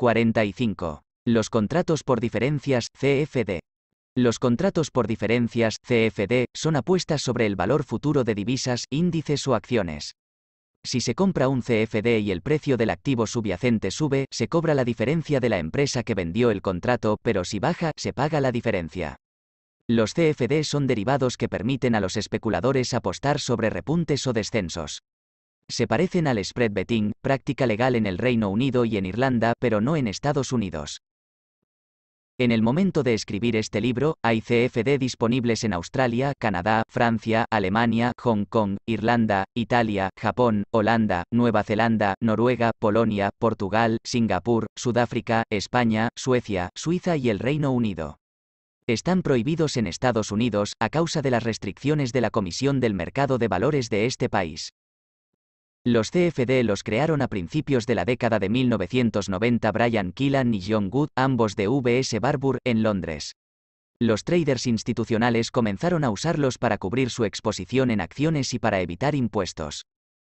45. Los contratos por diferencias, CFD. Los contratos por diferencias, CFD, son apuestas sobre el valor futuro de divisas, índices o acciones. Si se compra un CFD y el precio del activo subyacente sube, se cobra la diferencia de la empresa que vendió el contrato, pero si baja, se paga la diferencia. Los CFD son derivados que permiten a los especuladores apostar sobre repuntes o descensos. Se parecen al spread betting, práctica legal en el Reino Unido y en Irlanda, pero no en Estados Unidos. En el momento de escribir este libro, hay CFD disponibles en Australia, Canadá, Francia, Alemania, Hong Kong, Irlanda, Italia, Japón, Holanda, Nueva Zelanda, Noruega, Polonia, Portugal, Singapur, Sudáfrica, España, Suecia, Suiza y el Reino Unido. Están prohibidos en Estados Unidos a causa de las restricciones de la Comisión del Mercado de Valores de este país. Los CFD los crearon a principios de la década de 1990 Brian Killan y John Good, ambos de VS Barbour, en Londres. Los traders institucionales comenzaron a usarlos para cubrir su exposición en acciones y para evitar impuestos.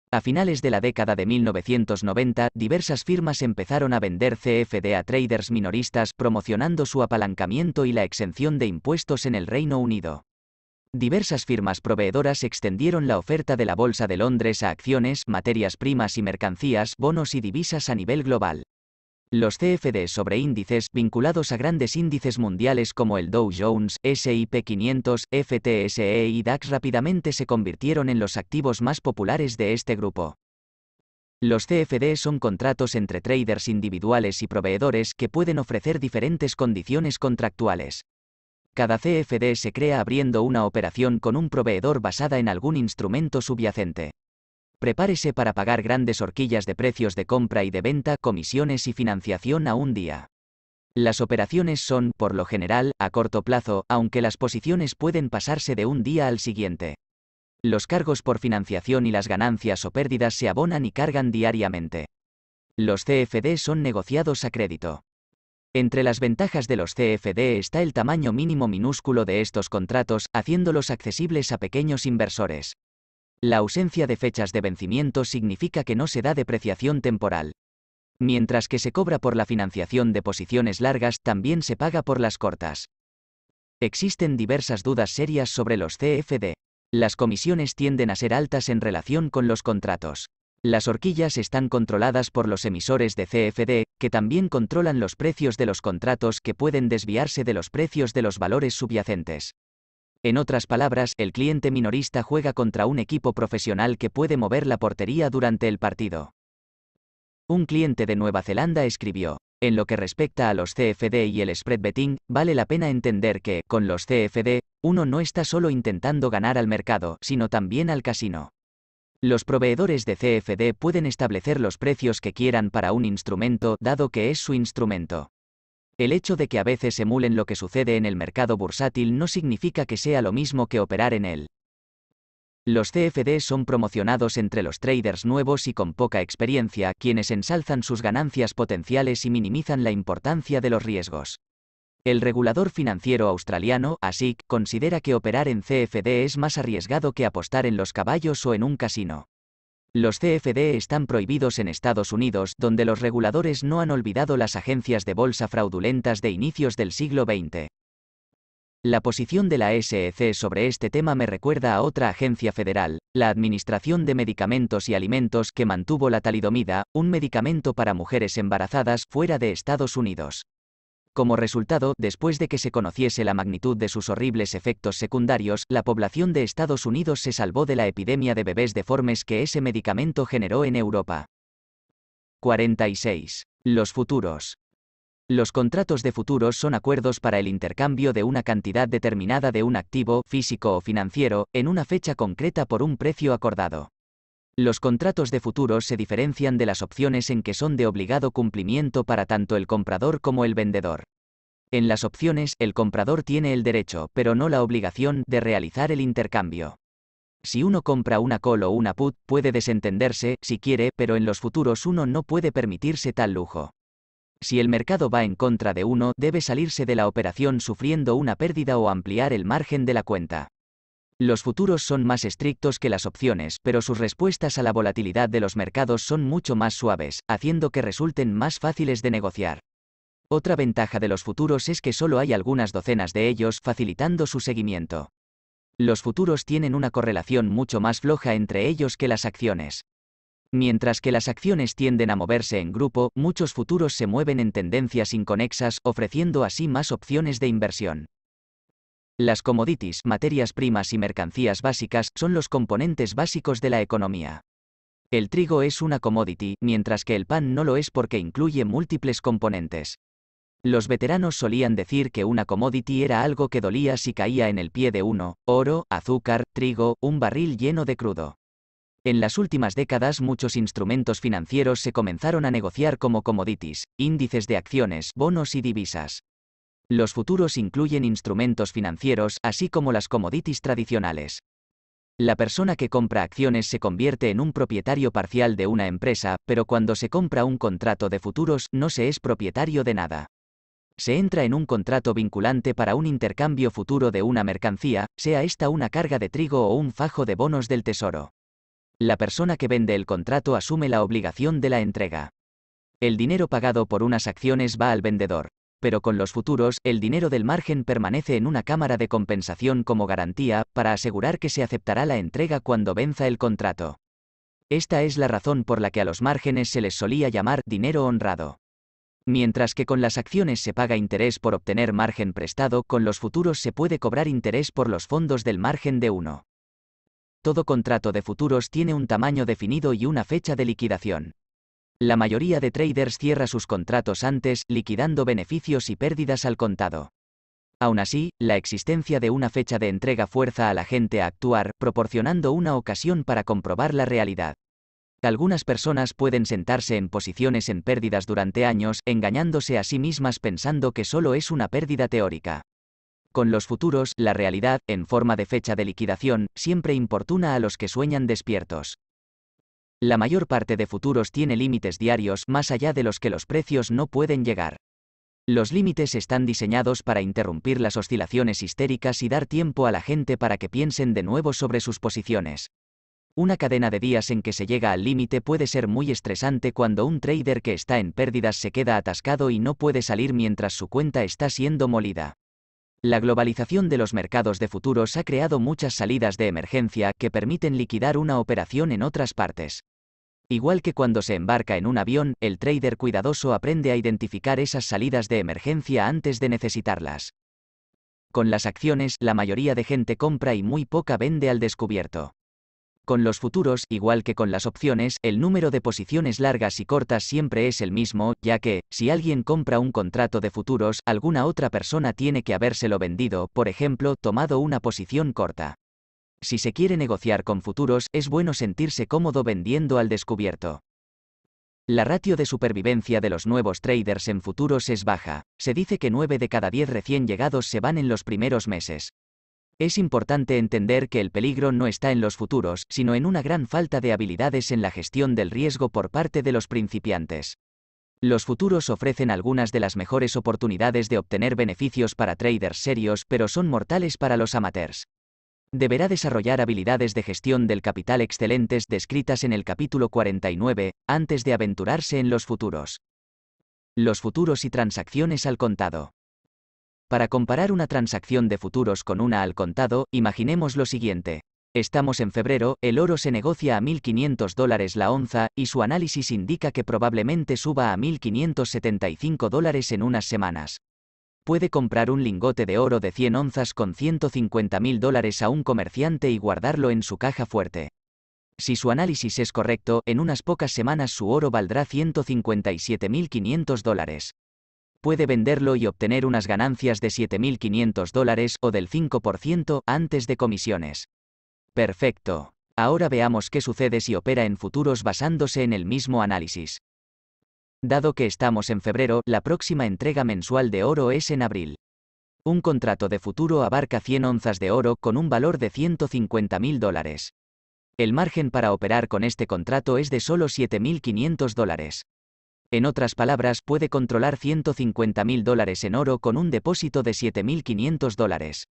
A finales de la década de 1990, diversas firmas empezaron a vender CFD a traders minoristas promocionando su apalancamiento y la exención de impuestos en el Reino Unido diversas firmas proveedoras extendieron la oferta de la Bolsa de Londres a acciones, materias primas y mercancías, bonos y divisas a nivel global. Los CFD sobre índices vinculados a grandes índices mundiales como el Dow Jones, S&P 500, FTSE y DAX rápidamente se convirtieron en los activos más populares de este grupo. Los CFD son contratos entre traders individuales y proveedores que pueden ofrecer diferentes condiciones contractuales. Cada CFD se crea abriendo una operación con un proveedor basada en algún instrumento subyacente. Prepárese para pagar grandes horquillas de precios de compra y de venta, comisiones y financiación a un día. Las operaciones son, por lo general, a corto plazo, aunque las posiciones pueden pasarse de un día al siguiente. Los cargos por financiación y las ganancias o pérdidas se abonan y cargan diariamente. Los CFD son negociados a crédito. Entre las ventajas de los CFD está el tamaño mínimo minúsculo de estos contratos, haciéndolos accesibles a pequeños inversores. La ausencia de fechas de vencimiento significa que no se da depreciación temporal. Mientras que se cobra por la financiación de posiciones largas, también se paga por las cortas. Existen diversas dudas serias sobre los CFD. Las comisiones tienden a ser altas en relación con los contratos. Las horquillas están controladas por los emisores de CFD, que también controlan los precios de los contratos que pueden desviarse de los precios de los valores subyacentes. En otras palabras, el cliente minorista juega contra un equipo profesional que puede mover la portería durante el partido. Un cliente de Nueva Zelanda escribió, en lo que respecta a los CFD y el spread betting, vale la pena entender que, con los CFD, uno no está solo intentando ganar al mercado, sino también al casino. Los proveedores de CFD pueden establecer los precios que quieran para un instrumento dado que es su instrumento. El hecho de que a veces emulen lo que sucede en el mercado bursátil no significa que sea lo mismo que operar en él. Los CFD son promocionados entre los traders nuevos y con poca experiencia, quienes ensalzan sus ganancias potenciales y minimizan la importancia de los riesgos. El regulador financiero australiano, ASIC, considera que operar en CFD es más arriesgado que apostar en los caballos o en un casino. Los CFD están prohibidos en Estados Unidos, donde los reguladores no han olvidado las agencias de bolsa fraudulentas de inicios del siglo XX. La posición de la SEC sobre este tema me recuerda a otra agencia federal, la Administración de Medicamentos y Alimentos que mantuvo la talidomida, un medicamento para mujeres embarazadas fuera de Estados Unidos. Como resultado, después de que se conociese la magnitud de sus horribles efectos secundarios, la población de Estados Unidos se salvó de la epidemia de bebés deformes que ese medicamento generó en Europa. 46. Los futuros. Los contratos de futuros son acuerdos para el intercambio de una cantidad determinada de un activo, físico o financiero, en una fecha concreta por un precio acordado. Los contratos de futuros se diferencian de las opciones en que son de obligado cumplimiento para tanto el comprador como el vendedor. En las opciones, el comprador tiene el derecho, pero no la obligación, de realizar el intercambio. Si uno compra una col o una put, puede desentenderse, si quiere, pero en los futuros uno no puede permitirse tal lujo. Si el mercado va en contra de uno, debe salirse de la operación sufriendo una pérdida o ampliar el margen de la cuenta. Los futuros son más estrictos que las opciones, pero sus respuestas a la volatilidad de los mercados son mucho más suaves, haciendo que resulten más fáciles de negociar. Otra ventaja de los futuros es que solo hay algunas docenas de ellos, facilitando su seguimiento. Los futuros tienen una correlación mucho más floja entre ellos que las acciones. Mientras que las acciones tienden a moverse en grupo, muchos futuros se mueven en tendencias inconexas, ofreciendo así más opciones de inversión. Las commodities, materias primas y mercancías básicas son los componentes básicos de la economía. El trigo es una commodity, mientras que el pan no lo es porque incluye múltiples componentes. Los veteranos solían decir que una commodity era algo que dolía si caía en el pie de uno, oro, azúcar, trigo, un barril lleno de crudo. En las últimas décadas muchos instrumentos financieros se comenzaron a negociar como commodities, índices de acciones, bonos y divisas. Los futuros incluyen instrumentos financieros, así como las commodities tradicionales. La persona que compra acciones se convierte en un propietario parcial de una empresa, pero cuando se compra un contrato de futuros no se es propietario de nada. Se entra en un contrato vinculante para un intercambio futuro de una mercancía, sea esta una carga de trigo o un fajo de bonos del tesoro. La persona que vende el contrato asume la obligación de la entrega. El dinero pagado por unas acciones va al vendedor, pero con los futuros, el dinero del margen permanece en una cámara de compensación como garantía, para asegurar que se aceptará la entrega cuando venza el contrato. Esta es la razón por la que a los márgenes se les solía llamar dinero honrado. Mientras que con las acciones se paga interés por obtener margen prestado, con los futuros se puede cobrar interés por los fondos del margen de uno. Todo contrato de futuros tiene un tamaño definido y una fecha de liquidación. La mayoría de traders cierra sus contratos antes, liquidando beneficios y pérdidas al contado. Aún así, la existencia de una fecha de entrega fuerza a la gente a actuar, proporcionando una ocasión para comprobar la realidad. Algunas personas pueden sentarse en posiciones en pérdidas durante años, engañándose a sí mismas pensando que solo es una pérdida teórica. Con los futuros, la realidad, en forma de fecha de liquidación, siempre importuna a los que sueñan despiertos. La mayor parte de futuros tiene límites diarios más allá de los que los precios no pueden llegar. Los límites están diseñados para interrumpir las oscilaciones histéricas y dar tiempo a la gente para que piensen de nuevo sobre sus posiciones. Una cadena de días en que se llega al límite puede ser muy estresante cuando un trader que está en pérdidas se queda atascado y no puede salir mientras su cuenta está siendo molida. La globalización de los mercados de futuros ha creado muchas salidas de emergencia que permiten liquidar una operación en otras partes. Igual que cuando se embarca en un avión, el trader cuidadoso aprende a identificar esas salidas de emergencia antes de necesitarlas. Con las acciones, la mayoría de gente compra y muy poca vende al descubierto. Con los futuros, igual que con las opciones, el número de posiciones largas y cortas siempre es el mismo, ya que, si alguien compra un contrato de futuros, alguna otra persona tiene que habérselo vendido, por ejemplo, tomado una posición corta. Si se quiere negociar con futuros, es bueno sentirse cómodo vendiendo al descubierto. La ratio de supervivencia de los nuevos traders en futuros es baja. Se dice que 9 de cada 10 recién llegados se van en los primeros meses. Es importante entender que el peligro no está en los futuros, sino en una gran falta de habilidades en la gestión del riesgo por parte de los principiantes. Los futuros ofrecen algunas de las mejores oportunidades de obtener beneficios para traders serios, pero son mortales para los amateurs. Deberá desarrollar habilidades de gestión del capital excelentes descritas en el capítulo 49, antes de aventurarse en los futuros. Los futuros y transacciones al contado. Para comparar una transacción de futuros con una al contado, imaginemos lo siguiente. Estamos en febrero, el oro se negocia a 1.500 dólares la onza, y su análisis indica que probablemente suba a 1.575 dólares en unas semanas. Puede comprar un lingote de oro de 100 onzas con 150.000 dólares a un comerciante y guardarlo en su caja fuerte. Si su análisis es correcto, en unas pocas semanas su oro valdrá 157.500 dólares puede venderlo y obtener unas ganancias de 7.500 dólares o del 5% antes de comisiones. Perfecto. Ahora veamos qué sucede si opera en futuros basándose en el mismo análisis. Dado que estamos en febrero, la próxima entrega mensual de oro es en abril. Un contrato de futuro abarca 100 onzas de oro con un valor de 150.000 dólares. El margen para operar con este contrato es de solo 7.500 dólares. En otras palabras, puede controlar 150.000 dólares en oro con un depósito de 7.500 dólares.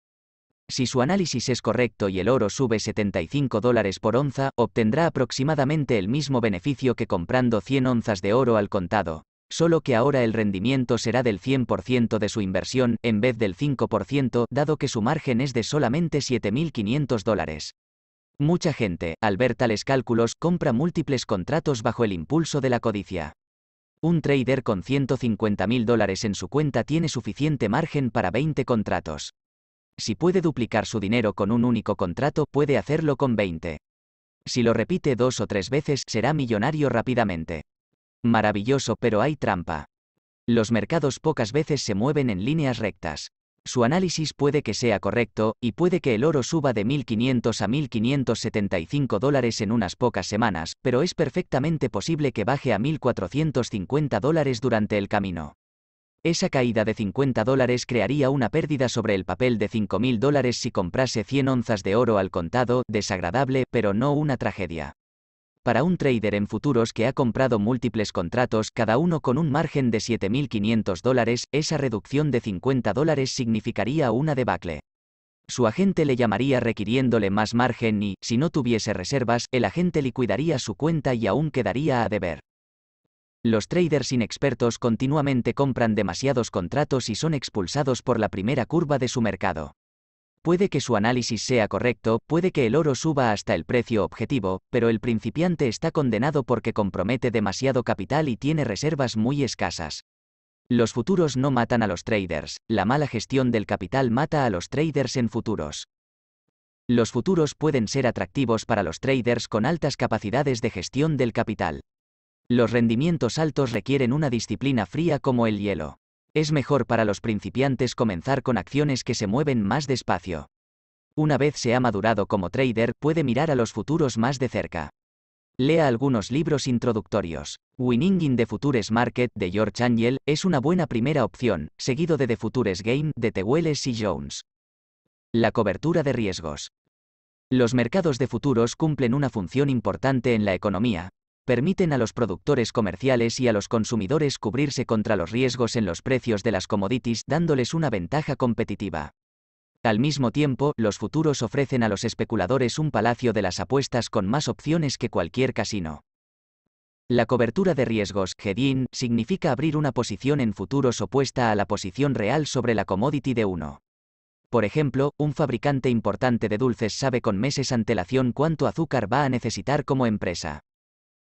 Si su análisis es correcto y el oro sube 75 dólares por onza, obtendrá aproximadamente el mismo beneficio que comprando 100 onzas de oro al contado, solo que ahora el rendimiento será del 100% de su inversión, en vez del 5%, dado que su margen es de solamente 7.500 dólares. Mucha gente, al ver tales cálculos, compra múltiples contratos bajo el impulso de la codicia. Un trader con 150 mil dólares en su cuenta tiene suficiente margen para 20 contratos. Si puede duplicar su dinero con un único contrato, puede hacerlo con 20. Si lo repite dos o tres veces, será millonario rápidamente. Maravilloso, pero hay trampa. Los mercados pocas veces se mueven en líneas rectas su análisis puede que sea correcto, y puede que el oro suba de 1.500 a 1.575 dólares en unas pocas semanas, pero es perfectamente posible que baje a 1.450 dólares durante el camino. Esa caída de 50 dólares crearía una pérdida sobre el papel de 5.000 dólares si comprase 100 onzas de oro al contado, desagradable, pero no una tragedia para un trader en futuros que ha comprado múltiples contratos, cada uno con un margen de 7.500 dólares, esa reducción de 50 dólares significaría una debacle. Su agente le llamaría requiriéndole más margen y, si no tuviese reservas, el agente liquidaría su cuenta y aún quedaría a deber. Los traders inexpertos continuamente compran demasiados contratos y son expulsados por la primera curva de su mercado. Puede que su análisis sea correcto, puede que el oro suba hasta el precio objetivo, pero el principiante está condenado porque compromete demasiado capital y tiene reservas muy escasas. Los futuros no matan a los traders, la mala gestión del capital mata a los traders en futuros. Los futuros pueden ser atractivos para los traders con altas capacidades de gestión del capital. Los rendimientos altos requieren una disciplina fría como el hielo. Es mejor para los principiantes comenzar con acciones que se mueven más despacio. Una vez se ha madurado como trader, puede mirar a los futuros más de cerca. Lea algunos libros introductorios. Winning in the Futures Market de George Angel es una buena primera opción, seguido de The Futures Game de Tewelles y Jones. La cobertura de riesgos. Los mercados de futuros cumplen una función importante en la economía, permiten a los productores comerciales y a los consumidores cubrirse contra los riesgos en los precios de las commodities dándoles una ventaja competitiva. Al mismo tiempo, los futuros ofrecen a los especuladores un palacio de las apuestas con más opciones que cualquier casino. La cobertura de riesgos, hedging, significa abrir una posición en futuros opuesta a la posición real sobre la commodity de uno. Por ejemplo, un fabricante importante de dulces sabe con meses antelación cuánto azúcar va a necesitar como empresa.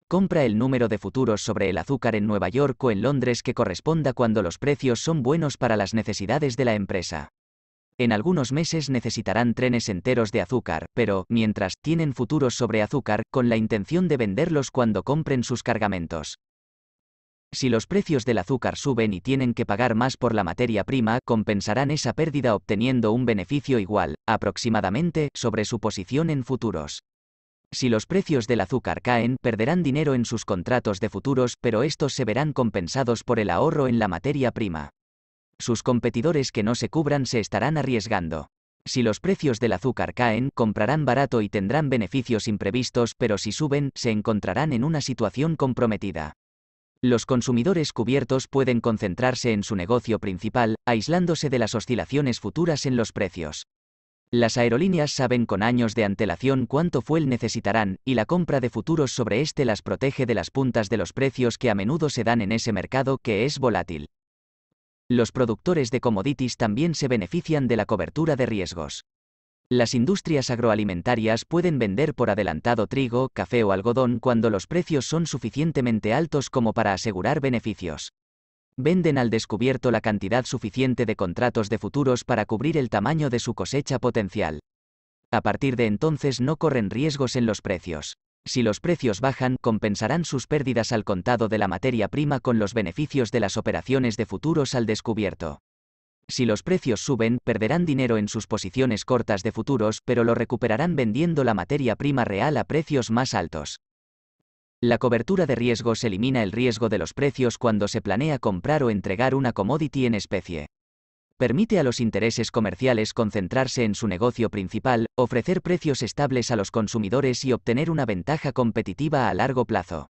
Compra el número de futuros sobre el azúcar en Nueva York o en Londres que corresponda cuando los precios son buenos para las necesidades de la empresa. En algunos meses necesitarán trenes enteros de azúcar, pero, mientras, tienen futuros sobre azúcar, con la intención de venderlos cuando compren sus cargamentos. Si los precios del azúcar suben y tienen que pagar más por la materia prima, compensarán esa pérdida obteniendo un beneficio igual, aproximadamente, sobre su posición en futuros. Si los precios del azúcar caen, perderán dinero en sus contratos de futuros, pero estos se verán compensados por el ahorro en la materia prima. Sus competidores que no se cubran se estarán arriesgando. Si los precios del azúcar caen, comprarán barato y tendrán beneficios imprevistos, pero si suben, se encontrarán en una situación comprometida. Los consumidores cubiertos pueden concentrarse en su negocio principal, aislándose de las oscilaciones futuras en los precios. Las aerolíneas saben con años de antelación cuánto fuel necesitarán, y la compra de futuros sobre este las protege de las puntas de los precios que a menudo se dan en ese mercado que es volátil. Los productores de commodities también se benefician de la cobertura de riesgos. Las industrias agroalimentarias pueden vender por adelantado trigo, café o algodón cuando los precios son suficientemente altos como para asegurar beneficios venden al descubierto la cantidad suficiente de contratos de futuros para cubrir el tamaño de su cosecha potencial. A partir de entonces no corren riesgos en los precios. Si los precios bajan, compensarán sus pérdidas al contado de la materia prima con los beneficios de las operaciones de futuros al descubierto. Si los precios suben, perderán dinero en sus posiciones cortas de futuros, pero lo recuperarán vendiendo la materia prima real a precios más altos. La cobertura de riesgos elimina el riesgo de los precios cuando se planea comprar o entregar una commodity en especie. Permite a los intereses comerciales concentrarse en su negocio principal, ofrecer precios estables a los consumidores y obtener una ventaja competitiva a largo plazo.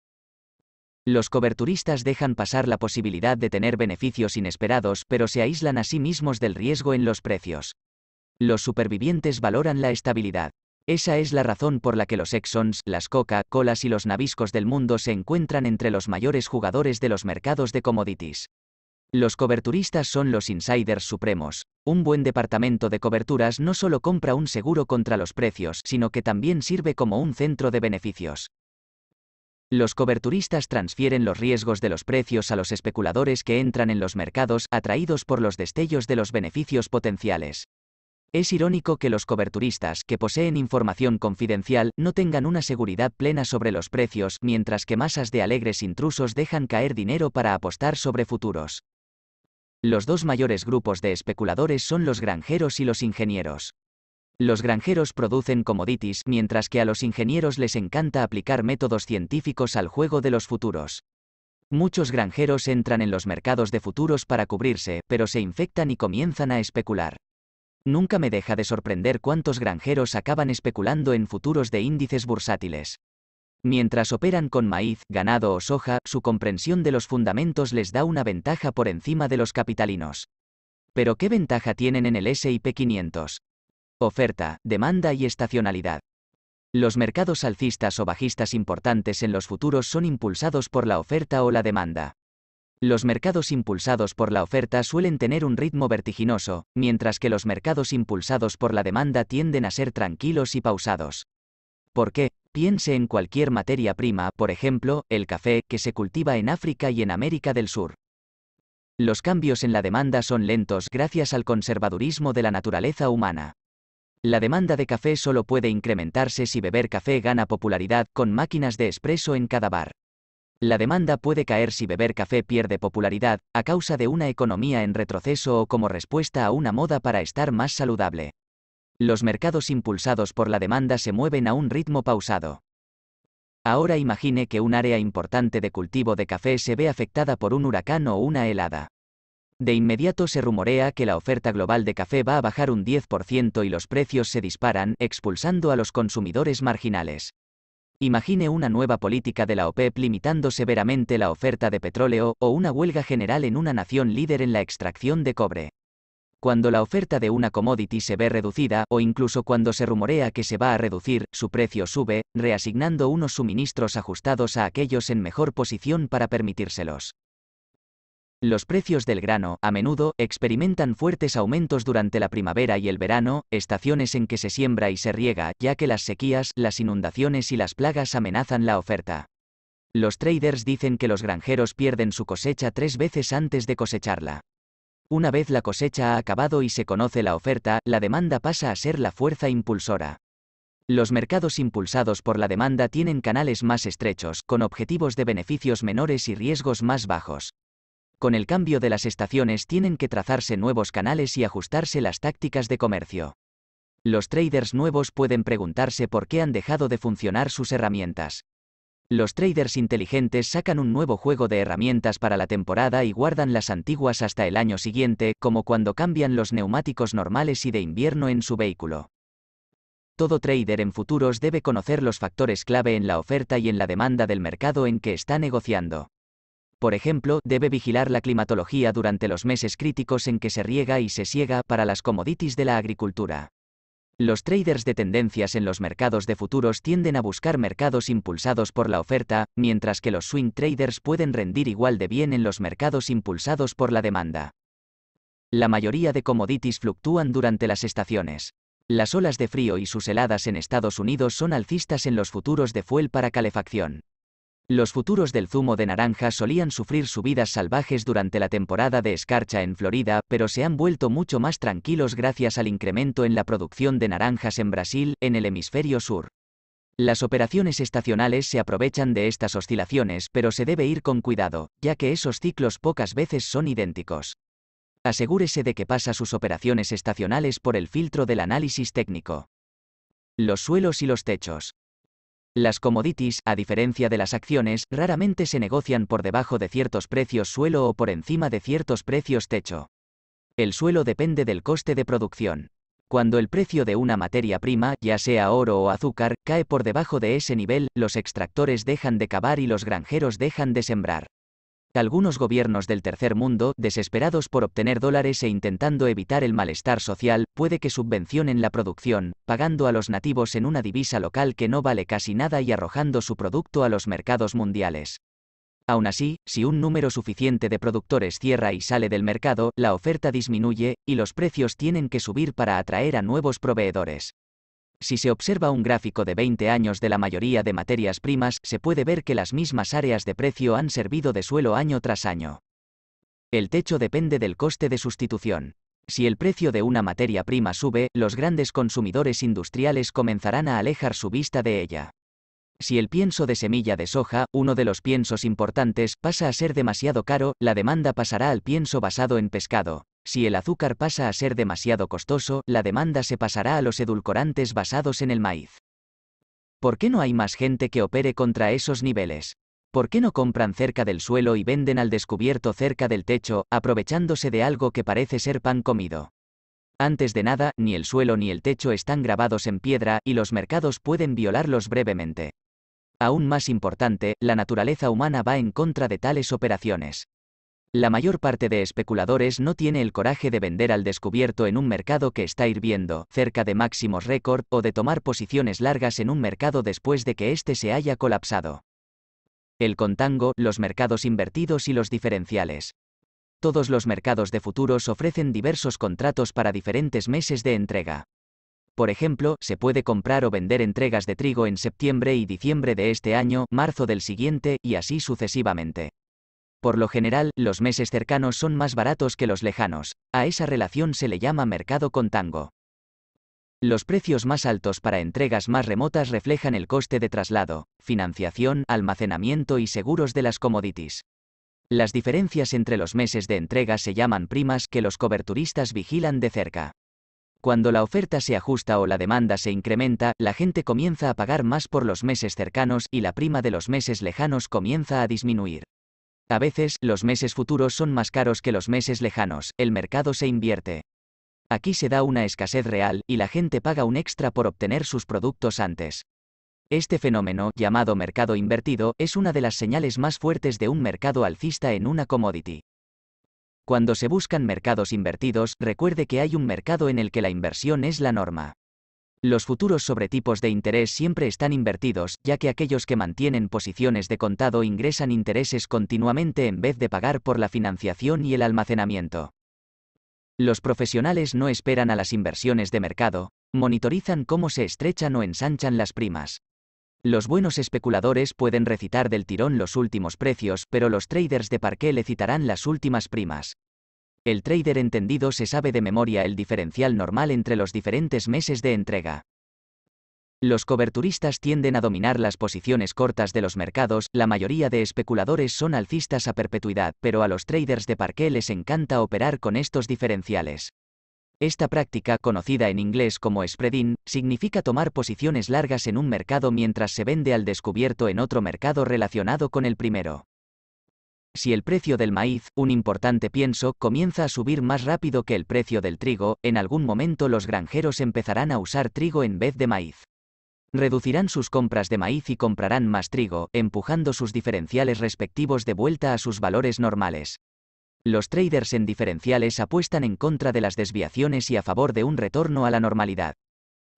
Los coberturistas dejan pasar la posibilidad de tener beneficios inesperados, pero se aíslan a sí mismos del riesgo en los precios. Los supervivientes valoran la estabilidad. Esa es la razón por la que los Exxons, las Coca-Colas y los Naviscos del mundo se encuentran entre los mayores jugadores de los mercados de commodities. Los coberturistas son los insiders supremos. Un buen departamento de coberturas no solo compra un seguro contra los precios, sino que también sirve como un centro de beneficios. Los coberturistas transfieren los riesgos de los precios a los especuladores que entran en los mercados, atraídos por los destellos de los beneficios potenciales. Es irónico que los coberturistas que poseen información confidencial no tengan una seguridad plena sobre los precios, mientras que masas de alegres intrusos dejan caer dinero para apostar sobre futuros. Los dos mayores grupos de especuladores son los granjeros y los ingenieros. Los granjeros producen commodities, mientras que a los ingenieros les encanta aplicar métodos científicos al juego de los futuros. Muchos granjeros entran en los mercados de futuros para cubrirse, pero se infectan y comienzan a especular. Nunca me deja de sorprender cuántos granjeros acaban especulando en futuros de índices bursátiles. Mientras operan con maíz, ganado o soja, su comprensión de los fundamentos les da una ventaja por encima de los capitalinos. Pero ¿qué ventaja tienen en el SIP 500? Oferta, demanda y estacionalidad. Los mercados alcistas o bajistas importantes en los futuros son impulsados por la oferta o la demanda. Los mercados impulsados por la oferta suelen tener un ritmo vertiginoso, mientras que los mercados impulsados por la demanda tienden a ser tranquilos y pausados. ¿Por qué? Piense en cualquier materia prima, por ejemplo, el café, que se cultiva en África y en América del Sur. Los cambios en la demanda son lentos gracias al conservadurismo de la naturaleza humana. La demanda de café solo puede incrementarse si beber café gana popularidad con máquinas de espresso en cada bar. La demanda puede caer si beber café pierde popularidad, a causa de una economía en retroceso o como respuesta a una moda para estar más saludable. Los mercados impulsados por la demanda se mueven a un ritmo pausado. Ahora imagine que un área importante de cultivo de café se ve afectada por un huracán o una helada. De inmediato se rumorea que la oferta global de café va a bajar un 10% y los precios se disparan, expulsando a los consumidores marginales. Imagine una nueva política de la OPEP e limitando severamente la oferta de petróleo o una huelga general en una nación líder en la extracción de cobre. Cuando la oferta de una commodity se ve reducida o incluso cuando se rumorea que se va a reducir, su precio sube, reasignando unos suministros ajustados a aquellos en mejor posición para permitírselos. Los precios del grano, a menudo, experimentan fuertes aumentos durante la primavera y el verano, estaciones en que se siembra y se riega, ya que las sequías, las inundaciones y las plagas amenazan la oferta. Los traders dicen que los granjeros pierden su cosecha tres veces antes de cosecharla. Una vez la cosecha ha acabado y se conoce la oferta, la demanda pasa a ser la fuerza impulsora. Los mercados impulsados por la demanda tienen canales más estrechos, con objetivos de beneficios menores y riesgos más bajos. Con el cambio de las estaciones tienen que trazarse nuevos canales y ajustarse las tácticas de comercio. Los traders nuevos pueden preguntarse por qué han dejado de funcionar sus herramientas. Los traders inteligentes sacan un nuevo juego de herramientas para la temporada y guardan las antiguas hasta el año siguiente, como cuando cambian los neumáticos normales y de invierno en su vehículo. Todo trader en futuros debe conocer los factores clave en la oferta y en la demanda del mercado en que está negociando por ejemplo, debe vigilar la climatología durante los meses críticos en que se riega y se siega para las commodities de la agricultura. Los traders de tendencias en los mercados de futuros tienden a buscar mercados impulsados por la oferta, mientras que los swing traders pueden rendir igual de bien en los mercados impulsados por la demanda. La mayoría de commodities fluctúan durante las estaciones. Las olas de frío y sus heladas en Estados Unidos son alcistas en los futuros de fuel para calefacción. Los futuros del zumo de naranja solían sufrir subidas salvajes durante la temporada de escarcha en Florida, pero se han vuelto mucho más tranquilos gracias al incremento en la producción de naranjas en Brasil, en el hemisferio sur. Las operaciones estacionales se aprovechan de estas oscilaciones, pero se debe ir con cuidado, ya que esos ciclos pocas veces son idénticos. Asegúrese de que pasa sus operaciones estacionales por el filtro del análisis técnico. Los suelos y los techos. Las commodities, a diferencia de las acciones, raramente se negocian por debajo de ciertos precios suelo o por encima de ciertos precios techo. El suelo depende del coste de producción. Cuando el precio de una materia prima, ya sea oro o azúcar, cae por debajo de ese nivel, los extractores dejan de cavar y los granjeros dejan de sembrar. Algunos gobiernos del tercer mundo, desesperados por obtener dólares e intentando evitar el malestar social, puede que subvencionen la producción, pagando a los nativos en una divisa local que no vale casi nada y arrojando su producto a los mercados mundiales. Aún así, si un número suficiente de productores cierra y sale del mercado, la oferta disminuye, y los precios tienen que subir para atraer a nuevos proveedores. Si se observa un gráfico de 20 años de la mayoría de materias primas, se puede ver que las mismas áreas de precio han servido de suelo año tras año. El techo depende del coste de sustitución. Si el precio de una materia prima sube, los grandes consumidores industriales comenzarán a alejar su vista de ella. Si el pienso de semilla de soja, uno de los piensos importantes, pasa a ser demasiado caro, la demanda pasará al pienso basado en pescado, si el azúcar pasa a ser demasiado costoso, la demanda se pasará a los edulcorantes basados en el maíz. ¿Por qué no hay más gente que opere contra esos niveles? ¿Por qué no compran cerca del suelo y venden al descubierto cerca del techo, aprovechándose de algo que parece ser pan comido? Antes de nada, ni el suelo ni el techo están grabados en piedra, y los mercados pueden violarlos brevemente. Aún más importante, la naturaleza humana va en contra de tales operaciones. La mayor parte de especuladores no tiene el coraje de vender al descubierto en un mercado que está hirviendo, cerca de máximos récord, o de tomar posiciones largas en un mercado después de que éste se haya colapsado. El contango, los mercados invertidos y los diferenciales. Todos los mercados de futuros ofrecen diversos contratos para diferentes meses de entrega. Por ejemplo, se puede comprar o vender entregas de trigo en septiembre y diciembre de este año, marzo del siguiente, y así sucesivamente. Por lo general, los meses cercanos son más baratos que los lejanos. A esa relación se le llama mercado con tango. Los precios más altos para entregas más remotas reflejan el coste de traslado, financiación, almacenamiento y seguros de las commodities. Las diferencias entre los meses de entrega se llaman primas que los coberturistas vigilan de cerca. Cuando la oferta se ajusta o la demanda se incrementa, la gente comienza a pagar más por los meses cercanos y la prima de los meses lejanos comienza a disminuir. A veces, los meses futuros son más caros que los meses lejanos, el mercado se invierte. Aquí se da una escasez real, y la gente paga un extra por obtener sus productos antes. Este fenómeno, llamado mercado invertido, es una de las señales más fuertes de un mercado alcista en una commodity. Cuando se buscan mercados invertidos, recuerde que hay un mercado en el que la inversión es la norma. Los futuros sobre tipos de interés siempre están invertidos, ya que aquellos que mantienen posiciones de contado ingresan intereses continuamente en vez de pagar por la financiación y el almacenamiento. Los profesionales no esperan a las inversiones de mercado, monitorizan cómo se estrechan o ensanchan las primas. Los buenos especuladores pueden recitar del tirón los últimos precios, pero los traders de parqué le citarán las últimas primas. El trader entendido se sabe de memoria el diferencial normal entre los diferentes meses de entrega. Los coberturistas tienden a dominar las posiciones cortas de los mercados, la mayoría de especuladores son alcistas a perpetuidad, pero a los traders de parqué les encanta operar con estos diferenciales. Esta práctica, conocida en inglés como spreading, significa tomar posiciones largas en un mercado mientras se vende al descubierto en otro mercado relacionado con el primero. Si el precio del maíz, un importante pienso, comienza a subir más rápido que el precio del trigo, en algún momento los granjeros empezarán a usar trigo en vez de maíz. Reducirán sus compras de maíz y comprarán más trigo, empujando sus diferenciales respectivos de vuelta a sus valores normales. Los traders en diferenciales apuestan en contra de las desviaciones y a favor de un retorno a la normalidad.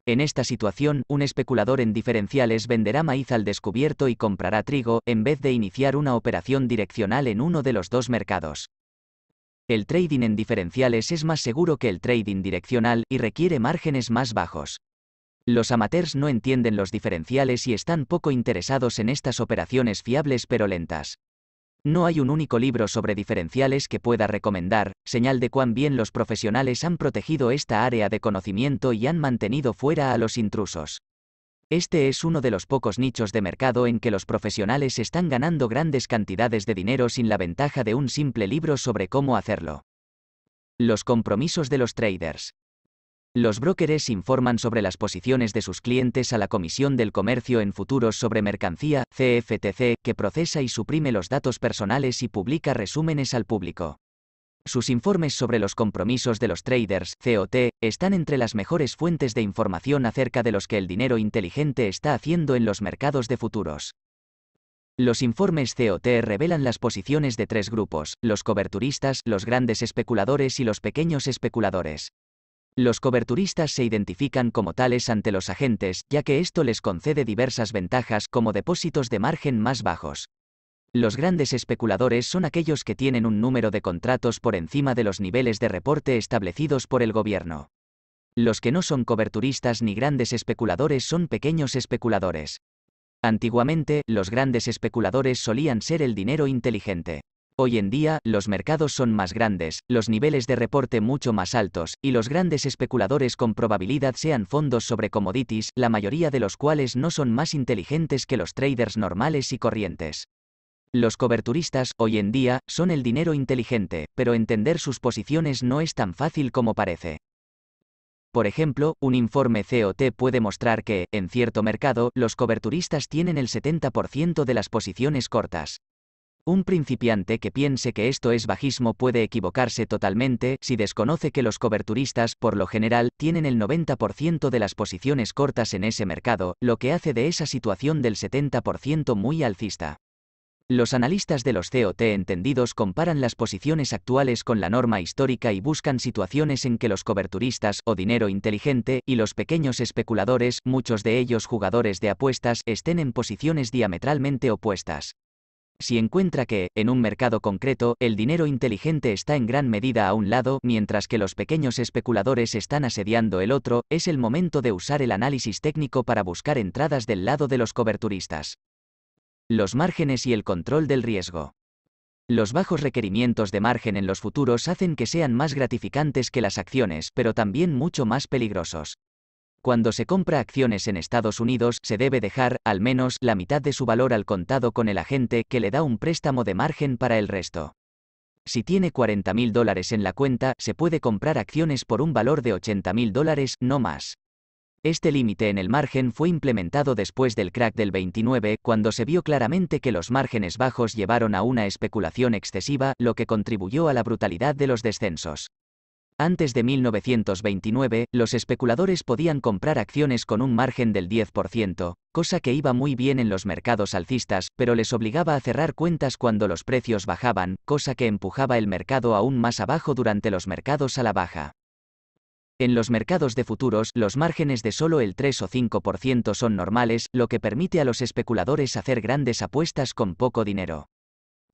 En esta situación, un especulador en diferenciales venderá maíz al descubierto y comprará trigo, en vez de iniciar una operación direccional en uno de los dos mercados. El trading en diferenciales es más seguro que el trading direccional y requiere márgenes más bajos. Los amateurs no entienden los diferenciales y están poco interesados en estas operaciones fiables pero lentas. No hay un único libro sobre diferenciales que pueda recomendar, señal de cuán bien los profesionales han protegido esta área de conocimiento y han mantenido fuera a los intrusos. Este es uno de los pocos nichos de mercado en que los profesionales están ganando grandes cantidades de dinero sin la ventaja de un simple libro sobre cómo hacerlo. Los compromisos de los traders. Los brokers informan sobre las posiciones de sus clientes a la Comisión del Comercio en Futuros sobre Mercancía, CFTC, que procesa y suprime los datos personales y publica resúmenes al público. Sus informes sobre los compromisos de los traders, COT, están entre las mejores fuentes de información acerca de los que el dinero inteligente está haciendo en los mercados de futuros. Los informes COT revelan las posiciones de tres grupos, los coberturistas, los grandes especuladores y los pequeños especuladores. Los coberturistas se identifican como tales ante los agentes, ya que esto les concede diversas ventajas como depósitos de margen más bajos. Los grandes especuladores son aquellos que tienen un número de contratos por encima de los niveles de reporte establecidos por el gobierno. Los que no son coberturistas ni grandes especuladores son pequeños especuladores. Antiguamente, los grandes especuladores solían ser el dinero inteligente. Hoy en día, los mercados son más grandes, los niveles de reporte mucho más altos, y los grandes especuladores con probabilidad sean fondos sobre commodities, la mayoría de los cuales no son más inteligentes que los traders normales y corrientes. Los coberturistas, hoy en día, son el dinero inteligente, pero entender sus posiciones no es tan fácil como parece. Por ejemplo, un informe COT puede mostrar que, en cierto mercado, los coberturistas tienen el 70% de las posiciones cortas. Un principiante que piense que esto es bajismo puede equivocarse totalmente si desconoce que los coberturistas, por lo general, tienen el 90% de las posiciones cortas en ese mercado, lo que hace de esa situación del 70% muy alcista. Los analistas de los COT entendidos comparan las posiciones actuales con la norma histórica y buscan situaciones en que los coberturistas o dinero inteligente y los pequeños especuladores, muchos de ellos jugadores de apuestas, estén en posiciones diametralmente opuestas. Si encuentra que, en un mercado concreto, el dinero inteligente está en gran medida a un lado, mientras que los pequeños especuladores están asediando el otro, es el momento de usar el análisis técnico para buscar entradas del lado de los coberturistas. Los márgenes y el control del riesgo. Los bajos requerimientos de margen en los futuros hacen que sean más gratificantes que las acciones, pero también mucho más peligrosos. Cuando se compra acciones en Estados Unidos, se debe dejar, al menos, la mitad de su valor al contado con el agente que le da un préstamo de margen para el resto. Si tiene 40.000 dólares en la cuenta, se puede comprar acciones por un valor de 80.000 dólares, no más. Este límite en el margen fue implementado después del crack del 29, cuando se vio claramente que los márgenes bajos llevaron a una especulación excesiva, lo que contribuyó a la brutalidad de los descensos. Antes de 1929, los especuladores podían comprar acciones con un margen del 10%, cosa que iba muy bien en los mercados alcistas, pero les obligaba a cerrar cuentas cuando los precios bajaban, cosa que empujaba el mercado aún más abajo durante los mercados a la baja. En los mercados de futuros, los márgenes de solo el 3 o 5% son normales, lo que permite a los especuladores hacer grandes apuestas con poco dinero.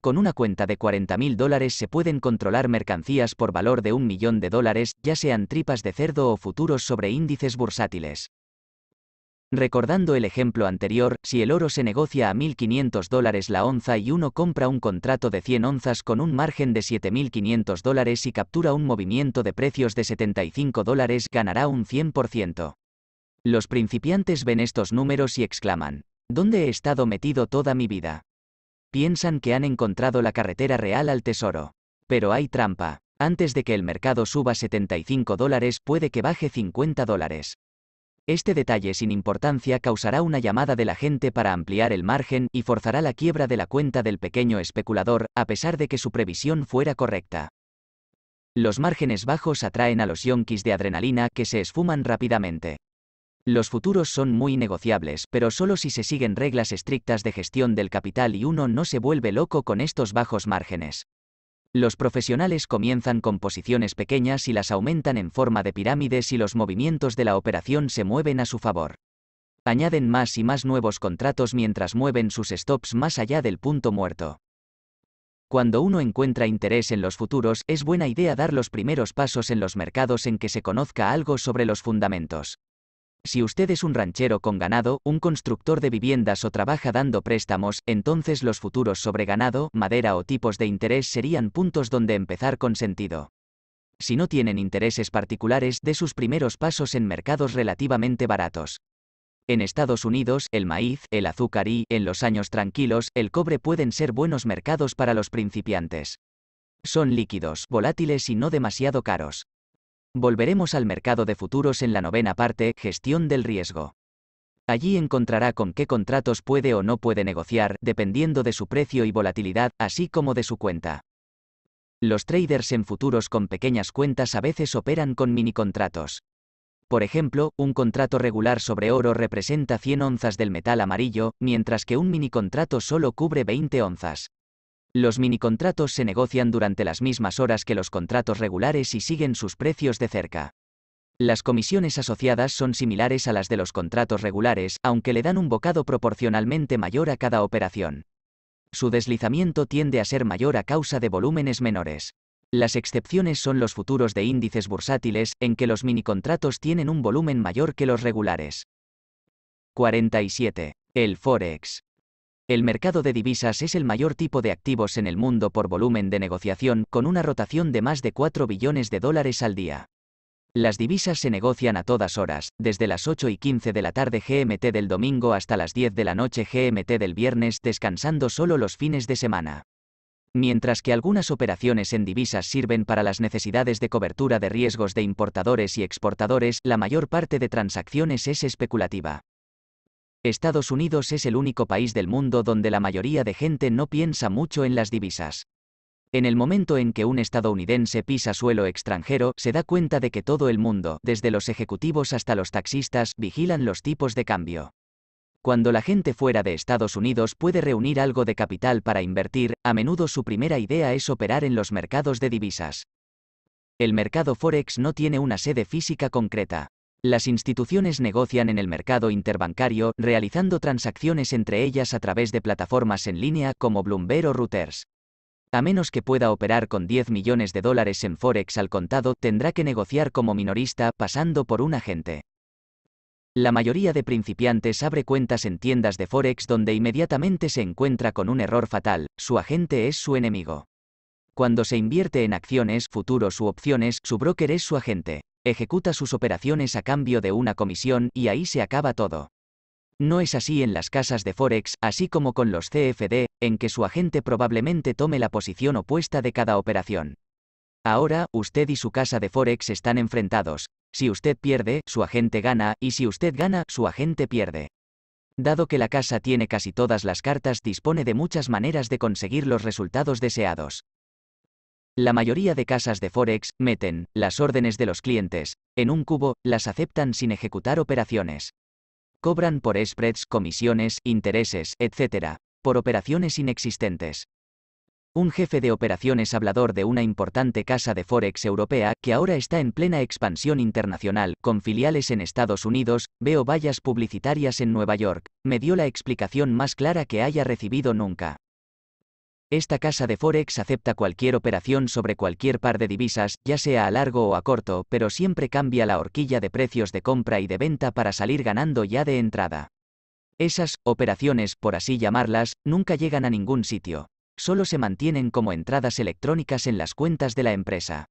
Con una cuenta de 40.000 dólares se pueden controlar mercancías por valor de un millón de dólares, ya sean tripas de cerdo o futuros sobre índices bursátiles. Recordando el ejemplo anterior, si el oro se negocia a 1.500 dólares la onza y uno compra un contrato de 100 onzas con un margen de 7.500 dólares y captura un movimiento de precios de 75 dólares, ganará un 100%. Los principiantes ven estos números y exclaman, ¿Dónde he estado metido toda mi vida? piensan que han encontrado la carretera real al tesoro. Pero hay trampa. Antes de que el mercado suba 75 dólares puede que baje 50 dólares. Este detalle sin importancia causará una llamada de la gente para ampliar el margen y forzará la quiebra de la cuenta del pequeño especulador, a pesar de que su previsión fuera correcta. Los márgenes bajos atraen a los yonkis de adrenalina que se esfuman rápidamente. Los futuros son muy negociables, pero solo si se siguen reglas estrictas de gestión del capital y uno no se vuelve loco con estos bajos márgenes. Los profesionales comienzan con posiciones pequeñas y las aumentan en forma de pirámides y los movimientos de la operación se mueven a su favor. Añaden más y más nuevos contratos mientras mueven sus stops más allá del punto muerto. Cuando uno encuentra interés en los futuros, es buena idea dar los primeros pasos en los mercados en que se conozca algo sobre los fundamentos. Si usted es un ranchero con ganado, un constructor de viviendas o trabaja dando préstamos, entonces los futuros sobre ganado, madera o tipos de interés serían puntos donde empezar con sentido. Si no tienen intereses particulares, de sus primeros pasos en mercados relativamente baratos. En Estados Unidos, el maíz, el azúcar y, en los años tranquilos, el cobre pueden ser buenos mercados para los principiantes. Son líquidos, volátiles y no demasiado caros. Volveremos al mercado de futuros en la novena parte, gestión del riesgo. Allí encontrará con qué contratos puede o no puede negociar, dependiendo de su precio y volatilidad, así como de su cuenta. Los traders en futuros con pequeñas cuentas a veces operan con minicontratos. Por ejemplo, un contrato regular sobre oro representa 100 onzas del metal amarillo, mientras que un minicontrato solo cubre 20 onzas. Los minicontratos se negocian durante las mismas horas que los contratos regulares y siguen sus precios de cerca. Las comisiones asociadas son similares a las de los contratos regulares, aunque le dan un bocado proporcionalmente mayor a cada operación. Su deslizamiento tiende a ser mayor a causa de volúmenes menores. Las excepciones son los futuros de índices bursátiles, en que los minicontratos tienen un volumen mayor que los regulares. 47. El Forex. El mercado de divisas es el mayor tipo de activos en el mundo por volumen de negociación, con una rotación de más de 4 billones de dólares al día. Las divisas se negocian a todas horas, desde las 8 y 15 de la tarde GMT del domingo hasta las 10 de la noche GMT del viernes, descansando solo los fines de semana. Mientras que algunas operaciones en divisas sirven para las necesidades de cobertura de riesgos de importadores y exportadores, la mayor parte de transacciones es especulativa. Estados Unidos es el único país del mundo donde la mayoría de gente no piensa mucho en las divisas. En el momento en que un estadounidense pisa suelo extranjero, se da cuenta de que todo el mundo, desde los ejecutivos hasta los taxistas, vigilan los tipos de cambio. Cuando la gente fuera de Estados Unidos puede reunir algo de capital para invertir, a menudo su primera idea es operar en los mercados de divisas. El mercado Forex no tiene una sede física concreta. Las instituciones negocian en el mercado interbancario, realizando transacciones entre ellas a través de plataformas en línea como Bloomberg o Reuters. A menos que pueda operar con 10 millones de dólares en Forex al contado, tendrá que negociar como minorista, pasando por un agente. La mayoría de principiantes abre cuentas en tiendas de Forex donde inmediatamente se encuentra con un error fatal, su agente es su enemigo. Cuando se invierte en acciones, futuros u opciones, su broker es su agente ejecuta sus operaciones a cambio de una comisión y ahí se acaba todo. No es así en las casas de Forex, así como con los CFD, en que su agente probablemente tome la posición opuesta de cada operación. Ahora, usted y su casa de Forex están enfrentados. Si usted pierde, su agente gana, y si usted gana, su agente pierde. Dado que la casa tiene casi todas las cartas, dispone de muchas maneras de conseguir los resultados deseados. La mayoría de casas de Forex meten las órdenes de los clientes en un cubo, las aceptan sin ejecutar operaciones. Cobran por spreads, comisiones, intereses, etc., por operaciones inexistentes. Un jefe de operaciones hablador de una importante casa de Forex europea, que ahora está en plena expansión internacional, con filiales en Estados Unidos, veo vallas publicitarias en Nueva York, me dio la explicación más clara que haya recibido nunca. Esta casa de Forex acepta cualquier operación sobre cualquier par de divisas, ya sea a largo o a corto, pero siempre cambia la horquilla de precios de compra y de venta para salir ganando ya de entrada. Esas operaciones, por así llamarlas, nunca llegan a ningún sitio. Solo se mantienen como entradas electrónicas en las cuentas de la empresa.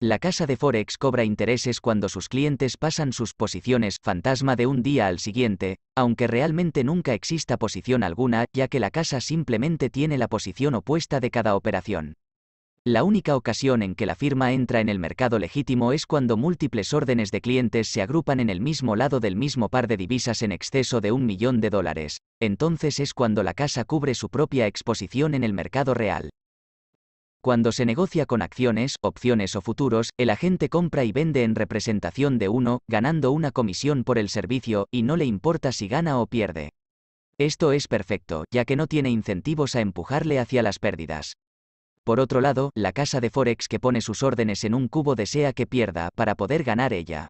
La casa de Forex cobra intereses cuando sus clientes pasan sus posiciones fantasma de un día al siguiente, aunque realmente nunca exista posición alguna, ya que la casa simplemente tiene la posición opuesta de cada operación. La única ocasión en que la firma entra en el mercado legítimo es cuando múltiples órdenes de clientes se agrupan en el mismo lado del mismo par de divisas en exceso de un millón de dólares, entonces es cuando la casa cubre su propia exposición en el mercado real. Cuando se negocia con acciones, opciones o futuros, el agente compra y vende en representación de uno, ganando una comisión por el servicio, y no le importa si gana o pierde. Esto es perfecto, ya que no tiene incentivos a empujarle hacia las pérdidas. Por otro lado, la casa de Forex que pone sus órdenes en un cubo desea que pierda para poder ganar ella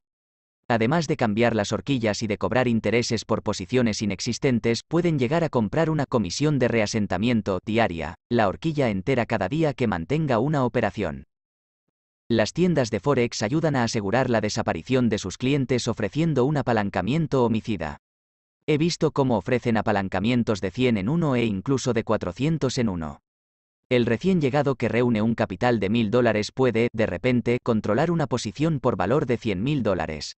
además de cambiar las horquillas y de cobrar intereses por posiciones inexistentes, pueden llegar a comprar una comisión de reasentamiento diaria, la horquilla entera cada día que mantenga una operación. Las tiendas de Forex ayudan a asegurar la desaparición de sus clientes ofreciendo un apalancamiento homicida. He visto cómo ofrecen apalancamientos de 100 en 1 e incluso de 400 en 1. El recién llegado que reúne un capital de 1.000 dólares puede, de repente, controlar una posición por valor de 100.000 dólares.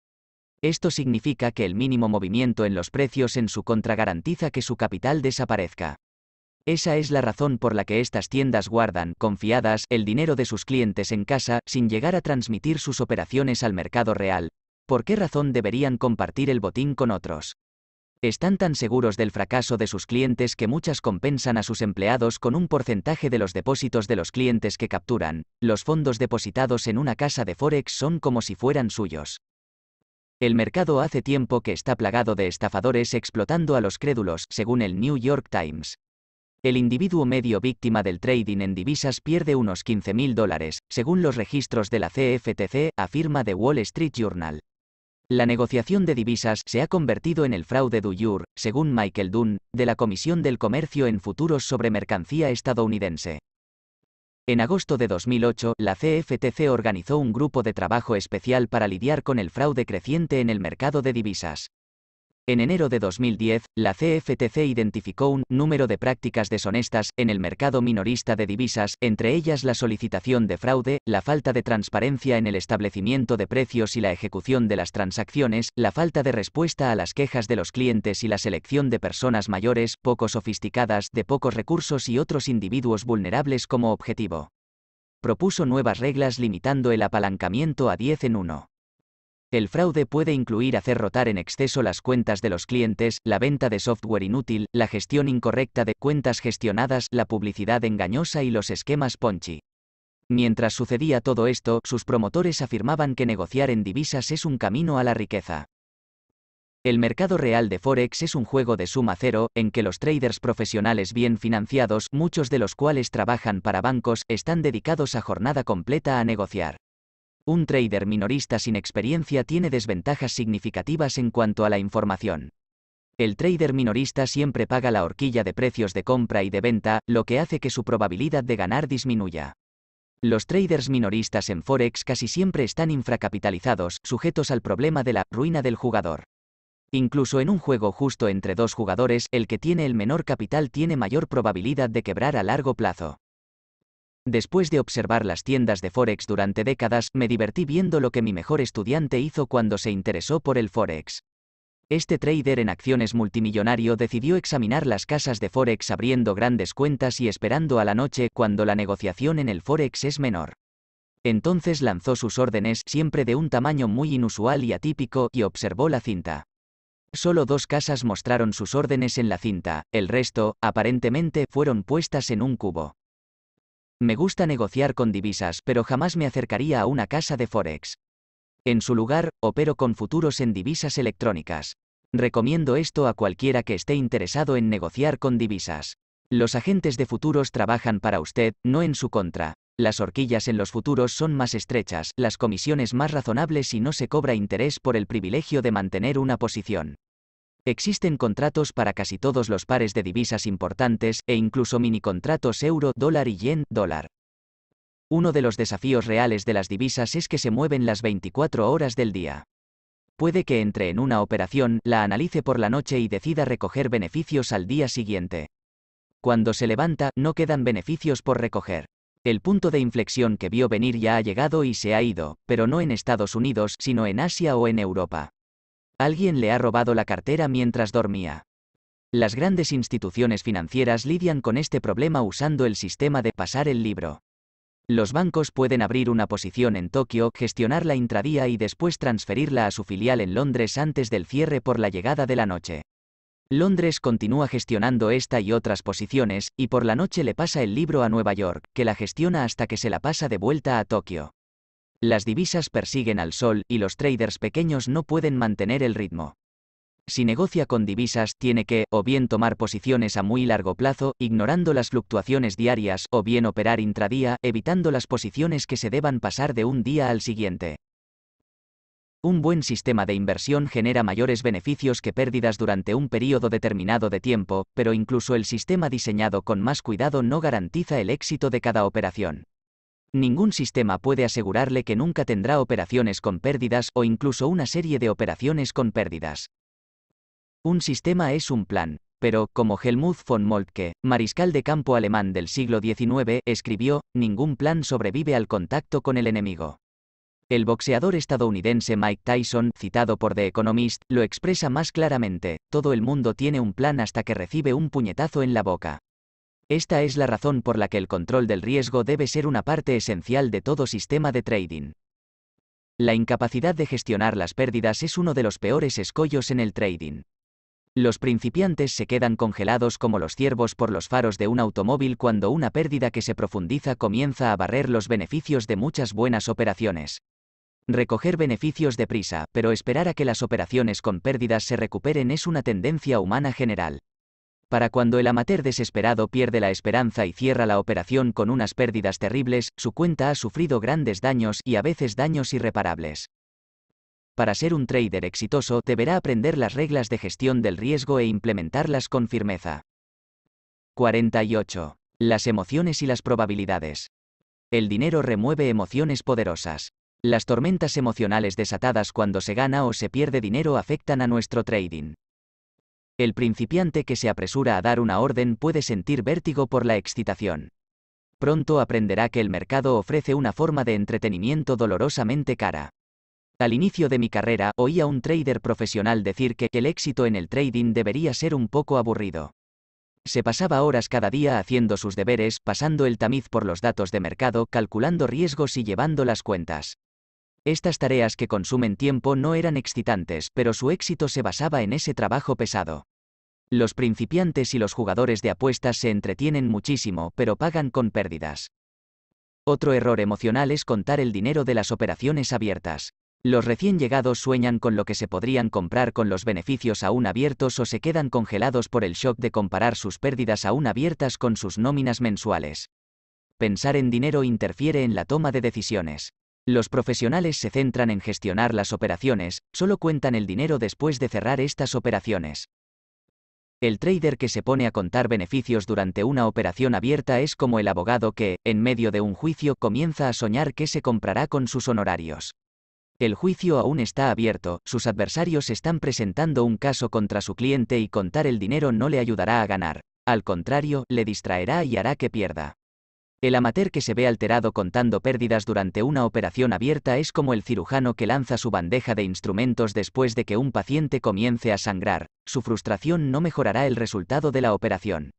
Esto significa que el mínimo movimiento en los precios en su contra garantiza que su capital desaparezca. Esa es la razón por la que estas tiendas guardan, confiadas, el dinero de sus clientes en casa, sin llegar a transmitir sus operaciones al mercado real. ¿Por qué razón deberían compartir el botín con otros? Están tan seguros del fracaso de sus clientes que muchas compensan a sus empleados con un porcentaje de los depósitos de los clientes que capturan. Los fondos depositados en una casa de Forex son como si fueran suyos. El mercado hace tiempo que está plagado de estafadores explotando a los crédulos, según el New York Times. El individuo medio víctima del trading en divisas pierde unos 15.000 dólares, según los registros de la CFTC, afirma The Wall Street Journal. La negociación de divisas se ha convertido en el fraude du jour, según Michael Dunn, de la Comisión del Comercio en Futuros sobre Mercancía Estadounidense. En agosto de 2008, la CFTC organizó un grupo de trabajo especial para lidiar con el fraude creciente en el mercado de divisas. En enero de 2010, la CFTC identificó un número de prácticas deshonestas en el mercado minorista de divisas, entre ellas la solicitación de fraude, la falta de transparencia en el establecimiento de precios y la ejecución de las transacciones, la falta de respuesta a las quejas de los clientes y la selección de personas mayores, poco sofisticadas, de pocos recursos y otros individuos vulnerables como objetivo. Propuso nuevas reglas limitando el apalancamiento a 10 en 1. El fraude puede incluir hacer rotar en exceso las cuentas de los clientes, la venta de software inútil, la gestión incorrecta de cuentas gestionadas, la publicidad engañosa y los esquemas Ponchi. Mientras sucedía todo esto, sus promotores afirmaban que negociar en divisas es un camino a la riqueza. El mercado real de Forex es un juego de suma cero, en que los traders profesionales bien financiados, muchos de los cuales trabajan para bancos, están dedicados a jornada completa a negociar. Un trader minorista sin experiencia tiene desventajas significativas en cuanto a la información. El trader minorista siempre paga la horquilla de precios de compra y de venta, lo que hace que su probabilidad de ganar disminuya. Los traders minoristas en Forex casi siempre están infracapitalizados, sujetos al problema de la ruina del jugador. Incluso en un juego justo entre dos jugadores, el que tiene el menor capital tiene mayor probabilidad de quebrar a largo plazo. Después de observar las tiendas de Forex durante décadas, me divertí viendo lo que mi mejor estudiante hizo cuando se interesó por el Forex. Este trader en acciones multimillonario decidió examinar las casas de Forex abriendo grandes cuentas y esperando a la noche cuando la negociación en el Forex es menor. Entonces lanzó sus órdenes, siempre de un tamaño muy inusual y atípico, y observó la cinta. Solo dos casas mostraron sus órdenes en la cinta, el resto, aparentemente, fueron puestas en un cubo. Me gusta negociar con divisas, pero jamás me acercaría a una casa de Forex. En su lugar, opero con futuros en divisas electrónicas. Recomiendo esto a cualquiera que esté interesado en negociar con divisas. Los agentes de futuros trabajan para usted, no en su contra. Las horquillas en los futuros son más estrechas, las comisiones más razonables y no se cobra interés por el privilegio de mantener una posición. Existen contratos para casi todos los pares de divisas importantes e incluso minicontratos euro, dólar y yen, dólar. Uno de los desafíos reales de las divisas es que se mueven las 24 horas del día. Puede que entre en una operación, la analice por la noche y decida recoger beneficios al día siguiente. Cuando se levanta, no quedan beneficios por recoger. El punto de inflexión que vio venir ya ha llegado y se ha ido, pero no en Estados Unidos, sino en Asia o en Europa. Alguien le ha robado la cartera mientras dormía. Las grandes instituciones financieras lidian con este problema usando el sistema de pasar el libro. Los bancos pueden abrir una posición en Tokio, gestionar la intradía y después transferirla a su filial en Londres antes del cierre por la llegada de la noche. Londres continúa gestionando esta y otras posiciones, y por la noche le pasa el libro a Nueva York, que la gestiona hasta que se la pasa de vuelta a Tokio. Las divisas persiguen al sol y los traders pequeños no pueden mantener el ritmo. Si negocia con divisas, tiene que, o bien tomar posiciones a muy largo plazo, ignorando las fluctuaciones diarias, o bien operar intradía, evitando las posiciones que se deban pasar de un día al siguiente. Un buen sistema de inversión genera mayores beneficios que pérdidas durante un periodo determinado de tiempo, pero incluso el sistema diseñado con más cuidado no garantiza el éxito de cada operación. Ningún sistema puede asegurarle que nunca tendrá operaciones con pérdidas o incluso una serie de operaciones con pérdidas. Un sistema es un plan, pero, como Helmut von Moltke, mariscal de campo alemán del siglo XIX, escribió, ningún plan sobrevive al contacto con el enemigo. El boxeador estadounidense Mike Tyson, citado por The Economist, lo expresa más claramente, todo el mundo tiene un plan hasta que recibe un puñetazo en la boca. Esta es la razón por la que el control del riesgo debe ser una parte esencial de todo sistema de trading. La incapacidad de gestionar las pérdidas es uno de los peores escollos en el trading. Los principiantes se quedan congelados como los ciervos por los faros de un automóvil cuando una pérdida que se profundiza comienza a barrer los beneficios de muchas buenas operaciones. Recoger beneficios deprisa, pero esperar a que las operaciones con pérdidas se recuperen es una tendencia humana general para cuando el amateur desesperado pierde la esperanza y cierra la operación con unas pérdidas terribles, su cuenta ha sufrido grandes daños y a veces daños irreparables. Para ser un trader exitoso deberá aprender las reglas de gestión del riesgo e implementarlas con firmeza. 48. Las emociones y las probabilidades. El dinero remueve emociones poderosas. Las tormentas emocionales desatadas cuando se gana o se pierde dinero afectan a nuestro trading. El principiante que se apresura a dar una orden puede sentir vértigo por la excitación. Pronto aprenderá que el mercado ofrece una forma de entretenimiento dolorosamente cara. Al inicio de mi carrera oía a un trader profesional decir que el éxito en el trading debería ser un poco aburrido. Se pasaba horas cada día haciendo sus deberes, pasando el tamiz por los datos de mercado, calculando riesgos y llevando las cuentas. Estas tareas que consumen tiempo no eran excitantes, pero su éxito se basaba en ese trabajo pesado. Los principiantes y los jugadores de apuestas se entretienen muchísimo, pero pagan con pérdidas. Otro error emocional es contar el dinero de las operaciones abiertas. Los recién llegados sueñan con lo que se podrían comprar con los beneficios aún abiertos o se quedan congelados por el shock de comparar sus pérdidas aún abiertas con sus nóminas mensuales. Pensar en dinero interfiere en la toma de decisiones. Los profesionales se centran en gestionar las operaciones, solo cuentan el dinero después de cerrar estas operaciones. El trader que se pone a contar beneficios durante una operación abierta es como el abogado que, en medio de un juicio, comienza a soñar qué se comprará con sus honorarios. El juicio aún está abierto, sus adversarios están presentando un caso contra su cliente y contar el dinero no le ayudará a ganar. Al contrario, le distraerá y hará que pierda. El amateur que se ve alterado contando pérdidas durante una operación abierta es como el cirujano que lanza su bandeja de instrumentos después de que un paciente comience a sangrar, su frustración no mejorará el resultado de la operación.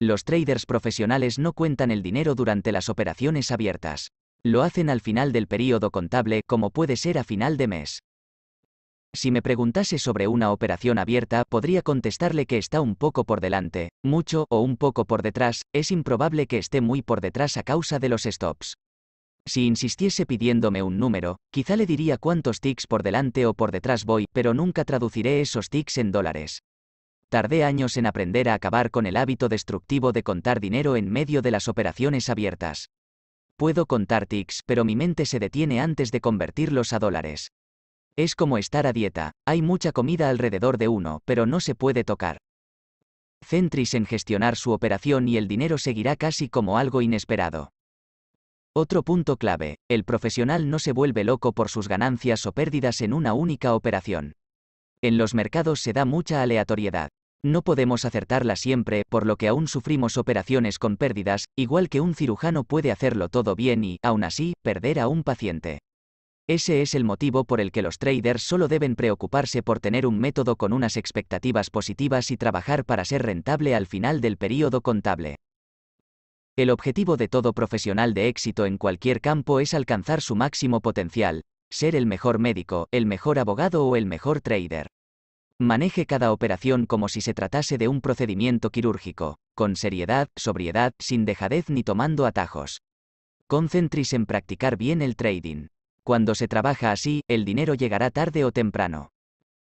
Los traders profesionales no cuentan el dinero durante las operaciones abiertas. Lo hacen al final del período contable como puede ser a final de mes. Si me preguntase sobre una operación abierta, podría contestarle que está un poco por delante, mucho o un poco por detrás, es improbable que esté muy por detrás a causa de los stops. Si insistiese pidiéndome un número, quizá le diría cuántos ticks por delante o por detrás voy, pero nunca traduciré esos ticks en dólares. Tardé años en aprender a acabar con el hábito destructivo de contar dinero en medio de las operaciones abiertas. Puedo contar ticks, pero mi mente se detiene antes de convertirlos a dólares. Es como estar a dieta, hay mucha comida alrededor de uno, pero no se puede tocar. Centris en gestionar su operación y el dinero seguirá casi como algo inesperado. Otro punto clave, el profesional no se vuelve loco por sus ganancias o pérdidas en una única operación. En los mercados se da mucha aleatoriedad. No podemos acertarla siempre, por lo que aún sufrimos operaciones con pérdidas, igual que un cirujano puede hacerlo todo bien y, aún así, perder a un paciente. Ese es el motivo por el que los traders solo deben preocuparse por tener un método con unas expectativas positivas y trabajar para ser rentable al final del período contable. El objetivo de todo profesional de éxito en cualquier campo es alcanzar su máximo potencial, ser el mejor médico, el mejor abogado o el mejor trader. Maneje cada operación como si se tratase de un procedimiento quirúrgico, con seriedad, sobriedad, sin dejadez ni tomando atajos. Concéntrese en practicar bien el trading. Cuando se trabaja así, el dinero llegará tarde o temprano.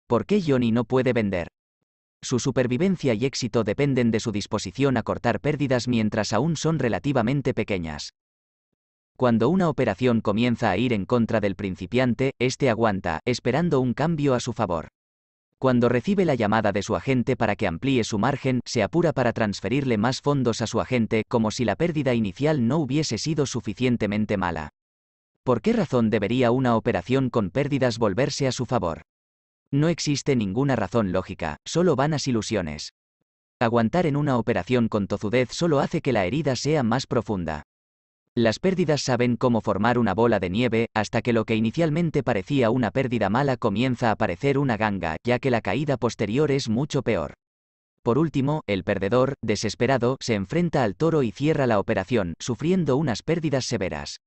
¿Por qué Johnny no puede vender? Su supervivencia y éxito dependen de su disposición a cortar pérdidas mientras aún son relativamente pequeñas. Cuando una operación comienza a ir en contra del principiante, este aguanta, esperando un cambio a su favor. Cuando recibe la llamada de su agente para que amplíe su margen, se apura para transferirle más fondos a su agente, como si la pérdida inicial no hubiese sido suficientemente mala. ¿Por qué razón debería una operación con pérdidas volverse a su favor? No existe ninguna razón lógica, solo vanas ilusiones. Aguantar en una operación con tozudez solo hace que la herida sea más profunda. Las pérdidas saben cómo formar una bola de nieve, hasta que lo que inicialmente parecía una pérdida mala comienza a parecer una ganga, ya que la caída posterior es mucho peor. Por último, el perdedor, desesperado, se enfrenta al toro y cierra la operación, sufriendo unas pérdidas severas.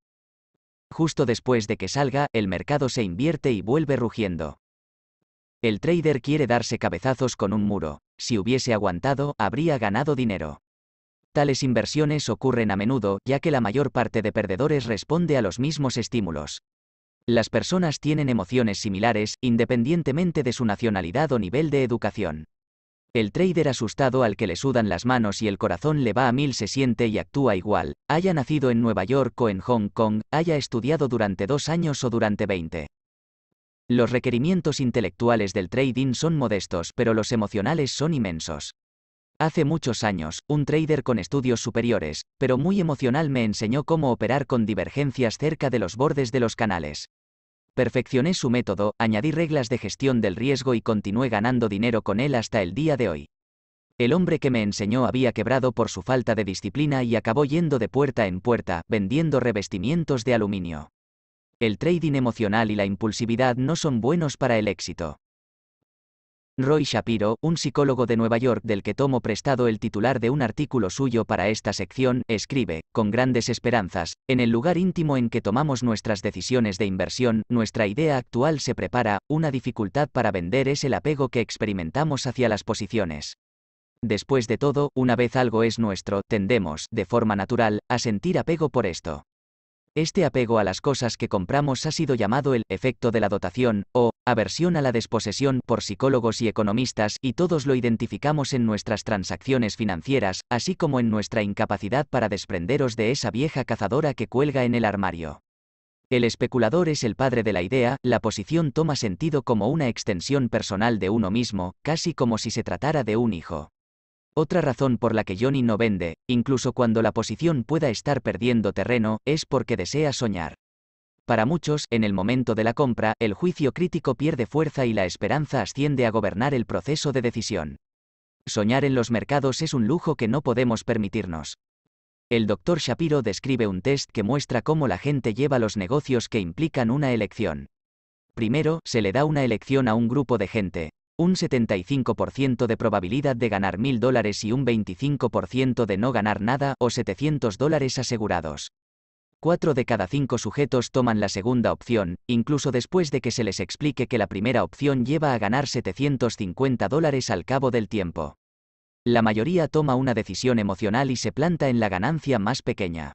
Justo después de que salga, el mercado se invierte y vuelve rugiendo. El trader quiere darse cabezazos con un muro. Si hubiese aguantado, habría ganado dinero. Tales inversiones ocurren a menudo, ya que la mayor parte de perdedores responde a los mismos estímulos. Las personas tienen emociones similares, independientemente de su nacionalidad o nivel de educación. El trader asustado al que le sudan las manos y el corazón le va a mil se siente y actúa igual, haya nacido en Nueva York o en Hong Kong, haya estudiado durante dos años o durante 20. Los requerimientos intelectuales del trading son modestos pero los emocionales son inmensos. Hace muchos años, un trader con estudios superiores, pero muy emocional me enseñó cómo operar con divergencias cerca de los bordes de los canales. Perfeccioné su método, añadí reglas de gestión del riesgo y continué ganando dinero con él hasta el día de hoy. El hombre que me enseñó había quebrado por su falta de disciplina y acabó yendo de puerta en puerta, vendiendo revestimientos de aluminio. El trading emocional y la impulsividad no son buenos para el éxito. Roy Shapiro, un psicólogo de Nueva York del que tomo prestado el titular de un artículo suyo para esta sección, escribe, con grandes esperanzas, en el lugar íntimo en que tomamos nuestras decisiones de inversión, nuestra idea actual se prepara, una dificultad para vender es el apego que experimentamos hacia las posiciones. Después de todo, una vez algo es nuestro, tendemos, de forma natural, a sentir apego por esto. Este apego a las cosas que compramos ha sido llamado el efecto de la dotación o aversión a la desposesión por psicólogos y economistas y todos lo identificamos en nuestras transacciones financieras, así como en nuestra incapacidad para desprenderos de esa vieja cazadora que cuelga en el armario. El especulador es el padre de la idea, la posición toma sentido como una extensión personal de uno mismo, casi como si se tratara de un hijo. Otra razón por la que Johnny no vende, incluso cuando la posición pueda estar perdiendo terreno, es porque desea soñar. Para muchos, en el momento de la compra, el juicio crítico pierde fuerza y la esperanza asciende a gobernar el proceso de decisión. Soñar en los mercados es un lujo que no podemos permitirnos. El doctor Shapiro describe un test que muestra cómo la gente lleva los negocios que implican una elección. Primero, se le da una elección a un grupo de gente, un 75% de probabilidad de ganar 1.000 dólares y un 25% de no ganar nada o 700 dólares asegurados. Cuatro de cada cinco sujetos toman la segunda opción, incluso después de que se les explique que la primera opción lleva a ganar 750 dólares al cabo del tiempo. La mayoría toma una decisión emocional y se planta en la ganancia más pequeña.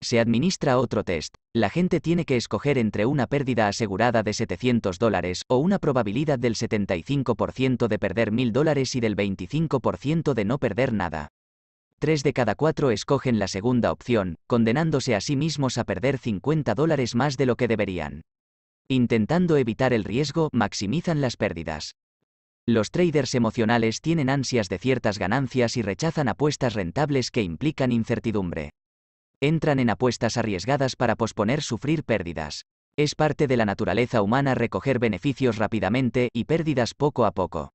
Se administra otro test. La gente tiene que escoger entre una pérdida asegurada de 700 dólares o una probabilidad del 75% de perder 1000 dólares y del 25% de no perder nada. Tres de cada cuatro escogen la segunda opción, condenándose a sí mismos a perder 50 dólares más de lo que deberían. Intentando evitar el riesgo, maximizan las pérdidas. Los traders emocionales tienen ansias de ciertas ganancias y rechazan apuestas rentables que implican incertidumbre. Entran en apuestas arriesgadas para posponer sufrir pérdidas. Es parte de la naturaleza humana recoger beneficios rápidamente y pérdidas poco a poco.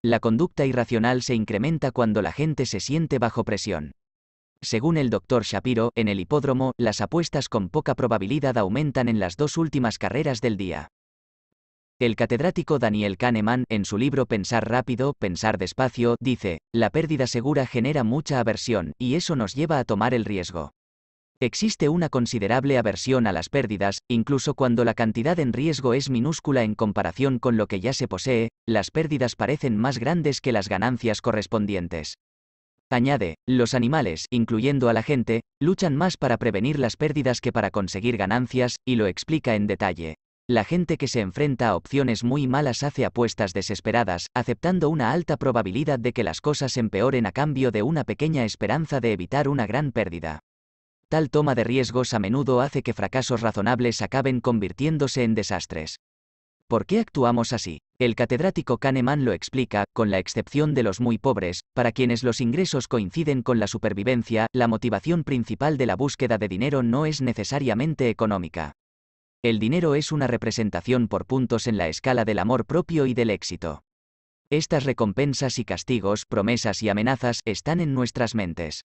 La conducta irracional se incrementa cuando la gente se siente bajo presión. Según el doctor Shapiro, en el hipódromo, las apuestas con poca probabilidad aumentan en las dos últimas carreras del día. El catedrático Daniel Kahneman, en su libro Pensar rápido, pensar despacio, dice, la pérdida segura genera mucha aversión, y eso nos lleva a tomar el riesgo. Existe una considerable aversión a las pérdidas, incluso cuando la cantidad en riesgo es minúscula en comparación con lo que ya se posee, las pérdidas parecen más grandes que las ganancias correspondientes. Añade, los animales, incluyendo a la gente, luchan más para prevenir las pérdidas que para conseguir ganancias, y lo explica en detalle. La gente que se enfrenta a opciones muy malas hace apuestas desesperadas, aceptando una alta probabilidad de que las cosas empeoren a cambio de una pequeña esperanza de evitar una gran pérdida. Tal toma de riesgos a menudo hace que fracasos razonables acaben convirtiéndose en desastres. ¿Por qué actuamos así? El catedrático Kahneman lo explica, con la excepción de los muy pobres, para quienes los ingresos coinciden con la supervivencia, la motivación principal de la búsqueda de dinero no es necesariamente económica. El dinero es una representación por puntos en la escala del amor propio y del éxito. Estas recompensas y castigos, promesas y amenazas, están en nuestras mentes.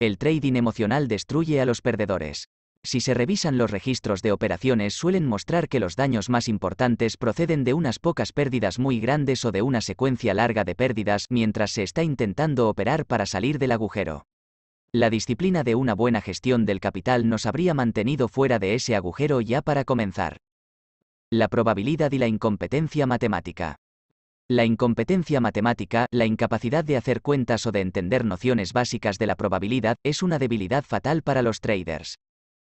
El trading emocional destruye a los perdedores. Si se revisan los registros de operaciones suelen mostrar que los daños más importantes proceden de unas pocas pérdidas muy grandes o de una secuencia larga de pérdidas mientras se está intentando operar para salir del agujero. La disciplina de una buena gestión del capital nos habría mantenido fuera de ese agujero ya para comenzar. La probabilidad y la incompetencia matemática. La incompetencia matemática, la incapacidad de hacer cuentas o de entender nociones básicas de la probabilidad, es una debilidad fatal para los traders.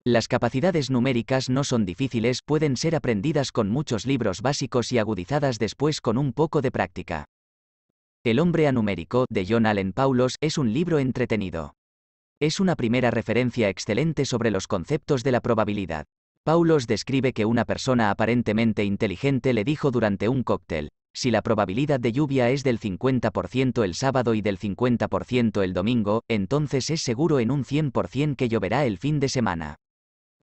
Las capacidades numéricas no son difíciles, pueden ser aprendidas con muchos libros básicos y agudizadas después con un poco de práctica. El hombre anumérico, de John Allen Paulos, es un libro entretenido. Es una primera referencia excelente sobre los conceptos de la probabilidad. Paulos describe que una persona aparentemente inteligente le dijo durante un cóctel, si la probabilidad de lluvia es del 50% el sábado y del 50% el domingo, entonces es seguro en un 100% que lloverá el fin de semana.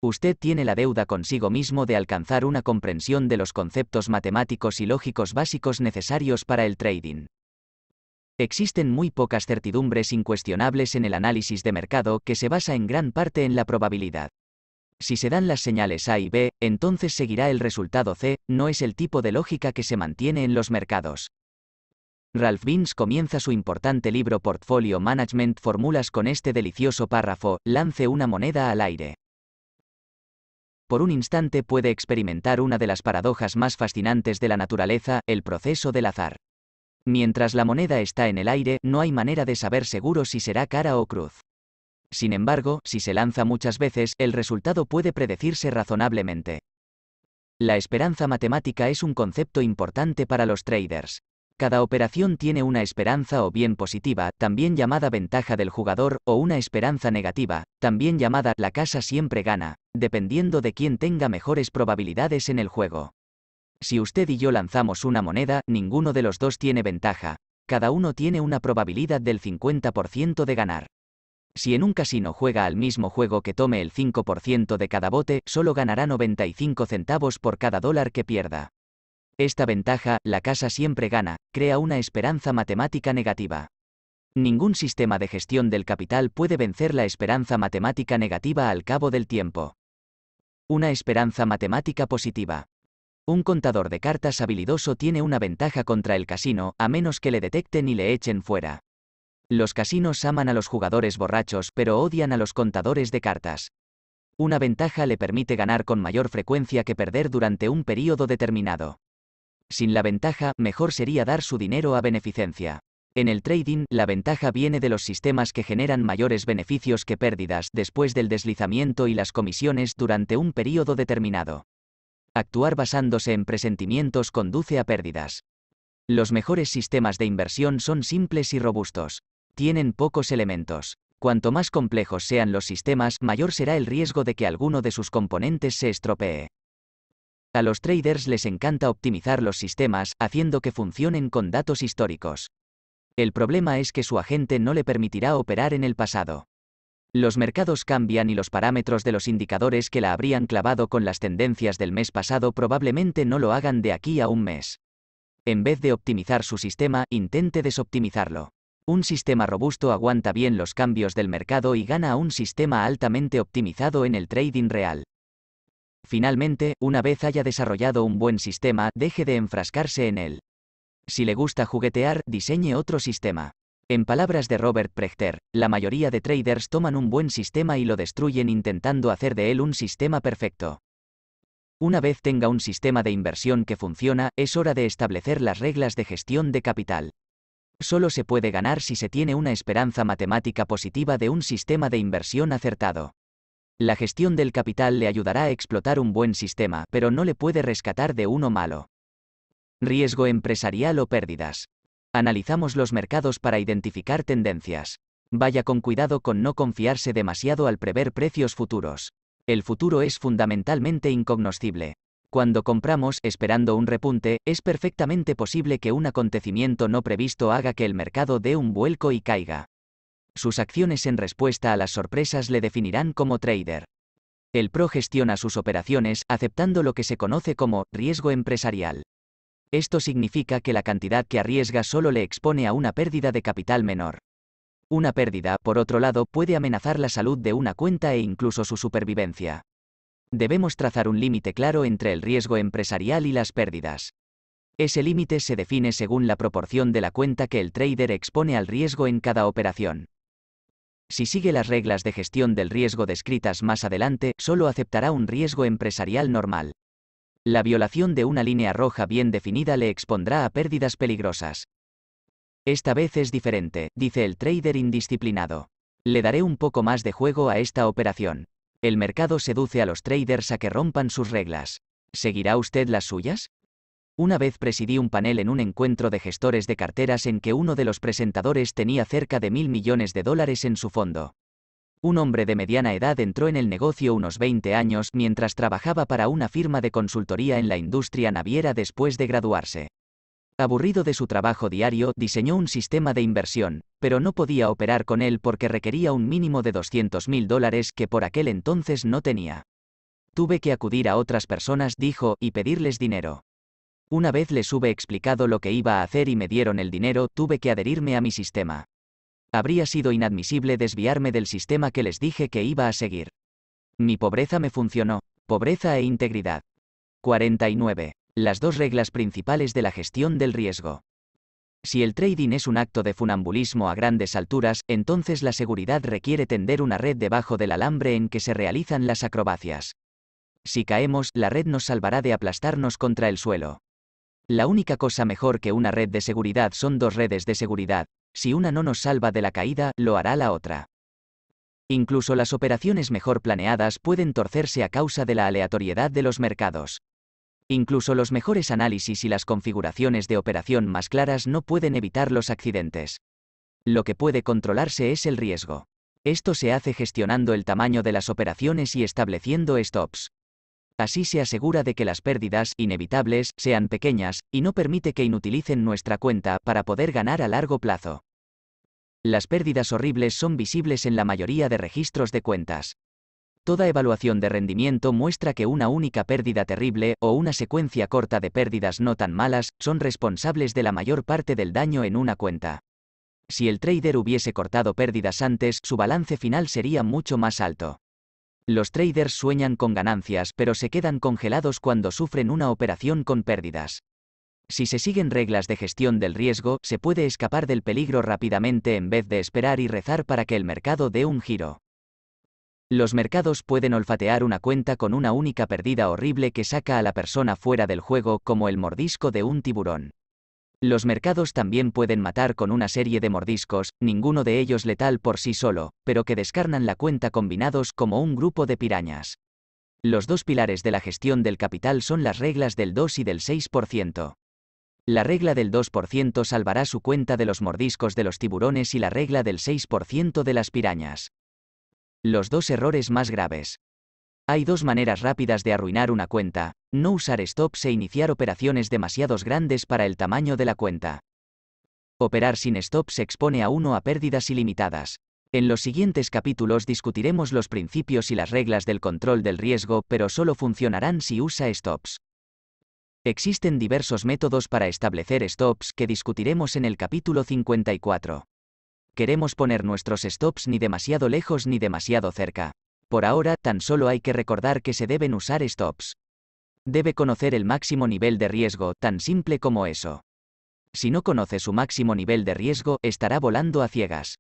Usted tiene la deuda consigo mismo de alcanzar una comprensión de los conceptos matemáticos y lógicos básicos necesarios para el trading. Existen muy pocas certidumbres incuestionables en el análisis de mercado que se basa en gran parte en la probabilidad. Si se dan las señales A y B, entonces seguirá el resultado C, no es el tipo de lógica que se mantiene en los mercados. Ralph Vince comienza su importante libro Portfolio Management Formulas con este delicioso párrafo, lance una moneda al aire. Por un instante puede experimentar una de las paradojas más fascinantes de la naturaleza, el proceso del azar. Mientras la moneda está en el aire, no hay manera de saber seguro si será cara o cruz. Sin embargo, si se lanza muchas veces, el resultado puede predecirse razonablemente. La esperanza matemática es un concepto importante para los traders. Cada operación tiene una esperanza o bien positiva, también llamada ventaja del jugador, o una esperanza negativa, también llamada la casa siempre gana, dependiendo de quién tenga mejores probabilidades en el juego. Si usted y yo lanzamos una moneda, ninguno de los dos tiene ventaja. Cada uno tiene una probabilidad del 50% de ganar. Si en un casino juega al mismo juego que tome el 5% de cada bote, solo ganará 95 centavos por cada dólar que pierda. Esta ventaja, la casa siempre gana, crea una esperanza matemática negativa. Ningún sistema de gestión del capital puede vencer la esperanza matemática negativa al cabo del tiempo. Una esperanza matemática positiva. Un contador de cartas habilidoso tiene una ventaja contra el casino, a menos que le detecten y le echen fuera. Los casinos aman a los jugadores borrachos pero odian a los contadores de cartas. Una ventaja le permite ganar con mayor frecuencia que perder durante un periodo determinado. Sin la ventaja, mejor sería dar su dinero a beneficencia. En el trading, la ventaja viene de los sistemas que generan mayores beneficios que pérdidas después del deslizamiento y las comisiones durante un periodo determinado. Actuar basándose en presentimientos conduce a pérdidas. Los mejores sistemas de inversión son simples y robustos tienen pocos elementos. Cuanto más complejos sean los sistemas, mayor será el riesgo de que alguno de sus componentes se estropee. A los traders les encanta optimizar los sistemas, haciendo que funcionen con datos históricos. El problema es que su agente no le permitirá operar en el pasado. Los mercados cambian y los parámetros de los indicadores que la habrían clavado con las tendencias del mes pasado probablemente no lo hagan de aquí a un mes. En vez de optimizar su sistema, intente desoptimizarlo. Un sistema robusto aguanta bien los cambios del mercado y gana a un sistema altamente optimizado en el trading real. Finalmente, una vez haya desarrollado un buen sistema, deje de enfrascarse en él. Si le gusta juguetear, diseñe otro sistema. En palabras de Robert Prechter, la mayoría de traders toman un buen sistema y lo destruyen intentando hacer de él un sistema perfecto. Una vez tenga un sistema de inversión que funciona, es hora de establecer las reglas de gestión de capital solo se puede ganar si se tiene una esperanza matemática positiva de un sistema de inversión acertado. La gestión del capital le ayudará a explotar un buen sistema, pero no le puede rescatar de uno malo. Riesgo empresarial o pérdidas. Analizamos los mercados para identificar tendencias. Vaya con cuidado con no confiarse demasiado al prever precios futuros. El futuro es fundamentalmente incognoscible. Cuando compramos esperando un repunte, es perfectamente posible que un acontecimiento no previsto haga que el mercado dé un vuelco y caiga. Sus acciones en respuesta a las sorpresas le definirán como trader. El PRO gestiona sus operaciones aceptando lo que se conoce como riesgo empresarial. Esto significa que la cantidad que arriesga solo le expone a una pérdida de capital menor. Una pérdida, por otro lado, puede amenazar la salud de una cuenta e incluso su supervivencia debemos trazar un límite claro entre el riesgo empresarial y las pérdidas. Ese límite se define según la proporción de la cuenta que el trader expone al riesgo en cada operación. Si sigue las reglas de gestión del riesgo descritas más adelante, solo aceptará un riesgo empresarial normal. La violación de una línea roja bien definida le expondrá a pérdidas peligrosas. Esta vez es diferente, dice el trader indisciplinado. Le daré un poco más de juego a esta operación. El mercado seduce a los traders a que rompan sus reglas. ¿Seguirá usted las suyas? Una vez presidí un panel en un encuentro de gestores de carteras en que uno de los presentadores tenía cerca de mil millones de dólares en su fondo. Un hombre de mediana edad entró en el negocio unos 20 años mientras trabajaba para una firma de consultoría en la industria naviera después de graduarse. Aburrido de su trabajo diario, diseñó un sistema de inversión, pero no podía operar con él porque requería un mínimo de 200 mil dólares que por aquel entonces no tenía. Tuve que acudir a otras personas, dijo, y pedirles dinero. Una vez les hube explicado lo que iba a hacer y me dieron el dinero, tuve que adherirme a mi sistema. Habría sido inadmisible desviarme del sistema que les dije que iba a seguir. Mi pobreza me funcionó. Pobreza e integridad. 49. Las dos reglas principales de la gestión del riesgo. Si el trading es un acto de funambulismo a grandes alturas, entonces la seguridad requiere tender una red debajo del alambre en que se realizan las acrobacias. Si caemos, la red nos salvará de aplastarnos contra el suelo. La única cosa mejor que una red de seguridad son dos redes de seguridad. Si una no nos salva de la caída, lo hará la otra. Incluso las operaciones mejor planeadas pueden torcerse a causa de la aleatoriedad de los mercados. Incluso los mejores análisis y las configuraciones de operación más claras no pueden evitar los accidentes. Lo que puede controlarse es el riesgo. Esto se hace gestionando el tamaño de las operaciones y estableciendo stops. Así se asegura de que las pérdidas inevitables sean pequeñas y no permite que inutilicen nuestra cuenta para poder ganar a largo plazo. Las pérdidas horribles son visibles en la mayoría de registros de cuentas. Toda evaluación de rendimiento muestra que una única pérdida terrible o una secuencia corta de pérdidas no tan malas son responsables de la mayor parte del daño en una cuenta. Si el trader hubiese cortado pérdidas antes, su balance final sería mucho más alto. Los traders sueñan con ganancias, pero se quedan congelados cuando sufren una operación con pérdidas. Si se siguen reglas de gestión del riesgo, se puede escapar del peligro rápidamente en vez de esperar y rezar para que el mercado dé un giro. Los mercados pueden olfatear una cuenta con una única pérdida horrible que saca a la persona fuera del juego como el mordisco de un tiburón. Los mercados también pueden matar con una serie de mordiscos, ninguno de ellos letal por sí solo, pero que descarnan la cuenta combinados como un grupo de pirañas. Los dos pilares de la gestión del capital son las reglas del 2 y del 6%. La regla del 2% salvará su cuenta de los mordiscos de los tiburones y la regla del 6% de las pirañas. Los dos errores más graves. Hay dos maneras rápidas de arruinar una cuenta, no usar stops e iniciar operaciones demasiados grandes para el tamaño de la cuenta. Operar sin stops expone a uno a pérdidas ilimitadas. En los siguientes capítulos discutiremos los principios y las reglas del control del riesgo, pero solo funcionarán si usa stops. Existen diversos métodos para establecer stops que discutiremos en el capítulo 54 queremos poner nuestros stops ni demasiado lejos ni demasiado cerca. Por ahora, tan solo hay que recordar que se deben usar stops. Debe conocer el máximo nivel de riesgo, tan simple como eso. Si no conoce su máximo nivel de riesgo, estará volando a ciegas.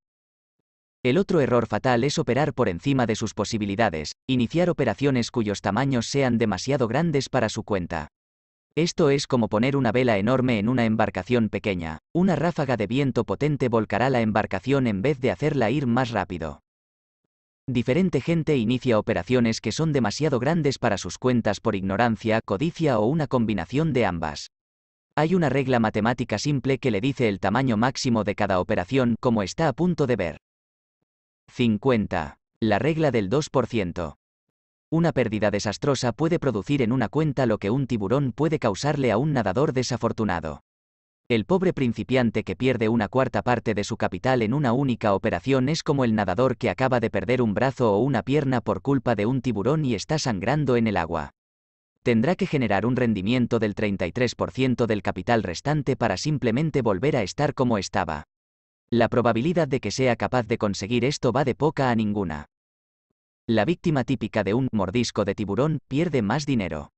El otro error fatal es operar por encima de sus posibilidades, iniciar operaciones cuyos tamaños sean demasiado grandes para su cuenta. Esto es como poner una vela enorme en una embarcación pequeña, una ráfaga de viento potente volcará la embarcación en vez de hacerla ir más rápido. Diferente gente inicia operaciones que son demasiado grandes para sus cuentas por ignorancia, codicia o una combinación de ambas. Hay una regla matemática simple que le dice el tamaño máximo de cada operación como está a punto de ver. 50. La regla del 2%. Una pérdida desastrosa puede producir en una cuenta lo que un tiburón puede causarle a un nadador desafortunado. El pobre principiante que pierde una cuarta parte de su capital en una única operación es como el nadador que acaba de perder un brazo o una pierna por culpa de un tiburón y está sangrando en el agua. Tendrá que generar un rendimiento del 33% del capital restante para simplemente volver a estar como estaba. La probabilidad de que sea capaz de conseguir esto va de poca a ninguna. La víctima típica de un mordisco de tiburón pierde más dinero.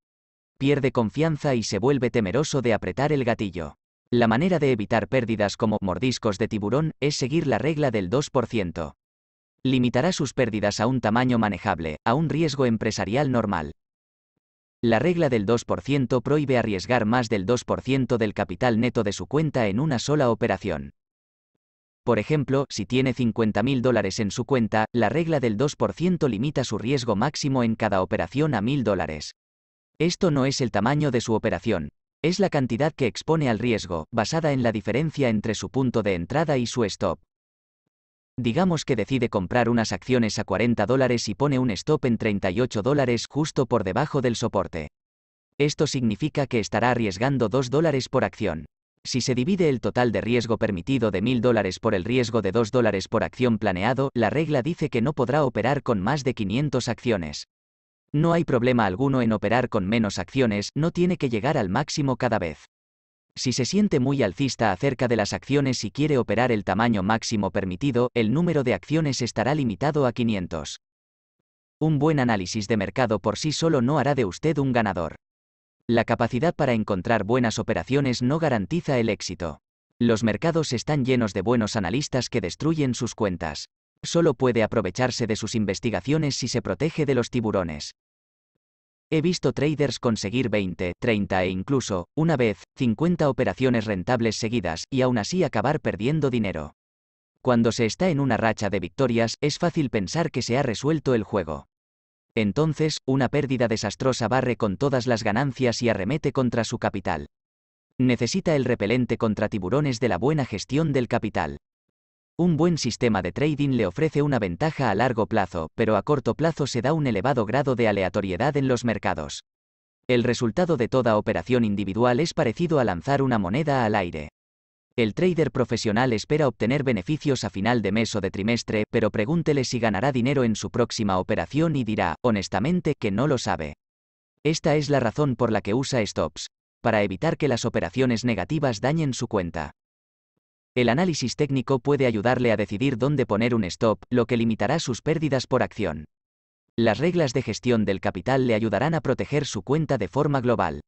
Pierde confianza y se vuelve temeroso de apretar el gatillo. La manera de evitar pérdidas como mordiscos de tiburón es seguir la regla del 2%. Limitará sus pérdidas a un tamaño manejable, a un riesgo empresarial normal. La regla del 2% prohíbe arriesgar más del 2% del capital neto de su cuenta en una sola operación. Por ejemplo, si tiene 50.000 dólares en su cuenta, la regla del 2% limita su riesgo máximo en cada operación a 1.000 dólares. Esto no es el tamaño de su operación, es la cantidad que expone al riesgo, basada en la diferencia entre su punto de entrada y su stop. Digamos que decide comprar unas acciones a 40 dólares y pone un stop en 38 dólares justo por debajo del soporte. Esto significa que estará arriesgando 2 dólares por acción. Si se divide el total de riesgo permitido de 1.000 dólares por el riesgo de 2 dólares por acción planeado, la regla dice que no podrá operar con más de 500 acciones. No hay problema alguno en operar con menos acciones, no tiene que llegar al máximo cada vez. Si se siente muy alcista acerca de las acciones y quiere operar el tamaño máximo permitido, el número de acciones estará limitado a 500. Un buen análisis de mercado por sí solo no hará de usted un ganador. La capacidad para encontrar buenas operaciones no garantiza el éxito. Los mercados están llenos de buenos analistas que destruyen sus cuentas. Solo puede aprovecharse de sus investigaciones si se protege de los tiburones. He visto traders conseguir 20, 30 e incluso, una vez, 50 operaciones rentables seguidas y aún así acabar perdiendo dinero. Cuando se está en una racha de victorias, es fácil pensar que se ha resuelto el juego. Entonces, una pérdida desastrosa barre con todas las ganancias y arremete contra su capital. Necesita el repelente contra tiburones de la buena gestión del capital. Un buen sistema de trading le ofrece una ventaja a largo plazo, pero a corto plazo se da un elevado grado de aleatoriedad en los mercados. El resultado de toda operación individual es parecido a lanzar una moneda al aire. El trader profesional espera obtener beneficios a final de mes o de trimestre, pero pregúntele si ganará dinero en su próxima operación y dirá, honestamente, que no lo sabe. Esta es la razón por la que usa stops, para evitar que las operaciones negativas dañen su cuenta. El análisis técnico puede ayudarle a decidir dónde poner un stop, lo que limitará sus pérdidas por acción. Las reglas de gestión del capital le ayudarán a proteger su cuenta de forma global.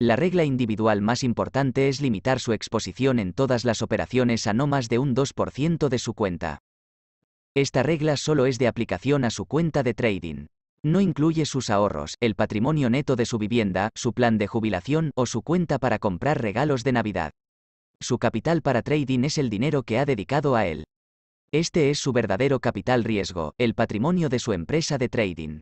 La regla individual más importante es limitar su exposición en todas las operaciones a no más de un 2% de su cuenta. Esta regla solo es de aplicación a su cuenta de trading. No incluye sus ahorros, el patrimonio neto de su vivienda, su plan de jubilación o su cuenta para comprar regalos de Navidad. Su capital para trading es el dinero que ha dedicado a él. Este es su verdadero capital riesgo, el patrimonio de su empresa de trading.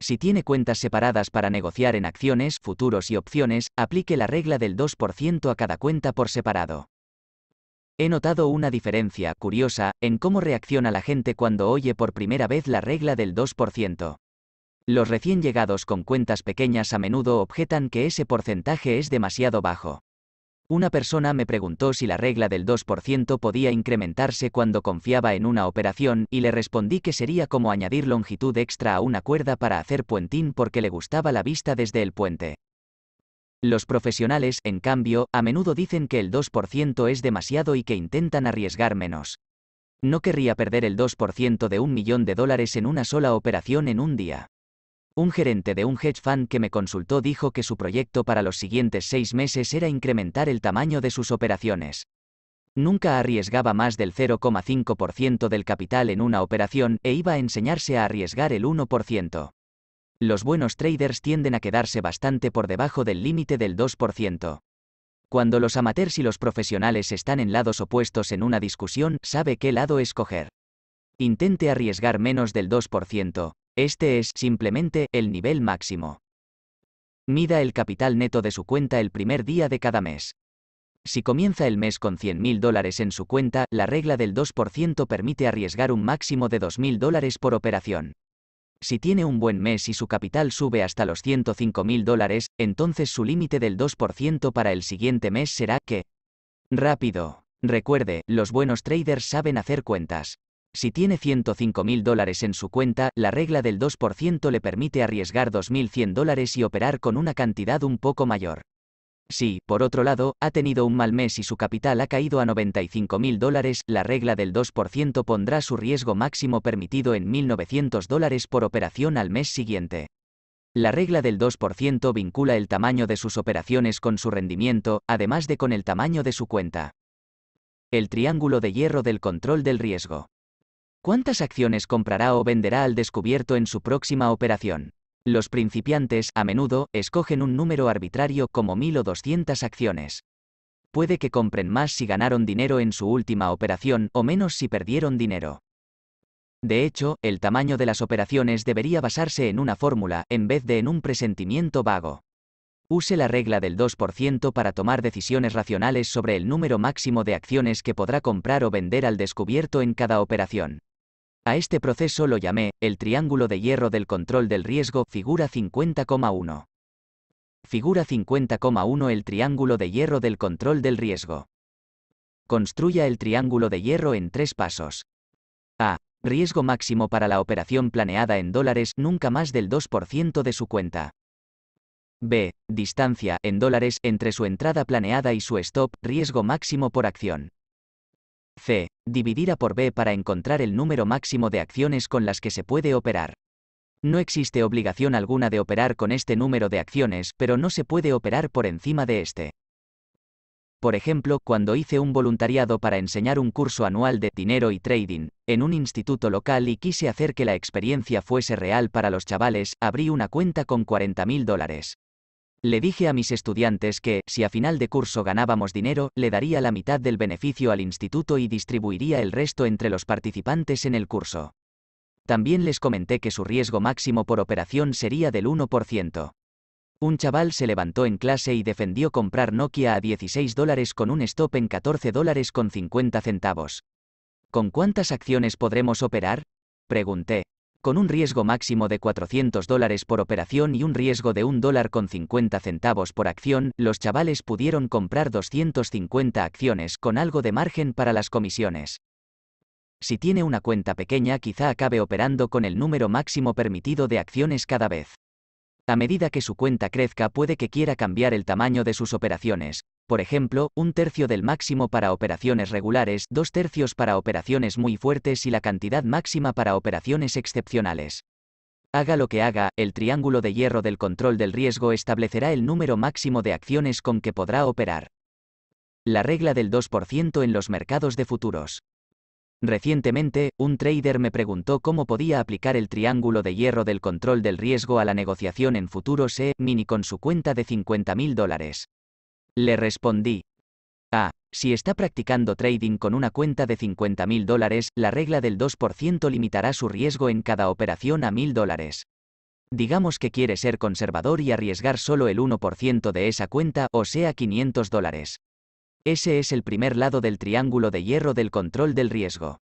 Si tiene cuentas separadas para negociar en acciones, futuros y opciones, aplique la regla del 2% a cada cuenta por separado. He notado una diferencia curiosa en cómo reacciona la gente cuando oye por primera vez la regla del 2%. Los recién llegados con cuentas pequeñas a menudo objetan que ese porcentaje es demasiado bajo. Una persona me preguntó si la regla del 2% podía incrementarse cuando confiaba en una operación y le respondí que sería como añadir longitud extra a una cuerda para hacer puentín porque le gustaba la vista desde el puente. Los profesionales, en cambio, a menudo dicen que el 2% es demasiado y que intentan arriesgar menos. No querría perder el 2% de un millón de dólares en una sola operación en un día. Un gerente de un hedge fund que me consultó dijo que su proyecto para los siguientes seis meses era incrementar el tamaño de sus operaciones. Nunca arriesgaba más del 0,5% del capital en una operación e iba a enseñarse a arriesgar el 1%. Los buenos traders tienden a quedarse bastante por debajo del límite del 2%. Cuando los amateurs y los profesionales están en lados opuestos en una discusión, sabe qué lado escoger. Intente arriesgar menos del 2%, este es, simplemente, el nivel máximo. Mida el capital neto de su cuenta el primer día de cada mes. Si comienza el mes con 100.000 dólares en su cuenta, la regla del 2% permite arriesgar un máximo de 2.000 dólares por operación. Si tiene un buen mes y su capital sube hasta los 105.000 dólares, entonces su límite del 2% para el siguiente mes será que... Rápido. Recuerde, los buenos traders saben hacer cuentas. Si tiene 105.000 dólares en su cuenta, la regla del 2% le permite arriesgar 2.100 dólares y operar con una cantidad un poco mayor. Si, por otro lado, ha tenido un mal mes y su capital ha caído a 95.000 dólares, la regla del 2% pondrá su riesgo máximo permitido en 1.900 dólares por operación al mes siguiente. La regla del 2% vincula el tamaño de sus operaciones con su rendimiento, además de con el tamaño de su cuenta. El triángulo de hierro del control del riesgo. ¿Cuántas acciones comprará o venderá al descubierto en su próxima operación? Los principiantes, a menudo, escogen un número arbitrario como 1000 o 200 acciones. Puede que compren más si ganaron dinero en su última operación o menos si perdieron dinero. De hecho, el tamaño de las operaciones debería basarse en una fórmula, en vez de en un presentimiento vago. Use la regla del 2% para tomar decisiones racionales sobre el número máximo de acciones que podrá comprar o vender al descubierto en cada operación. A este proceso lo llamé, el triángulo de hierro del control del riesgo, figura 50,1. Figura 50,1 El triángulo de hierro del control del riesgo. Construya el triángulo de hierro en tres pasos. A. Riesgo máximo para la operación planeada en dólares, nunca más del 2% de su cuenta. B. Distancia en dólares entre su entrada planeada y su stop, riesgo máximo por acción. C. Dividir A por B para encontrar el número máximo de acciones con las que se puede operar. No existe obligación alguna de operar con este número de acciones, pero no se puede operar por encima de este. Por ejemplo, cuando hice un voluntariado para enseñar un curso anual de dinero y trading, en un instituto local y quise hacer que la experiencia fuese real para los chavales, abrí una cuenta con 40 mil dólares. Le dije a mis estudiantes que, si a final de curso ganábamos dinero, le daría la mitad del beneficio al instituto y distribuiría el resto entre los participantes en el curso. También les comenté que su riesgo máximo por operación sería del 1%. Un chaval se levantó en clase y defendió comprar Nokia a 16 dólares con un stop en 14 dólares con 50 centavos. ¿Con cuántas acciones podremos operar? Pregunté con un riesgo máximo de 400 dólares por operación y un riesgo de 1 dólar con 50 centavos por acción, los chavales pudieron comprar 250 acciones con algo de margen para las comisiones. Si tiene una cuenta pequeña quizá acabe operando con el número máximo permitido de acciones cada vez. A medida que su cuenta crezca puede que quiera cambiar el tamaño de sus operaciones, por ejemplo, un tercio del máximo para operaciones regulares, dos tercios para operaciones muy fuertes y la cantidad máxima para operaciones excepcionales. Haga lo que haga, el triángulo de hierro del control del riesgo establecerá el número máximo de acciones con que podrá operar. La regla del 2% en los mercados de futuros. Recientemente, un trader me preguntó cómo podía aplicar el triángulo de hierro del control del riesgo a la negociación en futuros E-mini eh, con su cuenta de 50.000 dólares. Le respondí. A. Ah, si está practicando trading con una cuenta de 50.000 dólares, la regla del 2% limitará su riesgo en cada operación a mil dólares. Digamos que quiere ser conservador y arriesgar solo el 1% de esa cuenta, o sea 500 dólares. Ese es el primer lado del triángulo de hierro del control del riesgo.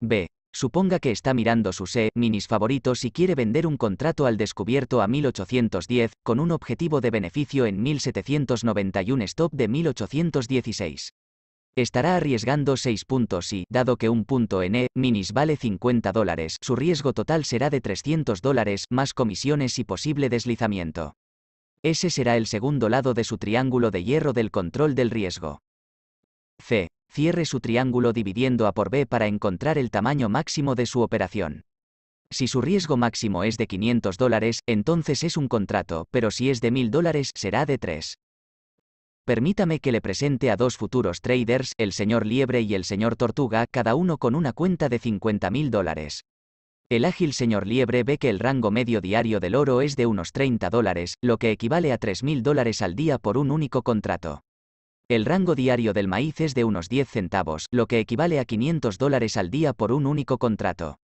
B. Suponga que está mirando sus E minis favoritos y quiere vender un contrato al descubierto a 1810, con un objetivo de beneficio en 1791 stop de 1816. Estará arriesgando 6 puntos y, dado que un punto en E minis vale 50 dólares, su riesgo total será de 300 dólares, más comisiones y posible deslizamiento. Ese será el segundo lado de su triángulo de hierro del control del riesgo. C. Cierre su triángulo dividiendo A por B para encontrar el tamaño máximo de su operación. Si su riesgo máximo es de 500 dólares, entonces es un contrato, pero si es de 1000 dólares, será de 3. Permítame que le presente a dos futuros traders, el señor Liebre y el señor Tortuga, cada uno con una cuenta de 50.000 dólares. El ágil señor Liebre ve que el rango medio diario del oro es de unos 30 dólares, lo que equivale a 3.000 dólares al día por un único contrato. El rango diario del maíz es de unos 10 centavos, lo que equivale a 500 dólares al día por un único contrato.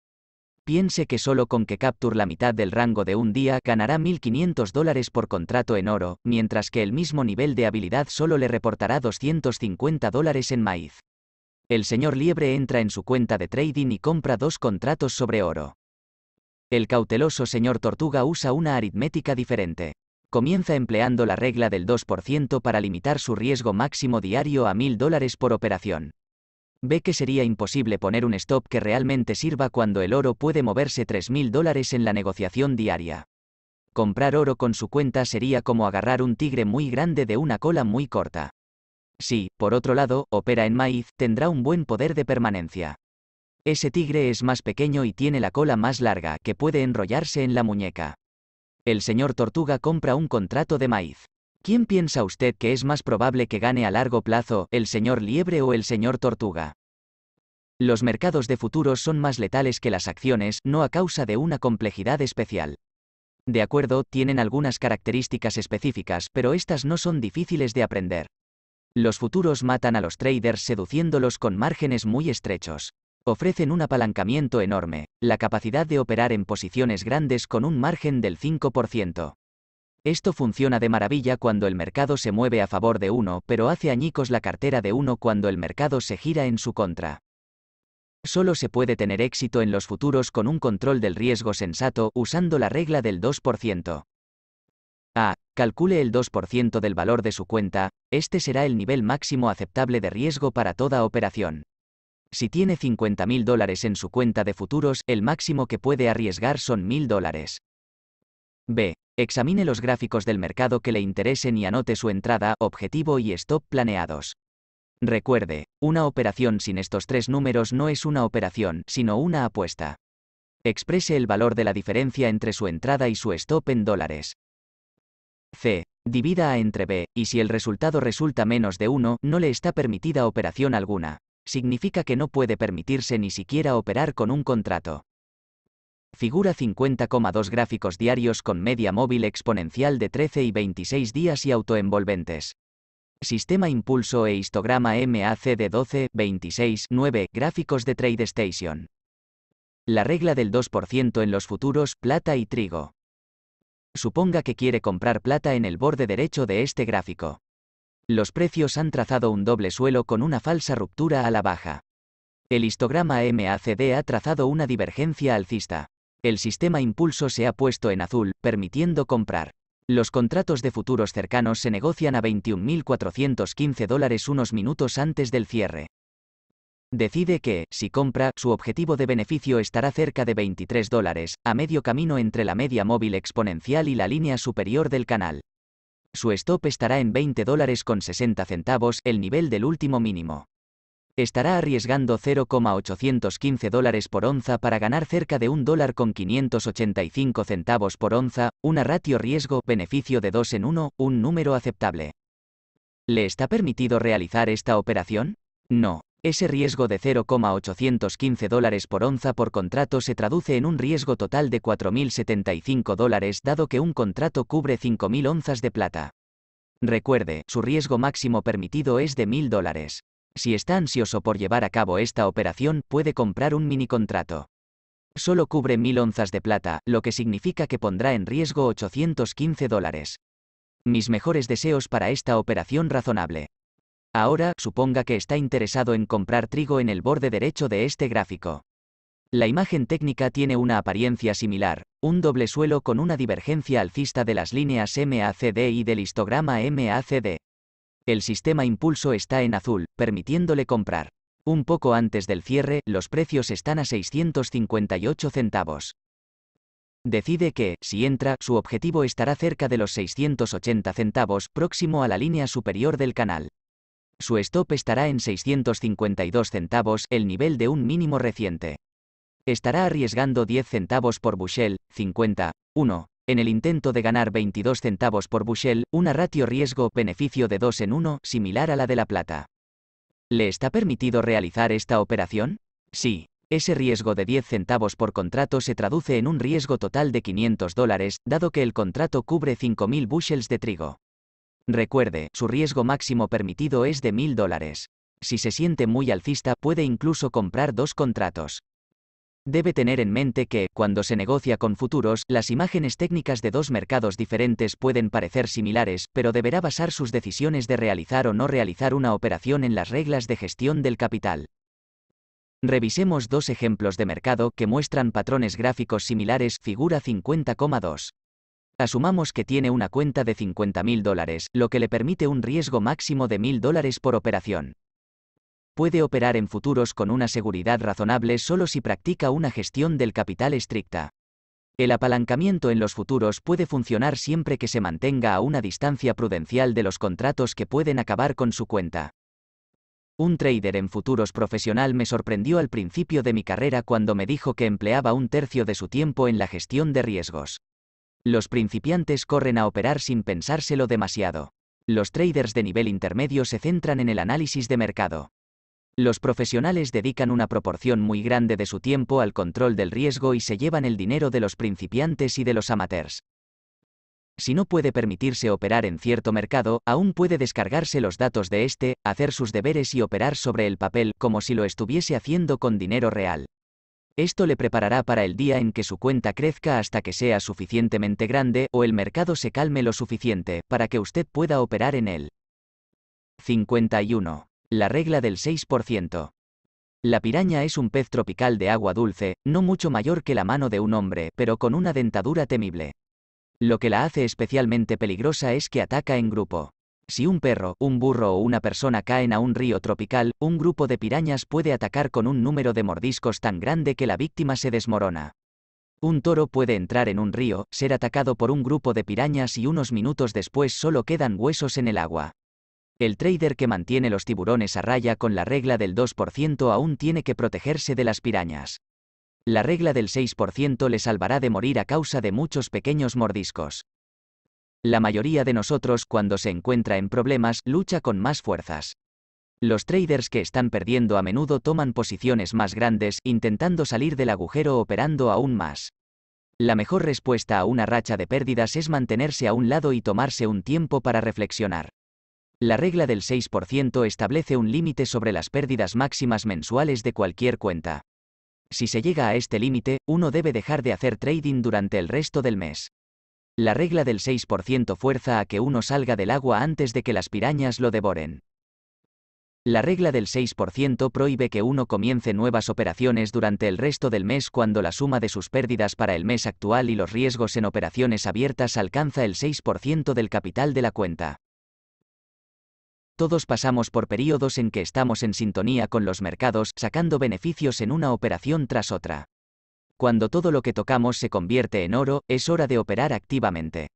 Piense que solo con que Capture la mitad del rango de un día ganará 1.500 dólares por contrato en oro, mientras que el mismo nivel de habilidad solo le reportará 250 dólares en maíz. El señor Liebre entra en su cuenta de trading y compra dos contratos sobre oro. El cauteloso señor Tortuga usa una aritmética diferente comienza empleando la regla del 2% para limitar su riesgo máximo diario a 1.000 dólares por operación. Ve que sería imposible poner un stop que realmente sirva cuando el oro puede moverse 3.000 dólares en la negociación diaria. Comprar oro con su cuenta sería como agarrar un tigre muy grande de una cola muy corta. Si, por otro lado, opera en maíz, tendrá un buen poder de permanencia. Ese tigre es más pequeño y tiene la cola más larga, que puede enrollarse en la muñeca. El señor Tortuga compra un contrato de maíz. ¿Quién piensa usted que es más probable que gane a largo plazo, el señor Liebre o el señor Tortuga? Los mercados de futuros son más letales que las acciones, no a causa de una complejidad especial. De acuerdo, tienen algunas características específicas, pero estas no son difíciles de aprender. Los futuros matan a los traders seduciéndolos con márgenes muy estrechos ofrecen un apalancamiento enorme, la capacidad de operar en posiciones grandes con un margen del 5%. Esto funciona de maravilla cuando el mercado se mueve a favor de uno, pero hace añicos la cartera de uno cuando el mercado se gira en su contra. Solo se puede tener éxito en los futuros con un control del riesgo sensato usando la regla del 2%. A. Calcule el 2% del valor de su cuenta, este será el nivel máximo aceptable de riesgo para toda operación. Si tiene 50.000 mil dólares en su cuenta de futuros, el máximo que puede arriesgar son 1.000 dólares. B. Examine los gráficos del mercado que le interesen y anote su entrada, objetivo y stop planeados. Recuerde, una operación sin estos tres números no es una operación, sino una apuesta. Exprese el valor de la diferencia entre su entrada y su stop en dólares. C. Divida A entre B, y si el resultado resulta menos de 1, no le está permitida operación alguna significa que no puede permitirse ni siquiera operar con un contrato. Figura 50,2 gráficos diarios con media móvil exponencial de 13 y 26 días y autoenvolventes. Sistema impulso e histograma MAC de 12, 26, 9, gráficos de TradeStation. La regla del 2% en los futuros, plata y trigo. Suponga que quiere comprar plata en el borde derecho de este gráfico. Los precios han trazado un doble suelo con una falsa ruptura a la baja. El histograma MACD ha trazado una divergencia alcista. El sistema impulso se ha puesto en azul, permitiendo comprar. Los contratos de futuros cercanos se negocian a 21.415 dólares unos minutos antes del cierre. Decide que, si compra, su objetivo de beneficio estará cerca de 23 dólares, a medio camino entre la media móvil exponencial y la línea superior del canal. Su stop estará en 20 dólares con 60 centavos, el nivel del último mínimo. Estará arriesgando 0,815 dólares por onza para ganar cerca de 1,585 dólar con 585 centavos por onza, una ratio riesgo-beneficio de 2 en 1, un número aceptable. ¿Le está permitido realizar esta operación? No. Ese riesgo de 0,815 dólares por onza por contrato se traduce en un riesgo total de 4.075 dólares dado que un contrato cubre 5.000 onzas de plata. Recuerde, su riesgo máximo permitido es de 1.000 dólares. Si está ansioso por llevar a cabo esta operación, puede comprar un mini contrato. Solo cubre 1.000 onzas de plata, lo que significa que pondrá en riesgo 815 dólares. Mis mejores deseos para esta operación razonable. Ahora, suponga que está interesado en comprar trigo en el borde derecho de este gráfico. La imagen técnica tiene una apariencia similar, un doble suelo con una divergencia alcista de las líneas MACD y del histograma MACD. El sistema impulso está en azul, permitiéndole comprar. Un poco antes del cierre, los precios están a 658 centavos. Decide que, si entra, su objetivo estará cerca de los 680 centavos, próximo a la línea superior del canal. Su stop estará en 652 centavos, el nivel de un mínimo reciente. Estará arriesgando 10 centavos por Bushel, 50, 1, en el intento de ganar 22 centavos por Bushel, una ratio riesgo-beneficio de 2 en 1, similar a la de la plata. ¿Le está permitido realizar esta operación? Sí. Ese riesgo de 10 centavos por contrato se traduce en un riesgo total de 500 dólares, dado que el contrato cubre 5.000 bushels de trigo. Recuerde, su riesgo máximo permitido es de 1000 dólares. Si se siente muy alcista puede incluso comprar dos contratos. Debe tener en mente que, cuando se negocia con futuros, las imágenes técnicas de dos mercados diferentes pueden parecer similares, pero deberá basar sus decisiones de realizar o no realizar una operación en las reglas de gestión del capital. Revisemos dos ejemplos de mercado que muestran patrones gráficos similares, figura 50,2. Asumamos que tiene una cuenta de 50.000 dólares, lo que le permite un riesgo máximo de 1.000 dólares por operación. Puede operar en futuros con una seguridad razonable solo si practica una gestión del capital estricta. El apalancamiento en los futuros puede funcionar siempre que se mantenga a una distancia prudencial de los contratos que pueden acabar con su cuenta. Un trader en futuros profesional me sorprendió al principio de mi carrera cuando me dijo que empleaba un tercio de su tiempo en la gestión de riesgos. Los principiantes corren a operar sin pensárselo demasiado. Los traders de nivel intermedio se centran en el análisis de mercado. Los profesionales dedican una proporción muy grande de su tiempo al control del riesgo y se llevan el dinero de los principiantes y de los amateurs. Si no puede permitirse operar en cierto mercado, aún puede descargarse los datos de este, hacer sus deberes y operar sobre el papel como si lo estuviese haciendo con dinero real. Esto le preparará para el día en que su cuenta crezca hasta que sea suficientemente grande o el mercado se calme lo suficiente para que usted pueda operar en él. 51. La regla del 6%. La piraña es un pez tropical de agua dulce, no mucho mayor que la mano de un hombre, pero con una dentadura temible. Lo que la hace especialmente peligrosa es que ataca en grupo. Si un perro, un burro o una persona caen a un río tropical, un grupo de pirañas puede atacar con un número de mordiscos tan grande que la víctima se desmorona. Un toro puede entrar en un río, ser atacado por un grupo de pirañas y unos minutos después solo quedan huesos en el agua. El trader que mantiene los tiburones a raya con la regla del 2% aún tiene que protegerse de las pirañas. La regla del 6% le salvará de morir a causa de muchos pequeños mordiscos. La mayoría de nosotros cuando se encuentra en problemas lucha con más fuerzas. Los traders que están perdiendo a menudo toman posiciones más grandes intentando salir del agujero operando aún más. La mejor respuesta a una racha de pérdidas es mantenerse a un lado y tomarse un tiempo para reflexionar. La regla del 6% establece un límite sobre las pérdidas máximas mensuales de cualquier cuenta. Si se llega a este límite, uno debe dejar de hacer trading durante el resto del mes. La regla del 6% fuerza a que uno salga del agua antes de que las pirañas lo devoren. La regla del 6% prohíbe que uno comience nuevas operaciones durante el resto del mes cuando la suma de sus pérdidas para el mes actual y los riesgos en operaciones abiertas alcanza el 6% del capital de la cuenta. Todos pasamos por periodos en que estamos en sintonía con los mercados, sacando beneficios en una operación tras otra cuando todo lo que tocamos se convierte en oro, es hora de operar activamente.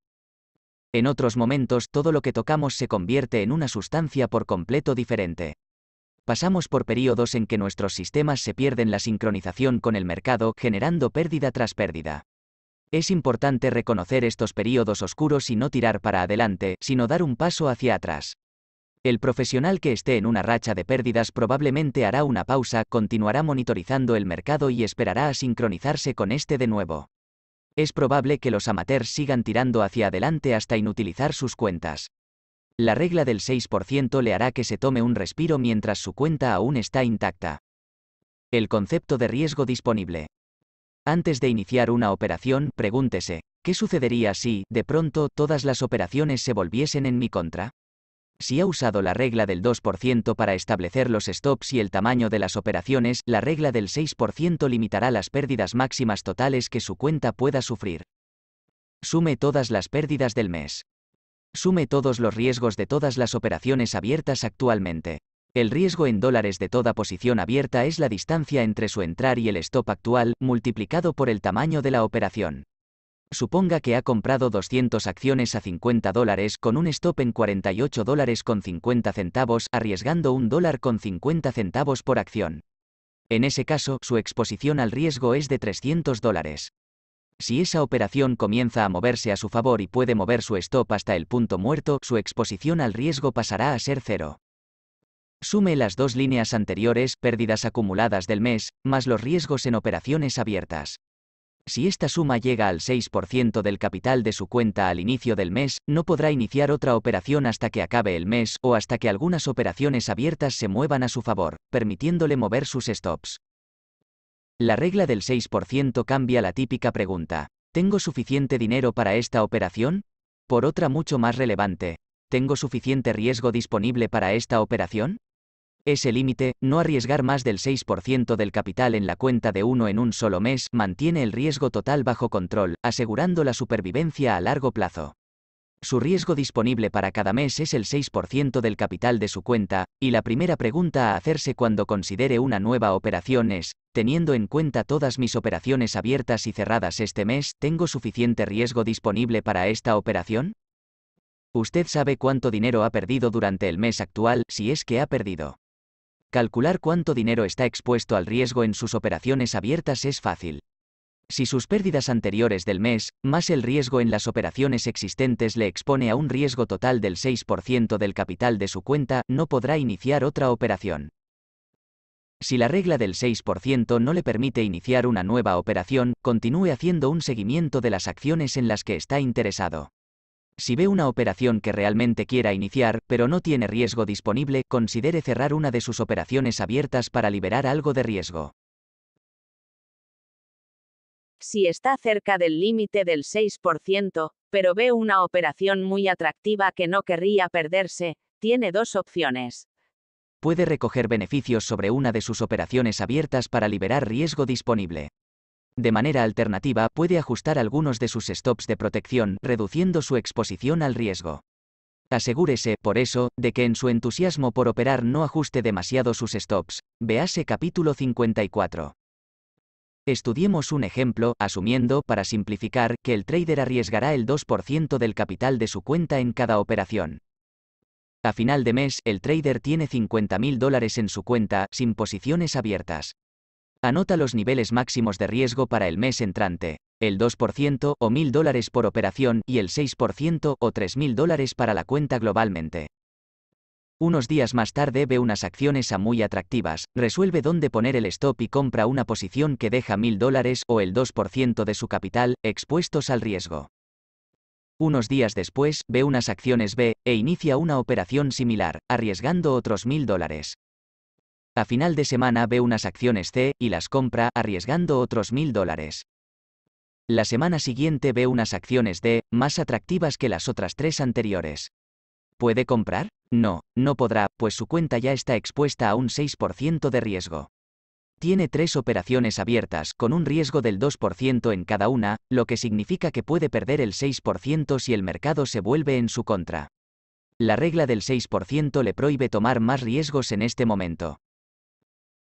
En otros momentos todo lo que tocamos se convierte en una sustancia por completo diferente. Pasamos por periodos en que nuestros sistemas se pierden la sincronización con el mercado, generando pérdida tras pérdida. Es importante reconocer estos periodos oscuros y no tirar para adelante, sino dar un paso hacia atrás. El profesional que esté en una racha de pérdidas probablemente hará una pausa, continuará monitorizando el mercado y esperará a sincronizarse con este de nuevo. Es probable que los amateurs sigan tirando hacia adelante hasta inutilizar sus cuentas. La regla del 6% le hará que se tome un respiro mientras su cuenta aún está intacta. El concepto de riesgo disponible. Antes de iniciar una operación, pregúntese, ¿qué sucedería si, de pronto, todas las operaciones se volviesen en mi contra? Si ha usado la regla del 2% para establecer los stops y el tamaño de las operaciones, la regla del 6% limitará las pérdidas máximas totales que su cuenta pueda sufrir. Sume todas las pérdidas del mes. Sume todos los riesgos de todas las operaciones abiertas actualmente. El riesgo en dólares de toda posición abierta es la distancia entre su entrar y el stop actual, multiplicado por el tamaño de la operación. Suponga que ha comprado 200 acciones a 50 dólares con un stop en 48 dólares con 50 centavos, arriesgando un dólar con 50 centavos por acción. En ese caso, su exposición al riesgo es de 300 dólares. Si esa operación comienza a moverse a su favor y puede mover su stop hasta el punto muerto, su exposición al riesgo pasará a ser cero. Sume las dos líneas anteriores, pérdidas acumuladas del mes, más los riesgos en operaciones abiertas. Si esta suma llega al 6% del capital de su cuenta al inicio del mes, no podrá iniciar otra operación hasta que acabe el mes o hasta que algunas operaciones abiertas se muevan a su favor, permitiéndole mover sus stops. La regla del 6% cambia la típica pregunta. ¿Tengo suficiente dinero para esta operación? Por otra mucho más relevante. ¿Tengo suficiente riesgo disponible para esta operación? Ese límite, no arriesgar más del 6% del capital en la cuenta de uno en un solo mes, mantiene el riesgo total bajo control, asegurando la supervivencia a largo plazo. Su riesgo disponible para cada mes es el 6% del capital de su cuenta, y la primera pregunta a hacerse cuando considere una nueva operación es, teniendo en cuenta todas mis operaciones abiertas y cerradas este mes, ¿tengo suficiente riesgo disponible para esta operación? Usted sabe cuánto dinero ha perdido durante el mes actual, si es que ha perdido. Calcular cuánto dinero está expuesto al riesgo en sus operaciones abiertas es fácil. Si sus pérdidas anteriores del mes, más el riesgo en las operaciones existentes le expone a un riesgo total del 6% del capital de su cuenta, no podrá iniciar otra operación. Si la regla del 6% no le permite iniciar una nueva operación, continúe haciendo un seguimiento de las acciones en las que está interesado. Si ve una operación que realmente quiera iniciar, pero no tiene riesgo disponible, considere cerrar una de sus operaciones abiertas para liberar algo de riesgo. Si está cerca del límite del 6%, pero ve una operación muy atractiva que no querría perderse, tiene dos opciones. Puede recoger beneficios sobre una de sus operaciones abiertas para liberar riesgo disponible. De manera alternativa puede ajustar algunos de sus stops de protección, reduciendo su exposición al riesgo. Asegúrese, por eso, de que en su entusiasmo por operar no ajuste demasiado sus stops. Vease capítulo 54. Estudiemos un ejemplo, asumiendo, para simplificar, que el trader arriesgará el 2% del capital de su cuenta en cada operación. A final de mes, el trader tiene 50.000 dólares en su cuenta, sin posiciones abiertas. Anota los niveles máximos de riesgo para el mes entrante, el 2% o 1.000 dólares por operación y el 6% o 3.000 dólares para la cuenta globalmente. Unos días más tarde ve unas acciones a muy atractivas, resuelve dónde poner el stop y compra una posición que deja 1.000 dólares o el 2% de su capital expuestos al riesgo. Unos días después, ve unas acciones B e inicia una operación similar, arriesgando otros 1.000 dólares. A final de semana ve unas acciones C y las compra arriesgando otros mil dólares. La semana siguiente ve unas acciones D más atractivas que las otras tres anteriores. ¿Puede comprar? No, no podrá, pues su cuenta ya está expuesta a un 6% de riesgo. Tiene tres operaciones abiertas con un riesgo del 2% en cada una, lo que significa que puede perder el 6% si el mercado se vuelve en su contra. La regla del 6% le prohíbe tomar más riesgos en este momento.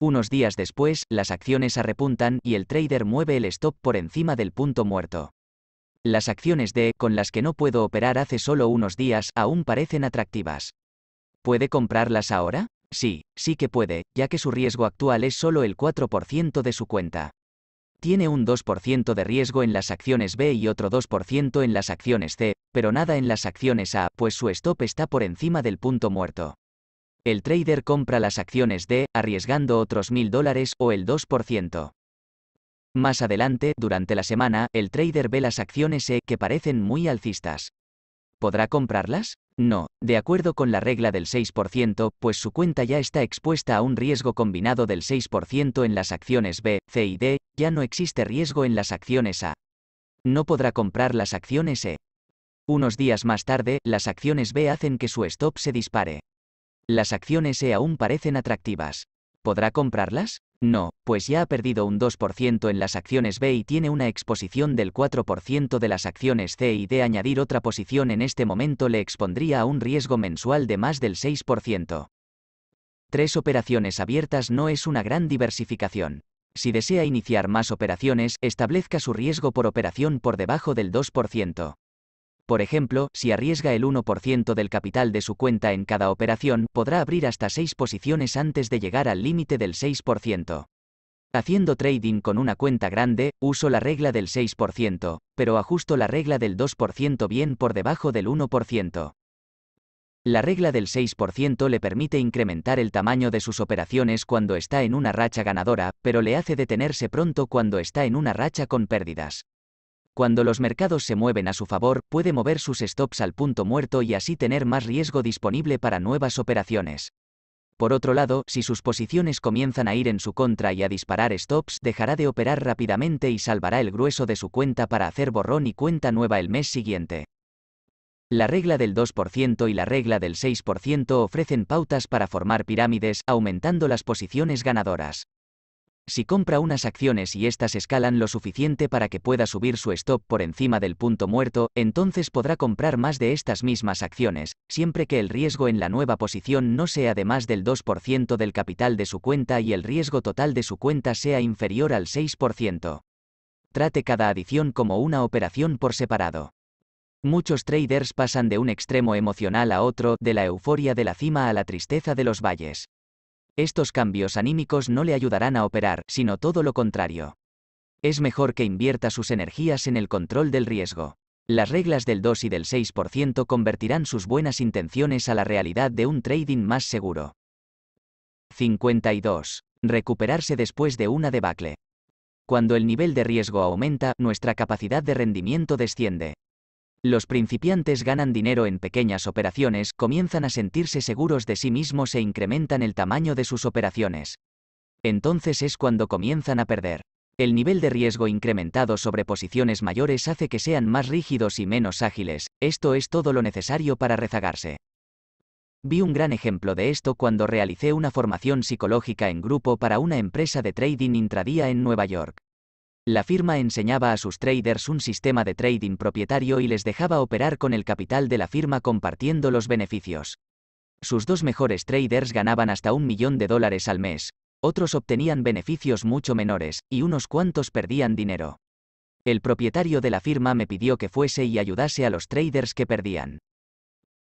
Unos días después, las acciones repuntan y el trader mueve el stop por encima del punto muerto. Las acciones D, con las que no puedo operar hace solo unos días, aún parecen atractivas. ¿Puede comprarlas ahora? Sí, sí que puede, ya que su riesgo actual es solo el 4% de su cuenta. Tiene un 2% de riesgo en las acciones B y otro 2% en las acciones C, pero nada en las acciones A, pues su stop está por encima del punto muerto. El trader compra las acciones D, arriesgando otros mil dólares o el 2%. Más adelante, durante la semana, el trader ve las acciones E que parecen muy alcistas. ¿Podrá comprarlas? No, de acuerdo con la regla del 6%, pues su cuenta ya está expuesta a un riesgo combinado del 6% en las acciones B, C y D, ya no existe riesgo en las acciones A. No podrá comprar las acciones E. Unos días más tarde, las acciones B hacen que su stop se dispare. Las acciones E aún parecen atractivas. ¿Podrá comprarlas? No, pues ya ha perdido un 2% en las acciones B y tiene una exposición del 4% de las acciones C y D. Añadir otra posición en este momento le expondría a un riesgo mensual de más del 6%. Tres operaciones abiertas no es una gran diversificación. Si desea iniciar más operaciones, establezca su riesgo por operación por debajo del 2%. Por ejemplo, si arriesga el 1% del capital de su cuenta en cada operación, podrá abrir hasta 6 posiciones antes de llegar al límite del 6%. Haciendo trading con una cuenta grande, uso la regla del 6%, pero ajusto la regla del 2% bien por debajo del 1%. La regla del 6% le permite incrementar el tamaño de sus operaciones cuando está en una racha ganadora, pero le hace detenerse pronto cuando está en una racha con pérdidas. Cuando los mercados se mueven a su favor, puede mover sus stops al punto muerto y así tener más riesgo disponible para nuevas operaciones. Por otro lado, si sus posiciones comienzan a ir en su contra y a disparar stops, dejará de operar rápidamente y salvará el grueso de su cuenta para hacer borrón y cuenta nueva el mes siguiente. La regla del 2% y la regla del 6% ofrecen pautas para formar pirámides, aumentando las posiciones ganadoras. Si compra unas acciones y estas escalan lo suficiente para que pueda subir su stop por encima del punto muerto, entonces podrá comprar más de estas mismas acciones, siempre que el riesgo en la nueva posición no sea de más del 2% del capital de su cuenta y el riesgo total de su cuenta sea inferior al 6%. Trate cada adición como una operación por separado. Muchos traders pasan de un extremo emocional a otro, de la euforia de la cima a la tristeza de los valles. Estos cambios anímicos no le ayudarán a operar, sino todo lo contrario. Es mejor que invierta sus energías en el control del riesgo. Las reglas del 2 y del 6% convertirán sus buenas intenciones a la realidad de un trading más seguro. 52. Recuperarse después de una debacle. Cuando el nivel de riesgo aumenta, nuestra capacidad de rendimiento desciende. Los principiantes ganan dinero en pequeñas operaciones, comienzan a sentirse seguros de sí mismos e incrementan el tamaño de sus operaciones. Entonces es cuando comienzan a perder. El nivel de riesgo incrementado sobre posiciones mayores hace que sean más rígidos y menos ágiles, esto es todo lo necesario para rezagarse. Vi un gran ejemplo de esto cuando realicé una formación psicológica en grupo para una empresa de trading intradía en Nueva York. La firma enseñaba a sus traders un sistema de trading propietario y les dejaba operar con el capital de la firma compartiendo los beneficios. Sus dos mejores traders ganaban hasta un millón de dólares al mes, otros obtenían beneficios mucho menores, y unos cuantos perdían dinero. El propietario de la firma me pidió que fuese y ayudase a los traders que perdían.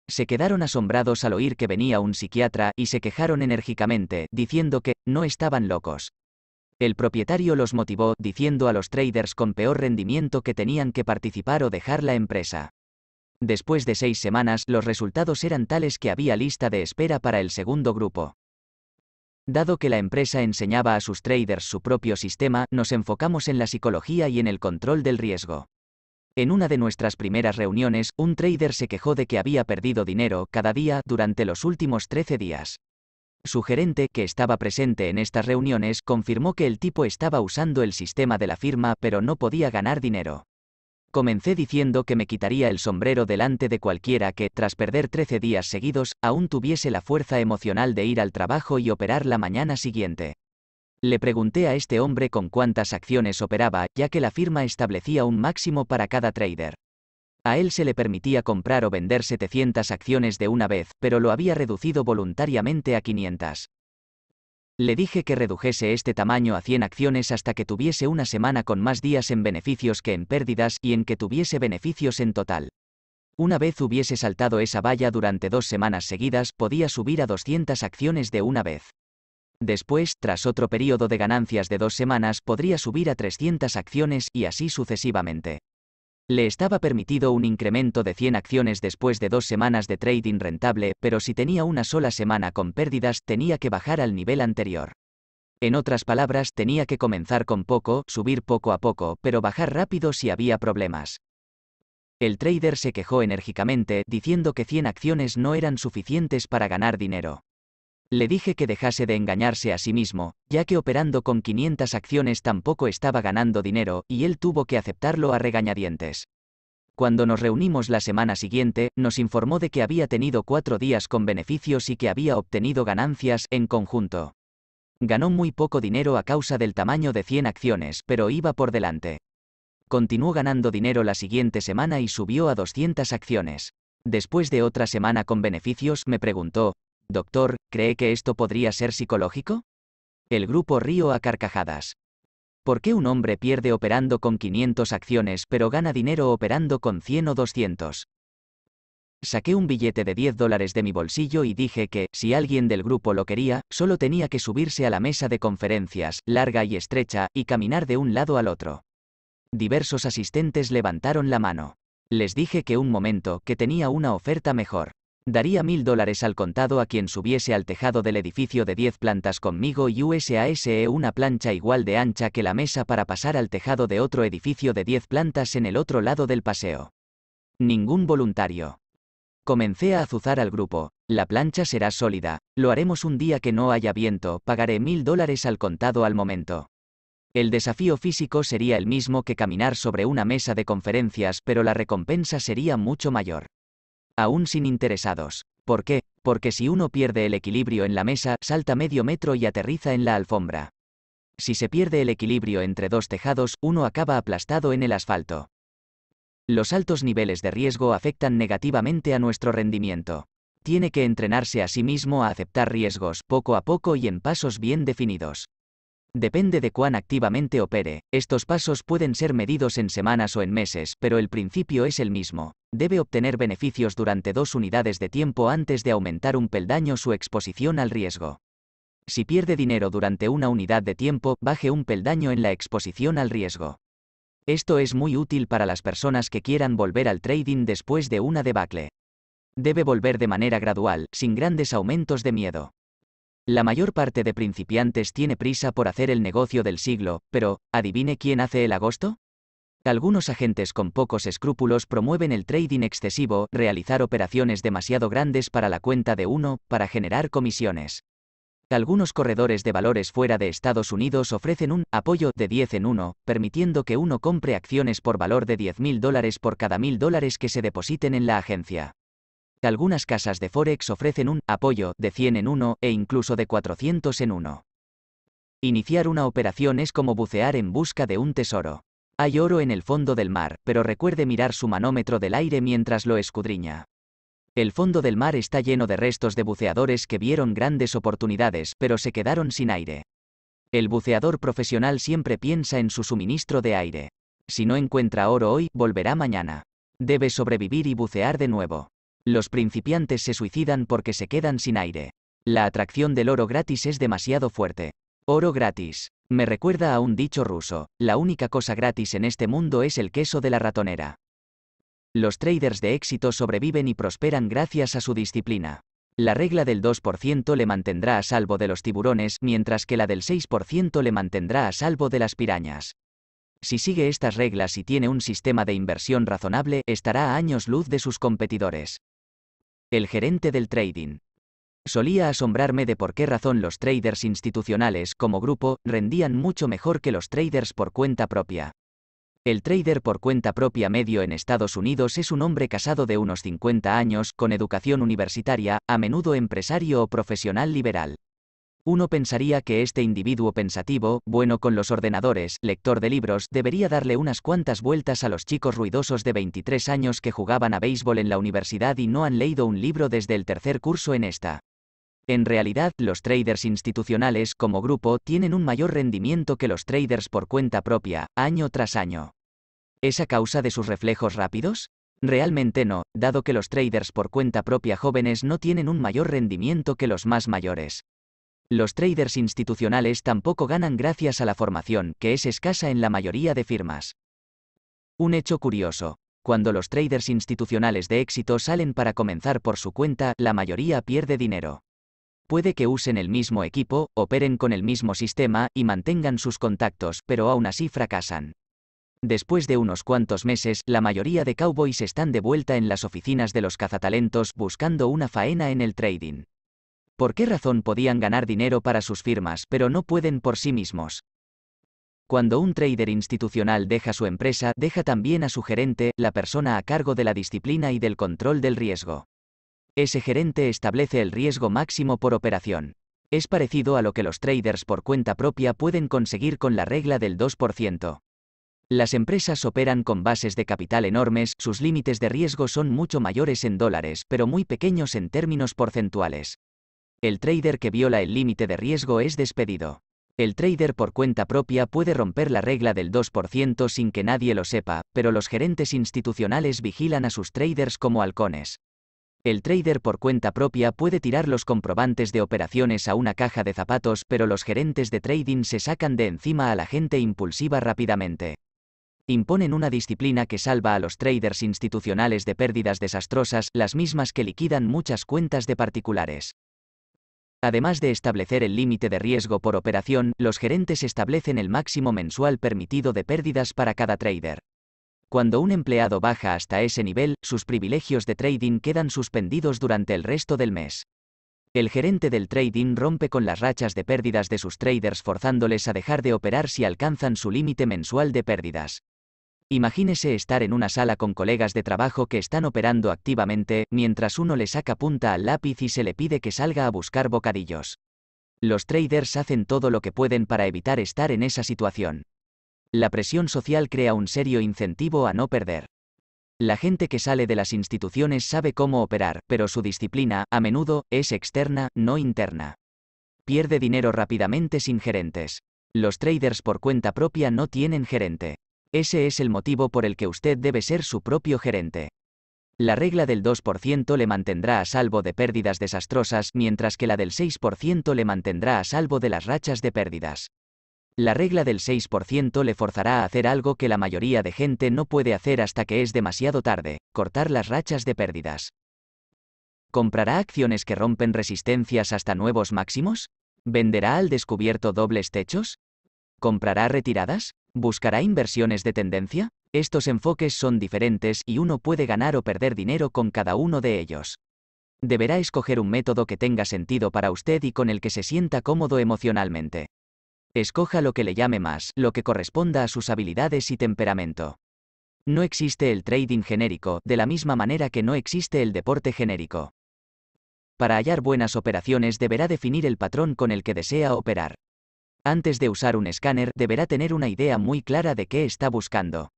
Se quedaron asombrados al oír que venía un psiquiatra y se quejaron enérgicamente, diciendo que, no estaban locos, el propietario los motivó, diciendo a los traders con peor rendimiento que tenían que participar o dejar la empresa. Después de seis semanas, los resultados eran tales que había lista de espera para el segundo grupo. Dado que la empresa enseñaba a sus traders su propio sistema, nos enfocamos en la psicología y en el control del riesgo. En una de nuestras primeras reuniones, un trader se quejó de que había perdido dinero cada día durante los últimos 13 días. Su gerente, que estaba presente en estas reuniones, confirmó que el tipo estaba usando el sistema de la firma pero no podía ganar dinero. Comencé diciendo que me quitaría el sombrero delante de cualquiera que, tras perder 13 días seguidos, aún tuviese la fuerza emocional de ir al trabajo y operar la mañana siguiente. Le pregunté a este hombre con cuántas acciones operaba, ya que la firma establecía un máximo para cada trader. A él se le permitía comprar o vender 700 acciones de una vez, pero lo había reducido voluntariamente a 500. Le dije que redujese este tamaño a 100 acciones hasta que tuviese una semana con más días en beneficios que en pérdidas y en que tuviese beneficios en total. Una vez hubiese saltado esa valla durante dos semanas seguidas, podía subir a 200 acciones de una vez. Después, tras otro periodo de ganancias de dos semanas, podría subir a 300 acciones y así sucesivamente. Le estaba permitido un incremento de 100 acciones después de dos semanas de trading rentable, pero si tenía una sola semana con pérdidas tenía que bajar al nivel anterior. En otras palabras, tenía que comenzar con poco, subir poco a poco, pero bajar rápido si había problemas. El trader se quejó enérgicamente, diciendo que 100 acciones no eran suficientes para ganar dinero. Le dije que dejase de engañarse a sí mismo, ya que operando con 500 acciones tampoco estaba ganando dinero, y él tuvo que aceptarlo a regañadientes. Cuando nos reunimos la semana siguiente, nos informó de que había tenido cuatro días con beneficios y que había obtenido ganancias en conjunto. Ganó muy poco dinero a causa del tamaño de 100 acciones, pero iba por delante. Continuó ganando dinero la siguiente semana y subió a 200 acciones. Después de otra semana con beneficios me preguntó, Doctor, ¿cree que esto podría ser psicológico? El grupo río a carcajadas. ¿Por qué un hombre pierde operando con 500 acciones pero gana dinero operando con 100 o 200? Saqué un billete de 10 dólares de mi bolsillo y dije que, si alguien del grupo lo quería, solo tenía que subirse a la mesa de conferencias, larga y estrecha, y caminar de un lado al otro. Diversos asistentes levantaron la mano. Les dije que un momento, que tenía una oferta mejor. Daría mil dólares al contado a quien subiese al tejado del edificio de 10 plantas conmigo y USASE una plancha igual de ancha que la mesa para pasar al tejado de otro edificio de 10 plantas en el otro lado del paseo. Ningún voluntario. Comencé a azuzar al grupo. La plancha será sólida. Lo haremos un día que no haya viento. Pagaré mil dólares al contado al momento. El desafío físico sería el mismo que caminar sobre una mesa de conferencias, pero la recompensa sería mucho mayor. Aún sin interesados. ¿Por qué? Porque si uno pierde el equilibrio en la mesa, salta medio metro y aterriza en la alfombra. Si se pierde el equilibrio entre dos tejados, uno acaba aplastado en el asfalto. Los altos niveles de riesgo afectan negativamente a nuestro rendimiento. Tiene que entrenarse a sí mismo a aceptar riesgos poco a poco y en pasos bien definidos. Depende de cuán activamente opere, estos pasos pueden ser medidos en semanas o en meses, pero el principio es el mismo. Debe obtener beneficios durante dos unidades de tiempo antes de aumentar un peldaño su exposición al riesgo. Si pierde dinero durante una unidad de tiempo, baje un peldaño en la exposición al riesgo. Esto es muy útil para las personas que quieran volver al trading después de una debacle. Debe volver de manera gradual, sin grandes aumentos de miedo. La mayor parte de principiantes tiene prisa por hacer el negocio del siglo, pero, ¿adivine quién hace el agosto? Algunos agentes con pocos escrúpulos promueven el trading excesivo, realizar operaciones demasiado grandes para la cuenta de uno, para generar comisiones. Algunos corredores de valores fuera de Estados Unidos ofrecen un apoyo de 10 en 1, permitiendo que uno compre acciones por valor de 10.000 dólares por cada 1.000 dólares que se depositen en la agencia. Algunas casas de Forex ofrecen un apoyo de 100 en 1 e incluso de 400 en 1. Iniciar una operación es como bucear en busca de un tesoro. Hay oro en el fondo del mar, pero recuerde mirar su manómetro del aire mientras lo escudriña. El fondo del mar está lleno de restos de buceadores que vieron grandes oportunidades, pero se quedaron sin aire. El buceador profesional siempre piensa en su suministro de aire. Si no encuentra oro hoy, volverá mañana. Debe sobrevivir y bucear de nuevo. Los principiantes se suicidan porque se quedan sin aire. La atracción del oro gratis es demasiado fuerte. Oro gratis. Me recuerda a un dicho ruso, la única cosa gratis en este mundo es el queso de la ratonera. Los traders de éxito sobreviven y prosperan gracias a su disciplina. La regla del 2% le mantendrá a salvo de los tiburones, mientras que la del 6% le mantendrá a salvo de las pirañas. Si sigue estas reglas y tiene un sistema de inversión razonable, estará a años luz de sus competidores. El gerente del trading. Solía asombrarme de por qué razón los traders institucionales como grupo rendían mucho mejor que los traders por cuenta propia. El trader por cuenta propia medio en Estados Unidos es un hombre casado de unos 50 años, con educación universitaria, a menudo empresario o profesional liberal. Uno pensaría que este individuo pensativo, bueno con los ordenadores, lector de libros, debería darle unas cuantas vueltas a los chicos ruidosos de 23 años que jugaban a béisbol en la universidad y no han leído un libro desde el tercer curso en esta. En realidad, los traders institucionales como grupo tienen un mayor rendimiento que los traders por cuenta propia, año tras año. ¿Es a causa de sus reflejos rápidos? Realmente no, dado que los traders por cuenta propia jóvenes no tienen un mayor rendimiento que los más mayores. Los traders institucionales tampoco ganan gracias a la formación, que es escasa en la mayoría de firmas. Un hecho curioso. Cuando los traders institucionales de éxito salen para comenzar por su cuenta, la mayoría pierde dinero. Puede que usen el mismo equipo, operen con el mismo sistema y mantengan sus contactos, pero aún así fracasan. Después de unos cuantos meses, la mayoría de cowboys están de vuelta en las oficinas de los cazatalentos buscando una faena en el trading. ¿Por qué razón podían ganar dinero para sus firmas pero no pueden por sí mismos? Cuando un trader institucional deja su empresa, deja también a su gerente, la persona a cargo de la disciplina y del control del riesgo. Ese gerente establece el riesgo máximo por operación. Es parecido a lo que los traders por cuenta propia pueden conseguir con la regla del 2%. Las empresas operan con bases de capital enormes, sus límites de riesgo son mucho mayores en dólares, pero muy pequeños en términos porcentuales. El trader que viola el límite de riesgo es despedido. El trader por cuenta propia puede romper la regla del 2% sin que nadie lo sepa, pero los gerentes institucionales vigilan a sus traders como halcones. El trader por cuenta propia puede tirar los comprobantes de operaciones a una caja de zapatos, pero los gerentes de trading se sacan de encima a la gente impulsiva rápidamente imponen una disciplina que salva a los traders institucionales de pérdidas desastrosas, las mismas que liquidan muchas cuentas de particulares. Además de establecer el límite de riesgo por operación, los gerentes establecen el máximo mensual permitido de pérdidas para cada trader. Cuando un empleado baja hasta ese nivel, sus privilegios de trading quedan suspendidos durante el resto del mes. El gerente del trading rompe con las rachas de pérdidas de sus traders forzándoles a dejar de operar si alcanzan su límite mensual de pérdidas. Imagínese estar en una sala con colegas de trabajo que están operando activamente, mientras uno le saca punta al lápiz y se le pide que salga a buscar bocadillos. Los traders hacen todo lo que pueden para evitar estar en esa situación. La presión social crea un serio incentivo a no perder. La gente que sale de las instituciones sabe cómo operar, pero su disciplina, a menudo, es externa, no interna. Pierde dinero rápidamente sin gerentes. Los traders por cuenta propia no tienen gerente. Ese es el motivo por el que usted debe ser su propio gerente. La regla del 2% le mantendrá a salvo de pérdidas desastrosas, mientras que la del 6% le mantendrá a salvo de las rachas de pérdidas. La regla del 6% le forzará a hacer algo que la mayoría de gente no puede hacer hasta que es demasiado tarde, cortar las rachas de pérdidas. ¿Comprará acciones que rompen resistencias hasta nuevos máximos? ¿Venderá al descubierto dobles techos? ¿Comprará retiradas? ¿Buscará inversiones de tendencia? Estos enfoques son diferentes y uno puede ganar o perder dinero con cada uno de ellos. Deberá escoger un método que tenga sentido para usted y con el que se sienta cómodo emocionalmente. Escoja lo que le llame más, lo que corresponda a sus habilidades y temperamento. No existe el trading genérico, de la misma manera que no existe el deporte genérico. Para hallar buenas operaciones deberá definir el patrón con el que desea operar. Antes de usar un escáner deberá tener una idea muy clara de qué está buscando.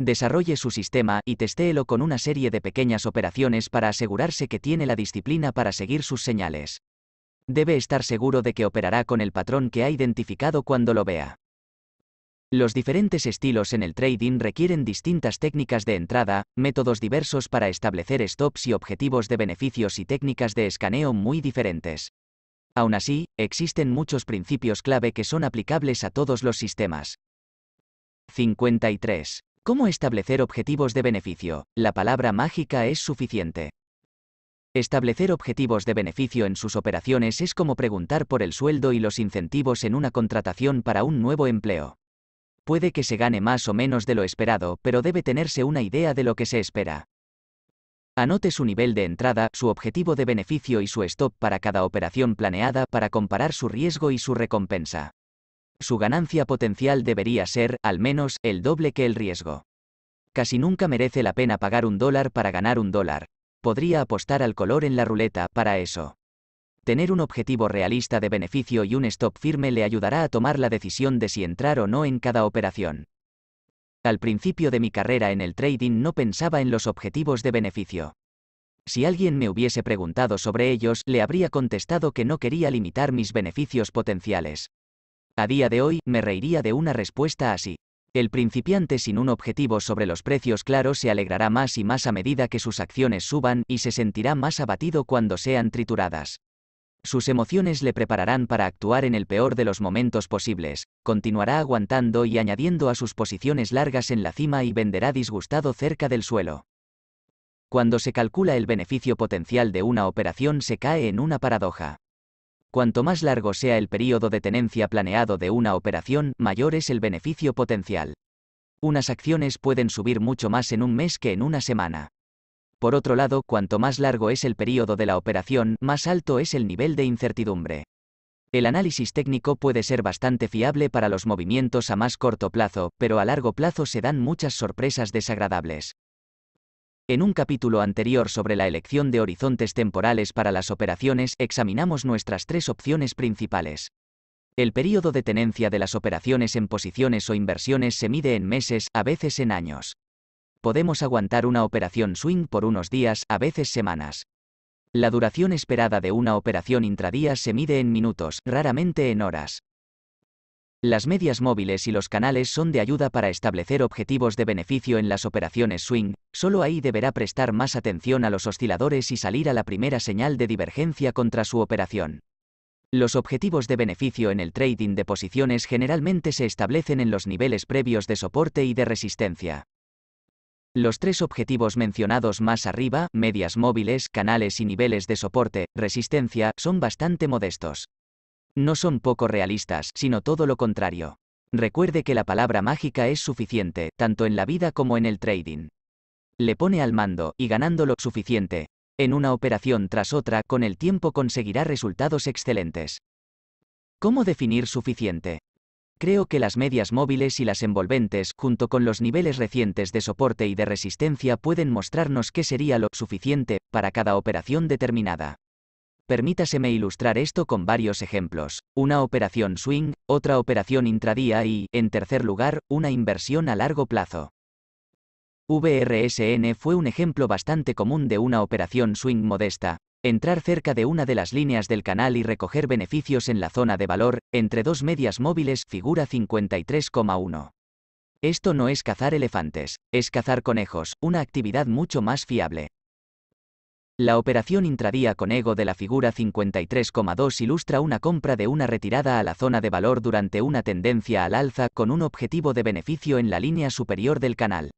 Desarrolle su sistema y testéelo con una serie de pequeñas operaciones para asegurarse que tiene la disciplina para seguir sus señales. Debe estar seguro de que operará con el patrón que ha identificado cuando lo vea. Los diferentes estilos en el trading requieren distintas técnicas de entrada, métodos diversos para establecer stops y objetivos de beneficios y técnicas de escaneo muy diferentes. Aún así, existen muchos principios clave que son aplicables a todos los sistemas. 53. ¿Cómo establecer objetivos de beneficio? La palabra mágica es suficiente. Establecer objetivos de beneficio en sus operaciones es como preguntar por el sueldo y los incentivos en una contratación para un nuevo empleo. Puede que se gane más o menos de lo esperado, pero debe tenerse una idea de lo que se espera. Anote su nivel de entrada, su objetivo de beneficio y su stop para cada operación planeada para comparar su riesgo y su recompensa. Su ganancia potencial debería ser, al menos, el doble que el riesgo. Casi nunca merece la pena pagar un dólar para ganar un dólar. Podría apostar al color en la ruleta para eso. Tener un objetivo realista de beneficio y un stop firme le ayudará a tomar la decisión de si entrar o no en cada operación. Al principio de mi carrera en el trading no pensaba en los objetivos de beneficio. Si alguien me hubiese preguntado sobre ellos, le habría contestado que no quería limitar mis beneficios potenciales. A día de hoy, me reiría de una respuesta así. El principiante sin un objetivo sobre los precios claros se alegrará más y más a medida que sus acciones suban y se sentirá más abatido cuando sean trituradas. Sus emociones le prepararán para actuar en el peor de los momentos posibles, continuará aguantando y añadiendo a sus posiciones largas en la cima y venderá disgustado cerca del suelo. Cuando se calcula el beneficio potencial de una operación se cae en una paradoja. Cuanto más largo sea el período de tenencia planeado de una operación, mayor es el beneficio potencial. Unas acciones pueden subir mucho más en un mes que en una semana. Por otro lado, cuanto más largo es el periodo de la operación, más alto es el nivel de incertidumbre. El análisis técnico puede ser bastante fiable para los movimientos a más corto plazo, pero a largo plazo se dan muchas sorpresas desagradables. En un capítulo anterior sobre la elección de horizontes temporales para las operaciones, examinamos nuestras tres opciones principales. El periodo de tenencia de las operaciones en posiciones o inversiones se mide en meses, a veces en años podemos aguantar una operación swing por unos días, a veces semanas. La duración esperada de una operación intradía se mide en minutos, raramente en horas. Las medias móviles y los canales son de ayuda para establecer objetivos de beneficio en las operaciones swing, solo ahí deberá prestar más atención a los osciladores y salir a la primera señal de divergencia contra su operación. Los objetivos de beneficio en el trading de posiciones generalmente se establecen en los niveles previos de soporte y de resistencia. Los tres objetivos mencionados más arriba, medias móviles, canales y niveles de soporte, resistencia, son bastante modestos. No son poco realistas, sino todo lo contrario. Recuerde que la palabra mágica es suficiente, tanto en la vida como en el trading. Le pone al mando, y ganando lo suficiente, en una operación tras otra, con el tiempo conseguirá resultados excelentes. ¿Cómo definir suficiente? Creo que las medias móviles y las envolventes, junto con los niveles recientes de soporte y de resistencia, pueden mostrarnos qué sería lo suficiente para cada operación determinada. Permítaseme ilustrar esto con varios ejemplos. Una operación swing, otra operación intradía y, en tercer lugar, una inversión a largo plazo. VRSN fue un ejemplo bastante común de una operación swing modesta, entrar cerca de una de las líneas del canal y recoger beneficios en la zona de valor, entre dos medias móviles, figura 53,1. Esto no es cazar elefantes, es cazar conejos, una actividad mucho más fiable. La operación intradía con ego de la figura 53,2 ilustra una compra de una retirada a la zona de valor durante una tendencia al alza con un objetivo de beneficio en la línea superior del canal.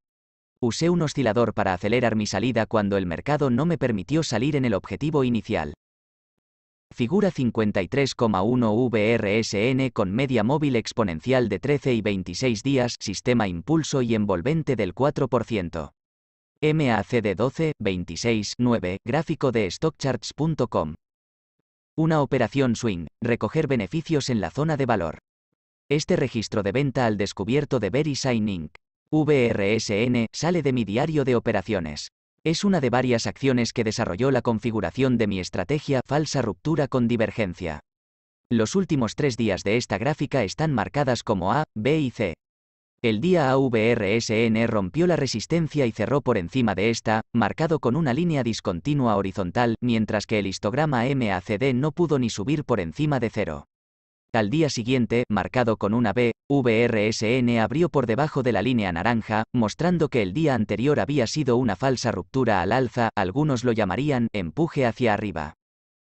Usé un oscilador para acelerar mi salida cuando el mercado no me permitió salir en el objetivo inicial. Figura 53,1 VRSN con media móvil exponencial de 13 y 26 días, sistema impulso y envolvente del 4%. MACD 12, 26, 9, gráfico de stockcharts.com. Una operación swing, recoger beneficios en la zona de valor. Este registro de venta al descubierto de Berry Inc. VRSN sale de mi diario de operaciones. Es una de varias acciones que desarrolló la configuración de mi estrategia falsa ruptura con divergencia. Los últimos tres días de esta gráfica están marcadas como A, B y C. El día AVRSN rompió la resistencia y cerró por encima de esta, marcado con una línea discontinua horizontal, mientras que el histograma MACD no pudo ni subir por encima de cero. Al día siguiente, marcado con una B, VRSN abrió por debajo de la línea naranja, mostrando que el día anterior había sido una falsa ruptura al alza, algunos lo llamarían empuje hacia arriba.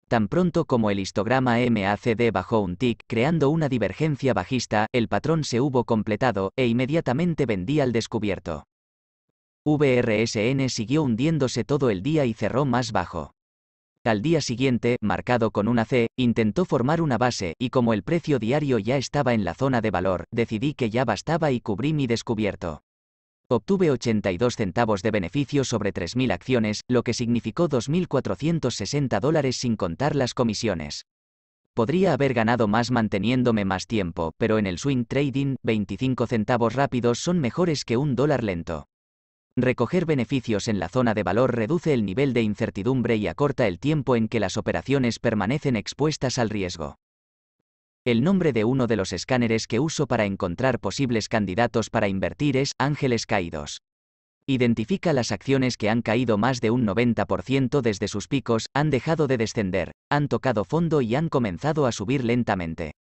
Tan pronto como el histograma MACD bajó un tick, creando una divergencia bajista, el patrón se hubo completado, e inmediatamente vendía al descubierto. VRSN siguió hundiéndose todo el día y cerró más bajo. Al día siguiente, marcado con una C, intentó formar una base, y como el precio diario ya estaba en la zona de valor, decidí que ya bastaba y cubrí mi descubierto. Obtuve 82 centavos de beneficio sobre 3.000 acciones, lo que significó 2.460 dólares sin contar las comisiones. Podría haber ganado más manteniéndome más tiempo, pero en el swing trading, 25 centavos rápidos son mejores que un dólar lento. Recoger beneficios en la zona de valor reduce el nivel de incertidumbre y acorta el tiempo en que las operaciones permanecen expuestas al riesgo. El nombre de uno de los escáneres que uso para encontrar posibles candidatos para invertir es Ángeles Caídos. Identifica las acciones que han caído más de un 90% desde sus picos, han dejado de descender, han tocado fondo y han comenzado a subir lentamente.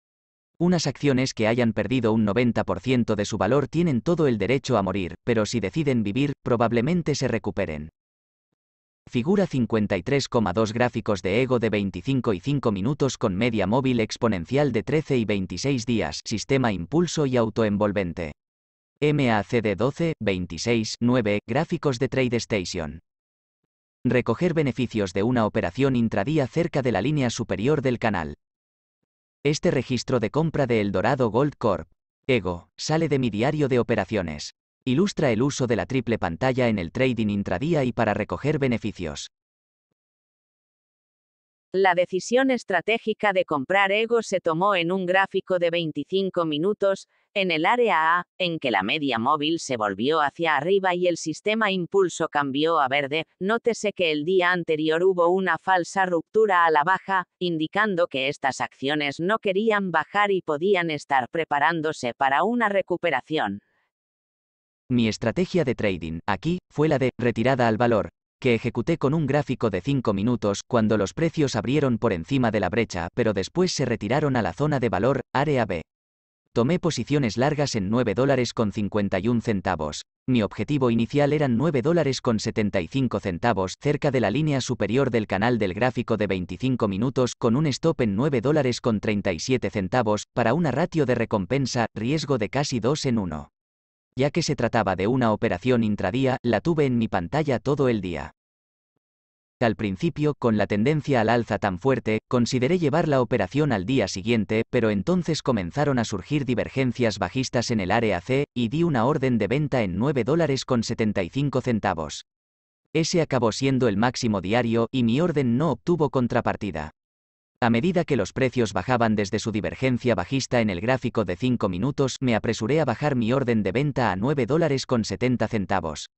Unas acciones que hayan perdido un 90% de su valor tienen todo el derecho a morir, pero si deciden vivir, probablemente se recuperen. Figura 53,2 gráficos de ego de 25 y 5 minutos con media móvil exponencial de 13 y 26 días, sistema impulso y autoenvolvente. MACD 12, 26, 9, gráficos de TradeStation. Recoger beneficios de una operación intradía cerca de la línea superior del canal. Este registro de compra de Dorado Gold Corp. Ego, sale de mi diario de operaciones. Ilustra el uso de la triple pantalla en el trading intradía y para recoger beneficios. La decisión estratégica de comprar Ego se tomó en un gráfico de 25 minutos, en el área A, en que la media móvil se volvió hacia arriba y el sistema impulso cambió a verde. Nótese que el día anterior hubo una falsa ruptura a la baja, indicando que estas acciones no querían bajar y podían estar preparándose para una recuperación. Mi estrategia de trading, aquí, fue la de retirada al valor, que ejecuté con un gráfico de 5 minutos cuando los precios abrieron por encima de la brecha, pero después se retiraron a la zona de valor, área B. Tomé posiciones largas en 9 dólares Mi objetivo inicial eran $9.75 dólares cerca de la línea superior del canal del gráfico de 25 minutos, con un stop en $9.37 dólares para una ratio de recompensa, riesgo de casi 2 en 1 ya que se trataba de una operación intradía, la tuve en mi pantalla todo el día. Al principio, con la tendencia al alza tan fuerte, consideré llevar la operación al día siguiente, pero entonces comenzaron a surgir divergencias bajistas en el área C, y di una orden de venta en 9 dólares con 75 centavos. Ese acabó siendo el máximo diario y mi orden no obtuvo contrapartida. A medida que los precios bajaban desde su divergencia bajista en el gráfico de 5 minutos, me apresuré a bajar mi orden de venta a 9 dólares con 70 centavos.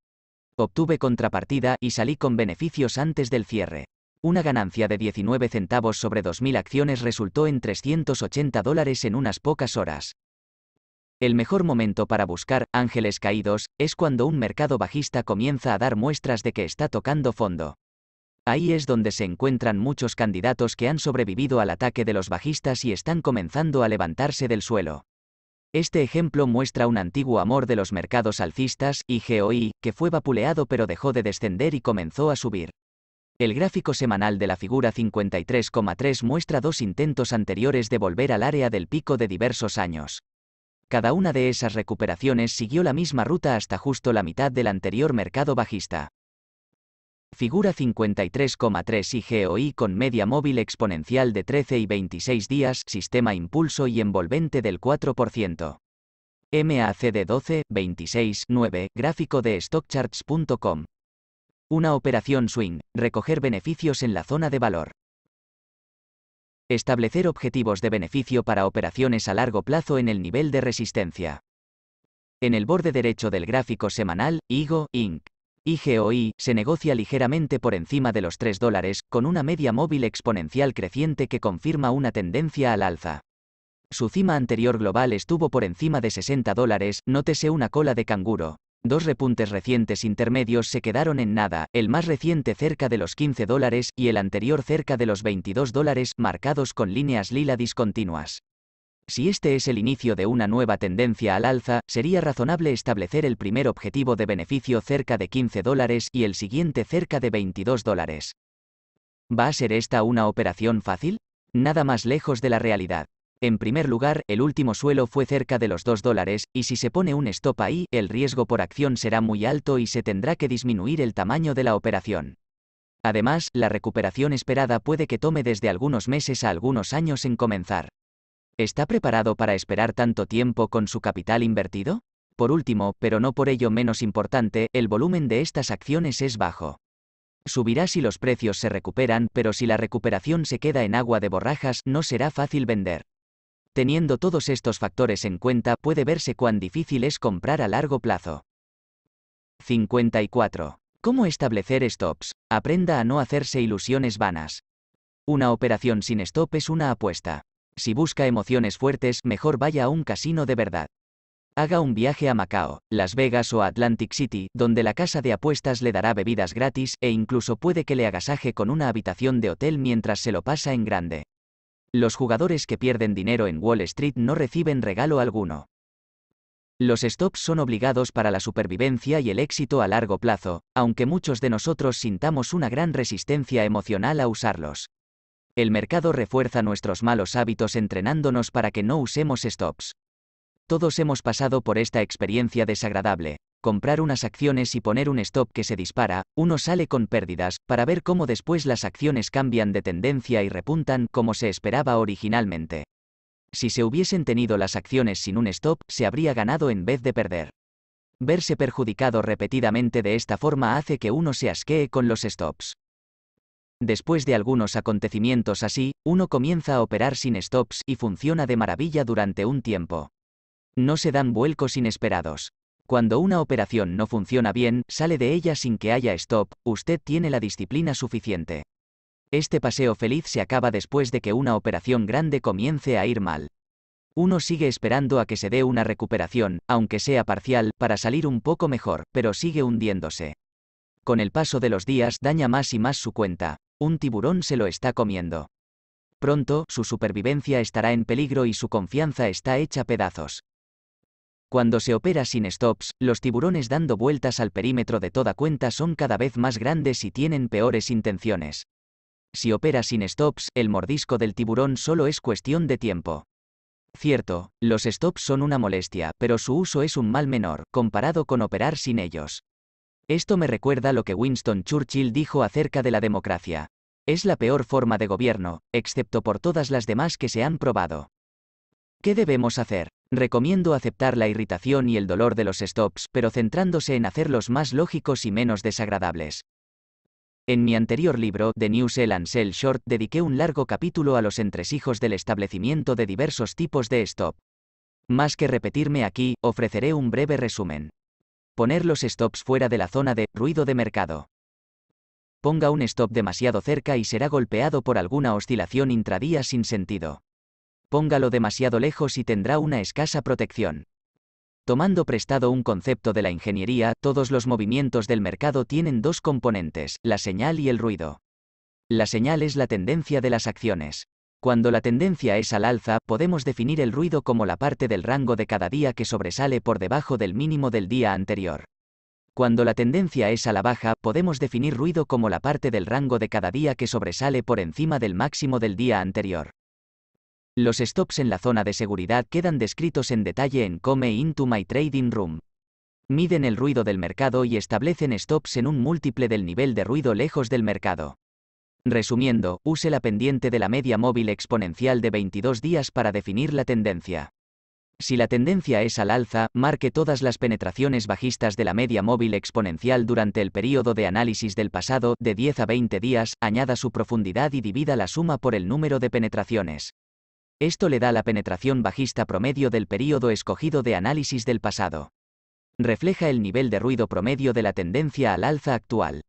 Obtuve contrapartida y salí con beneficios antes del cierre. Una ganancia de 19 centavos sobre 2.000 acciones resultó en 380 dólares en unas pocas horas. El mejor momento para buscar ángeles caídos es cuando un mercado bajista comienza a dar muestras de que está tocando fondo. Ahí es donde se encuentran muchos candidatos que han sobrevivido al ataque de los bajistas y están comenzando a levantarse del suelo. Este ejemplo muestra un antiguo amor de los mercados alcistas, IGOI, que fue vapuleado pero dejó de descender y comenzó a subir. El gráfico semanal de la figura 53,3 muestra dos intentos anteriores de volver al área del pico de diversos años. Cada una de esas recuperaciones siguió la misma ruta hasta justo la mitad del anterior mercado bajista. Figura 53,3 IGOI con media móvil exponencial de 13 y 26 días, sistema impulso y envolvente del 4%. MACD 12, 26, 9, gráfico de stockcharts.com. Una operación swing, recoger beneficios en la zona de valor. Establecer objetivos de beneficio para operaciones a largo plazo en el nivel de resistencia. En el borde derecho del gráfico semanal, IGO, Inc. IGOI se negocia ligeramente por encima de los 3 dólares, con una media móvil exponencial creciente que confirma una tendencia al alza. Su cima anterior global estuvo por encima de 60 dólares, nótese una cola de canguro. Dos repuntes recientes intermedios se quedaron en nada, el más reciente cerca de los 15 dólares y el anterior cerca de los 22 dólares, marcados con líneas lila discontinuas. Si este es el inicio de una nueva tendencia al alza, sería razonable establecer el primer objetivo de beneficio cerca de 15 dólares y el siguiente cerca de 22 dólares. ¿Va a ser esta una operación fácil? Nada más lejos de la realidad. En primer lugar, el último suelo fue cerca de los 2 dólares, y si se pone un stop ahí, el riesgo por acción será muy alto y se tendrá que disminuir el tamaño de la operación. Además, la recuperación esperada puede que tome desde algunos meses a algunos años en comenzar. ¿Está preparado para esperar tanto tiempo con su capital invertido? Por último, pero no por ello menos importante, el volumen de estas acciones es bajo. Subirá si los precios se recuperan, pero si la recuperación se queda en agua de borrajas, no será fácil vender. Teniendo todos estos factores en cuenta, puede verse cuán difícil es comprar a largo plazo. 54. ¿Cómo establecer stops? Aprenda a no hacerse ilusiones vanas. Una operación sin stop es una apuesta. Si busca emociones fuertes, mejor vaya a un casino de verdad. Haga un viaje a Macao, Las Vegas o Atlantic City, donde la casa de apuestas le dará bebidas gratis e incluso puede que le agasaje con una habitación de hotel mientras se lo pasa en grande. Los jugadores que pierden dinero en Wall Street no reciben regalo alguno. Los stops son obligados para la supervivencia y el éxito a largo plazo, aunque muchos de nosotros sintamos una gran resistencia emocional a usarlos. El mercado refuerza nuestros malos hábitos entrenándonos para que no usemos stops. Todos hemos pasado por esta experiencia desagradable. Comprar unas acciones y poner un stop que se dispara, uno sale con pérdidas, para ver cómo después las acciones cambian de tendencia y repuntan como se esperaba originalmente. Si se hubiesen tenido las acciones sin un stop, se habría ganado en vez de perder. Verse perjudicado repetidamente de esta forma hace que uno se asquee con los stops. Después de algunos acontecimientos así, uno comienza a operar sin stops y funciona de maravilla durante un tiempo. No se dan vuelcos inesperados. Cuando una operación no funciona bien, sale de ella sin que haya stop, usted tiene la disciplina suficiente. Este paseo feliz se acaba después de que una operación grande comience a ir mal. Uno sigue esperando a que se dé una recuperación, aunque sea parcial, para salir un poco mejor, pero sigue hundiéndose. Con el paso de los días daña más y más su cuenta. Un tiburón se lo está comiendo. Pronto, su supervivencia estará en peligro y su confianza está hecha pedazos. Cuando se opera sin stops, los tiburones dando vueltas al perímetro de toda cuenta son cada vez más grandes y tienen peores intenciones. Si opera sin stops, el mordisco del tiburón solo es cuestión de tiempo. Cierto, los stops son una molestia, pero su uso es un mal menor, comparado con operar sin ellos. Esto me recuerda lo que Winston Churchill dijo acerca de la democracia. Es la peor forma de gobierno, excepto por todas las demás que se han probado. ¿Qué debemos hacer? Recomiendo aceptar la irritación y el dolor de los stops, pero centrándose en hacerlos más lógicos y menos desagradables. En mi anterior libro, The New Zealand Short, dediqué un largo capítulo a los entresijos del establecimiento de diversos tipos de stop. Más que repetirme aquí, ofreceré un breve resumen. Poner los stops fuera de la zona de ruido de mercado. Ponga un stop demasiado cerca y será golpeado por alguna oscilación intradía sin sentido. Póngalo demasiado lejos y tendrá una escasa protección. Tomando prestado un concepto de la ingeniería, todos los movimientos del mercado tienen dos componentes, la señal y el ruido. La señal es la tendencia de las acciones. Cuando la tendencia es al alza, podemos definir el ruido como la parte del rango de cada día que sobresale por debajo del mínimo del día anterior. Cuando la tendencia es a la baja, podemos definir ruido como la parte del rango de cada día que sobresale por encima del máximo del día anterior. Los stops en la zona de seguridad quedan descritos en detalle en Come Into My Trading Room. Miden el ruido del mercado y establecen stops en un múltiple del nivel de ruido lejos del mercado. Resumiendo, use la pendiente de la media móvil exponencial de 22 días para definir la tendencia. Si la tendencia es al alza, marque todas las penetraciones bajistas de la media móvil exponencial durante el periodo de análisis del pasado, de 10 a 20 días, añada su profundidad y divida la suma por el número de penetraciones. Esto le da la penetración bajista promedio del periodo escogido de análisis del pasado. Refleja el nivel de ruido promedio de la tendencia al alza actual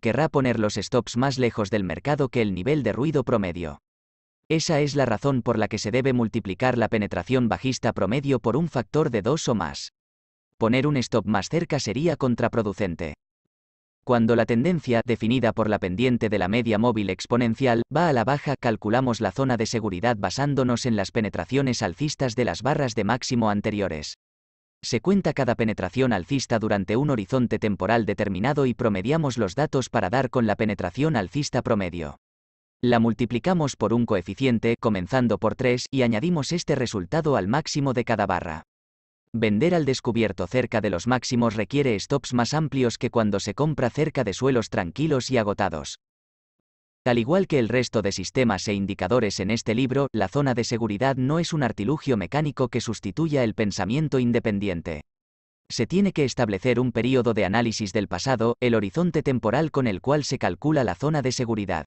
querrá poner los stops más lejos del mercado que el nivel de ruido promedio. Esa es la razón por la que se debe multiplicar la penetración bajista promedio por un factor de 2 o más. Poner un stop más cerca sería contraproducente. Cuando la tendencia, definida por la pendiente de la media móvil exponencial, va a la baja, calculamos la zona de seguridad basándonos en las penetraciones alcistas de las barras de máximo anteriores se cuenta cada penetración alcista durante un horizonte temporal determinado y promediamos los datos para dar con la penetración alcista promedio. La multiplicamos por un coeficiente, comenzando por 3, y añadimos este resultado al máximo de cada barra. Vender al descubierto cerca de los máximos requiere stops más amplios que cuando se compra cerca de suelos tranquilos y agotados. Tal igual que el resto de sistemas e indicadores en este libro, la zona de seguridad no es un artilugio mecánico que sustituya el pensamiento independiente. Se tiene que establecer un período de análisis del pasado, el horizonte temporal con el cual se calcula la zona de seguridad.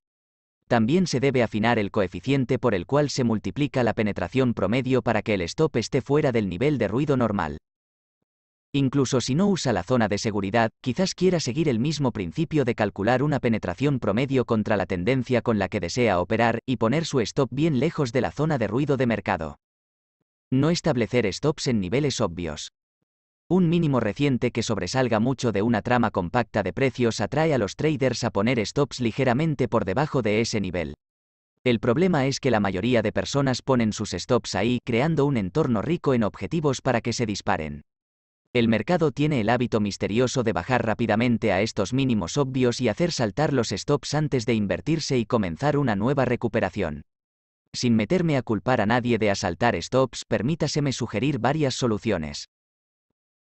También se debe afinar el coeficiente por el cual se multiplica la penetración promedio para que el stop esté fuera del nivel de ruido normal. Incluso si no usa la zona de seguridad, quizás quiera seguir el mismo principio de calcular una penetración promedio contra la tendencia con la que desea operar y poner su stop bien lejos de la zona de ruido de mercado. No establecer stops en niveles obvios. Un mínimo reciente que sobresalga mucho de una trama compacta de precios atrae a los traders a poner stops ligeramente por debajo de ese nivel. El problema es que la mayoría de personas ponen sus stops ahí creando un entorno rico en objetivos para que se disparen. El mercado tiene el hábito misterioso de bajar rápidamente a estos mínimos obvios y hacer saltar los stops antes de invertirse y comenzar una nueva recuperación. Sin meterme a culpar a nadie de asaltar stops, permítaseme sugerir varias soluciones.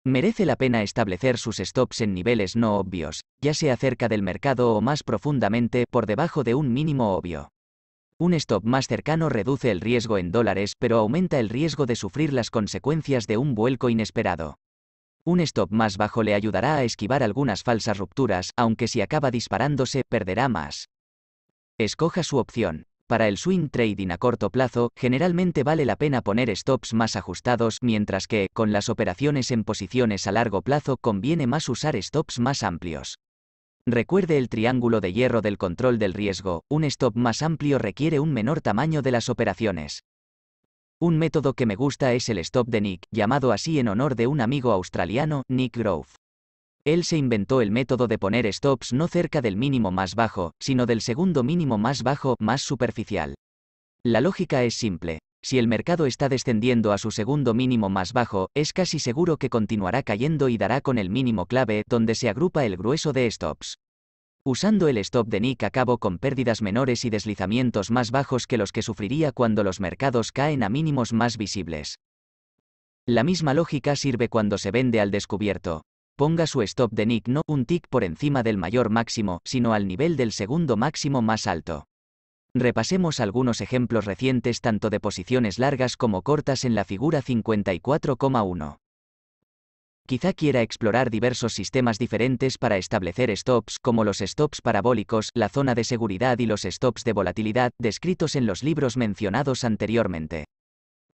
Merece la pena establecer sus stops en niveles no obvios, ya sea cerca del mercado o más profundamente por debajo de un mínimo obvio. Un stop más cercano reduce el riesgo en dólares pero aumenta el riesgo de sufrir las consecuencias de un vuelco inesperado. Un stop más bajo le ayudará a esquivar algunas falsas rupturas, aunque si acaba disparándose, perderá más. Escoja su opción. Para el swing trading a corto plazo, generalmente vale la pena poner stops más ajustados, mientras que, con las operaciones en posiciones a largo plazo, conviene más usar stops más amplios. Recuerde el triángulo de hierro del control del riesgo, un stop más amplio requiere un menor tamaño de las operaciones. Un método que me gusta es el stop de Nick, llamado así en honor de un amigo australiano, Nick Grove. Él se inventó el método de poner stops no cerca del mínimo más bajo, sino del segundo mínimo más bajo, más superficial. La lógica es simple. Si el mercado está descendiendo a su segundo mínimo más bajo, es casi seguro que continuará cayendo y dará con el mínimo clave, donde se agrupa el grueso de stops. Usando el stop de Nick acabo con pérdidas menores y deslizamientos más bajos que los que sufriría cuando los mercados caen a mínimos más visibles. La misma lógica sirve cuando se vende al descubierto. Ponga su stop de Nick no un tick por encima del mayor máximo, sino al nivel del segundo máximo más alto. Repasemos algunos ejemplos recientes tanto de posiciones largas como cortas en la figura 54,1. Quizá quiera explorar diversos sistemas diferentes para establecer stops como los stops parabólicos, la zona de seguridad y los stops de volatilidad descritos en los libros mencionados anteriormente.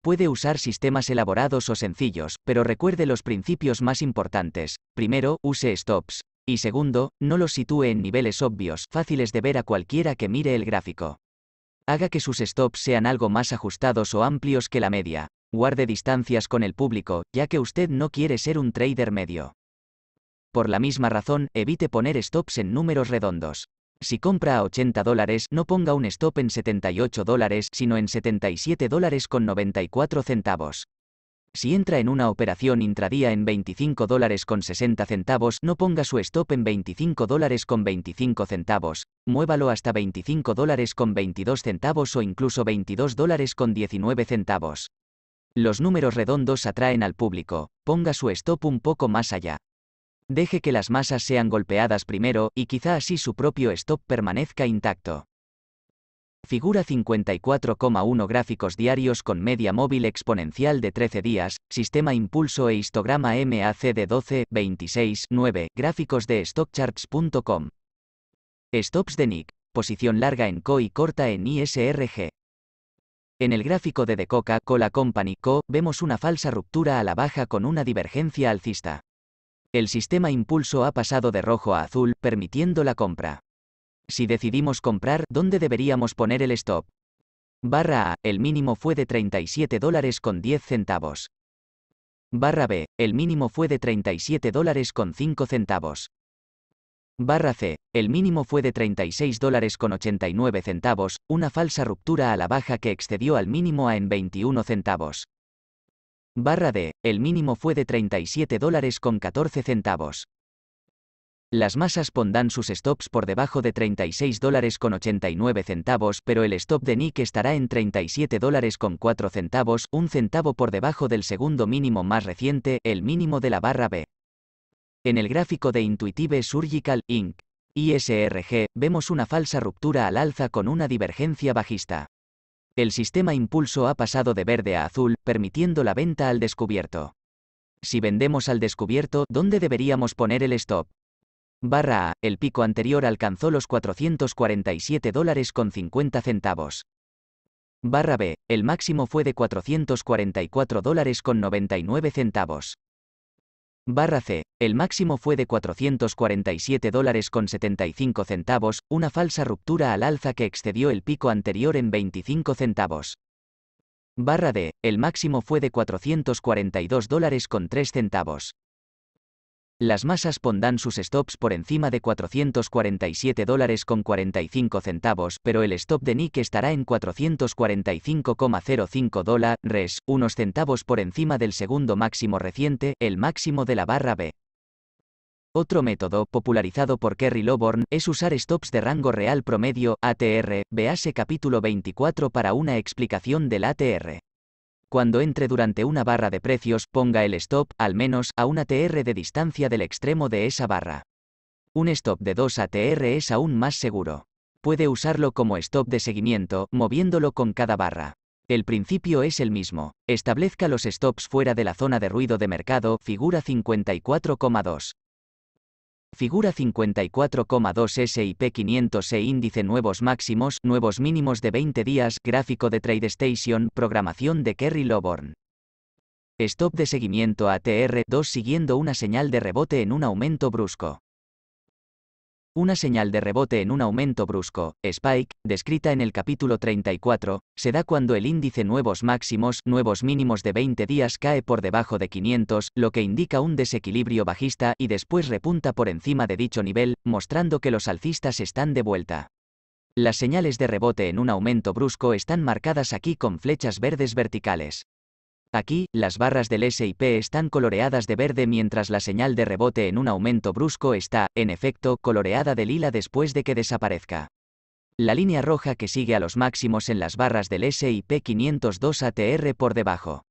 Puede usar sistemas elaborados o sencillos, pero recuerde los principios más importantes. Primero, use stops. Y segundo, no los sitúe en niveles obvios, fáciles de ver a cualquiera que mire el gráfico haga que sus stops sean algo más ajustados o amplios que la media, Guarde distancias con el público, ya que usted no quiere ser un trader medio. Por la misma razón, evite poner stops en números redondos. Si compra a 80 dólares, no ponga un stop en 78 dólares, sino en 77 dólares con 94 centavos. Si entra en una operación intradía en 25 dólares con 60 centavos, no ponga su stop en 25 dólares con 25 centavos, muévalo hasta 25 dólares con 22 centavos o incluso 22 dólares con 19 centavos. Los números redondos atraen al público, ponga su stop un poco más allá. Deje que las masas sean golpeadas primero y quizá así su propio stop permanezca intacto. Figura 54,1 gráficos diarios con media móvil exponencial de 13 días, sistema impulso e histograma MACD de 12, 26, 9, gráficos de stockcharts.com. Stops de Nick, posición larga en CO y corta en ISRG. En el gráfico de The Coca-Cola Company Co. vemos una falsa ruptura a la baja con una divergencia alcista. El sistema impulso ha pasado de rojo a azul, permitiendo la compra. Si decidimos comprar, ¿dónde deberíamos poner el stop? Barra A, el mínimo fue de 37 dólares con 10 centavos. Barra B, el mínimo fue de 37 dólares con 5 centavos. Barra C. El mínimo fue de 36 dólares con 89 centavos, una falsa ruptura a la baja que excedió al mínimo a en 21 centavos. Barra D. El mínimo fue de 37 dólares con 14 centavos. Las masas pondrán sus stops por debajo de 36 dólares con 89 centavos, pero el stop de Nick estará en 37 dólares con 4 centavos, un centavo por debajo del segundo mínimo más reciente, el mínimo de la barra B. En el gráfico de Intuitive Surgical Inc. ISRG, vemos una falsa ruptura al alza con una divergencia bajista. El sistema impulso ha pasado de verde a azul, permitiendo la venta al descubierto. Si vendemos al descubierto, ¿dónde deberíamos poner el stop? Barra A, el pico anterior alcanzó los 447 dólares con 50 centavos. Barra B, el máximo fue de 444 dólares con 99 centavos. Barra C, el máximo fue de 447 dólares con 75 centavos, una falsa ruptura al alza que excedió el pico anterior en 25 centavos. Barra D, el máximo fue de 442 dólares con 3 centavos. Las masas pondrán sus stops por encima de 447 dólares con 45 centavos, pero el stop de Nick estará en 445,05 dólares, unos centavos por encima del segundo máximo reciente, el máximo de la barra B. Otro método, popularizado por Kerry Loborn, es usar stops de rango real promedio, ATR, véase capítulo 24 para una explicación del ATR. Cuando entre durante una barra de precios, ponga el stop, al menos, a un ATR de distancia del extremo de esa barra. Un stop de 2 ATR es aún más seguro. Puede usarlo como stop de seguimiento, moviéndolo con cada barra. El principio es el mismo. Establezca los stops fuera de la zona de ruido de mercado, figura 54,2. Figura 54,2 SIP 500 e índice nuevos máximos, nuevos mínimos de 20 días, gráfico de TradeStation, programación de Kerry Loborn. Stop de seguimiento ATR2 siguiendo una señal de rebote en un aumento brusco. Una señal de rebote en un aumento brusco, spike, descrita en el capítulo 34, se da cuando el índice nuevos máximos, nuevos mínimos de 20 días cae por debajo de 500, lo que indica un desequilibrio bajista y después repunta por encima de dicho nivel, mostrando que los alcistas están de vuelta. Las señales de rebote en un aumento brusco están marcadas aquí con flechas verdes verticales. Aquí, las barras del SIP están coloreadas de verde mientras la señal de rebote en un aumento brusco está, en efecto, coloreada de lila después de que desaparezca. La línea roja que sigue a los máximos en las barras del SIP 502 ATR por debajo.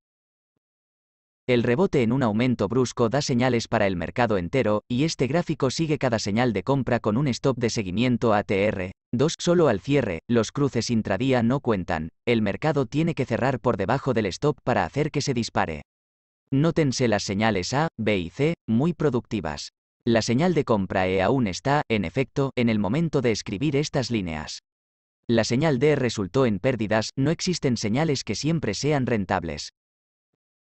El rebote en un aumento brusco da señales para el mercado entero, y este gráfico sigue cada señal de compra con un stop de seguimiento ATR, 2. Solo al cierre, los cruces intradía no cuentan, el mercado tiene que cerrar por debajo del stop para hacer que se dispare. Nótense las señales A, B y C, muy productivas. La señal de compra E aún está, en efecto, en el momento de escribir estas líneas. La señal D resultó en pérdidas, no existen señales que siempre sean rentables.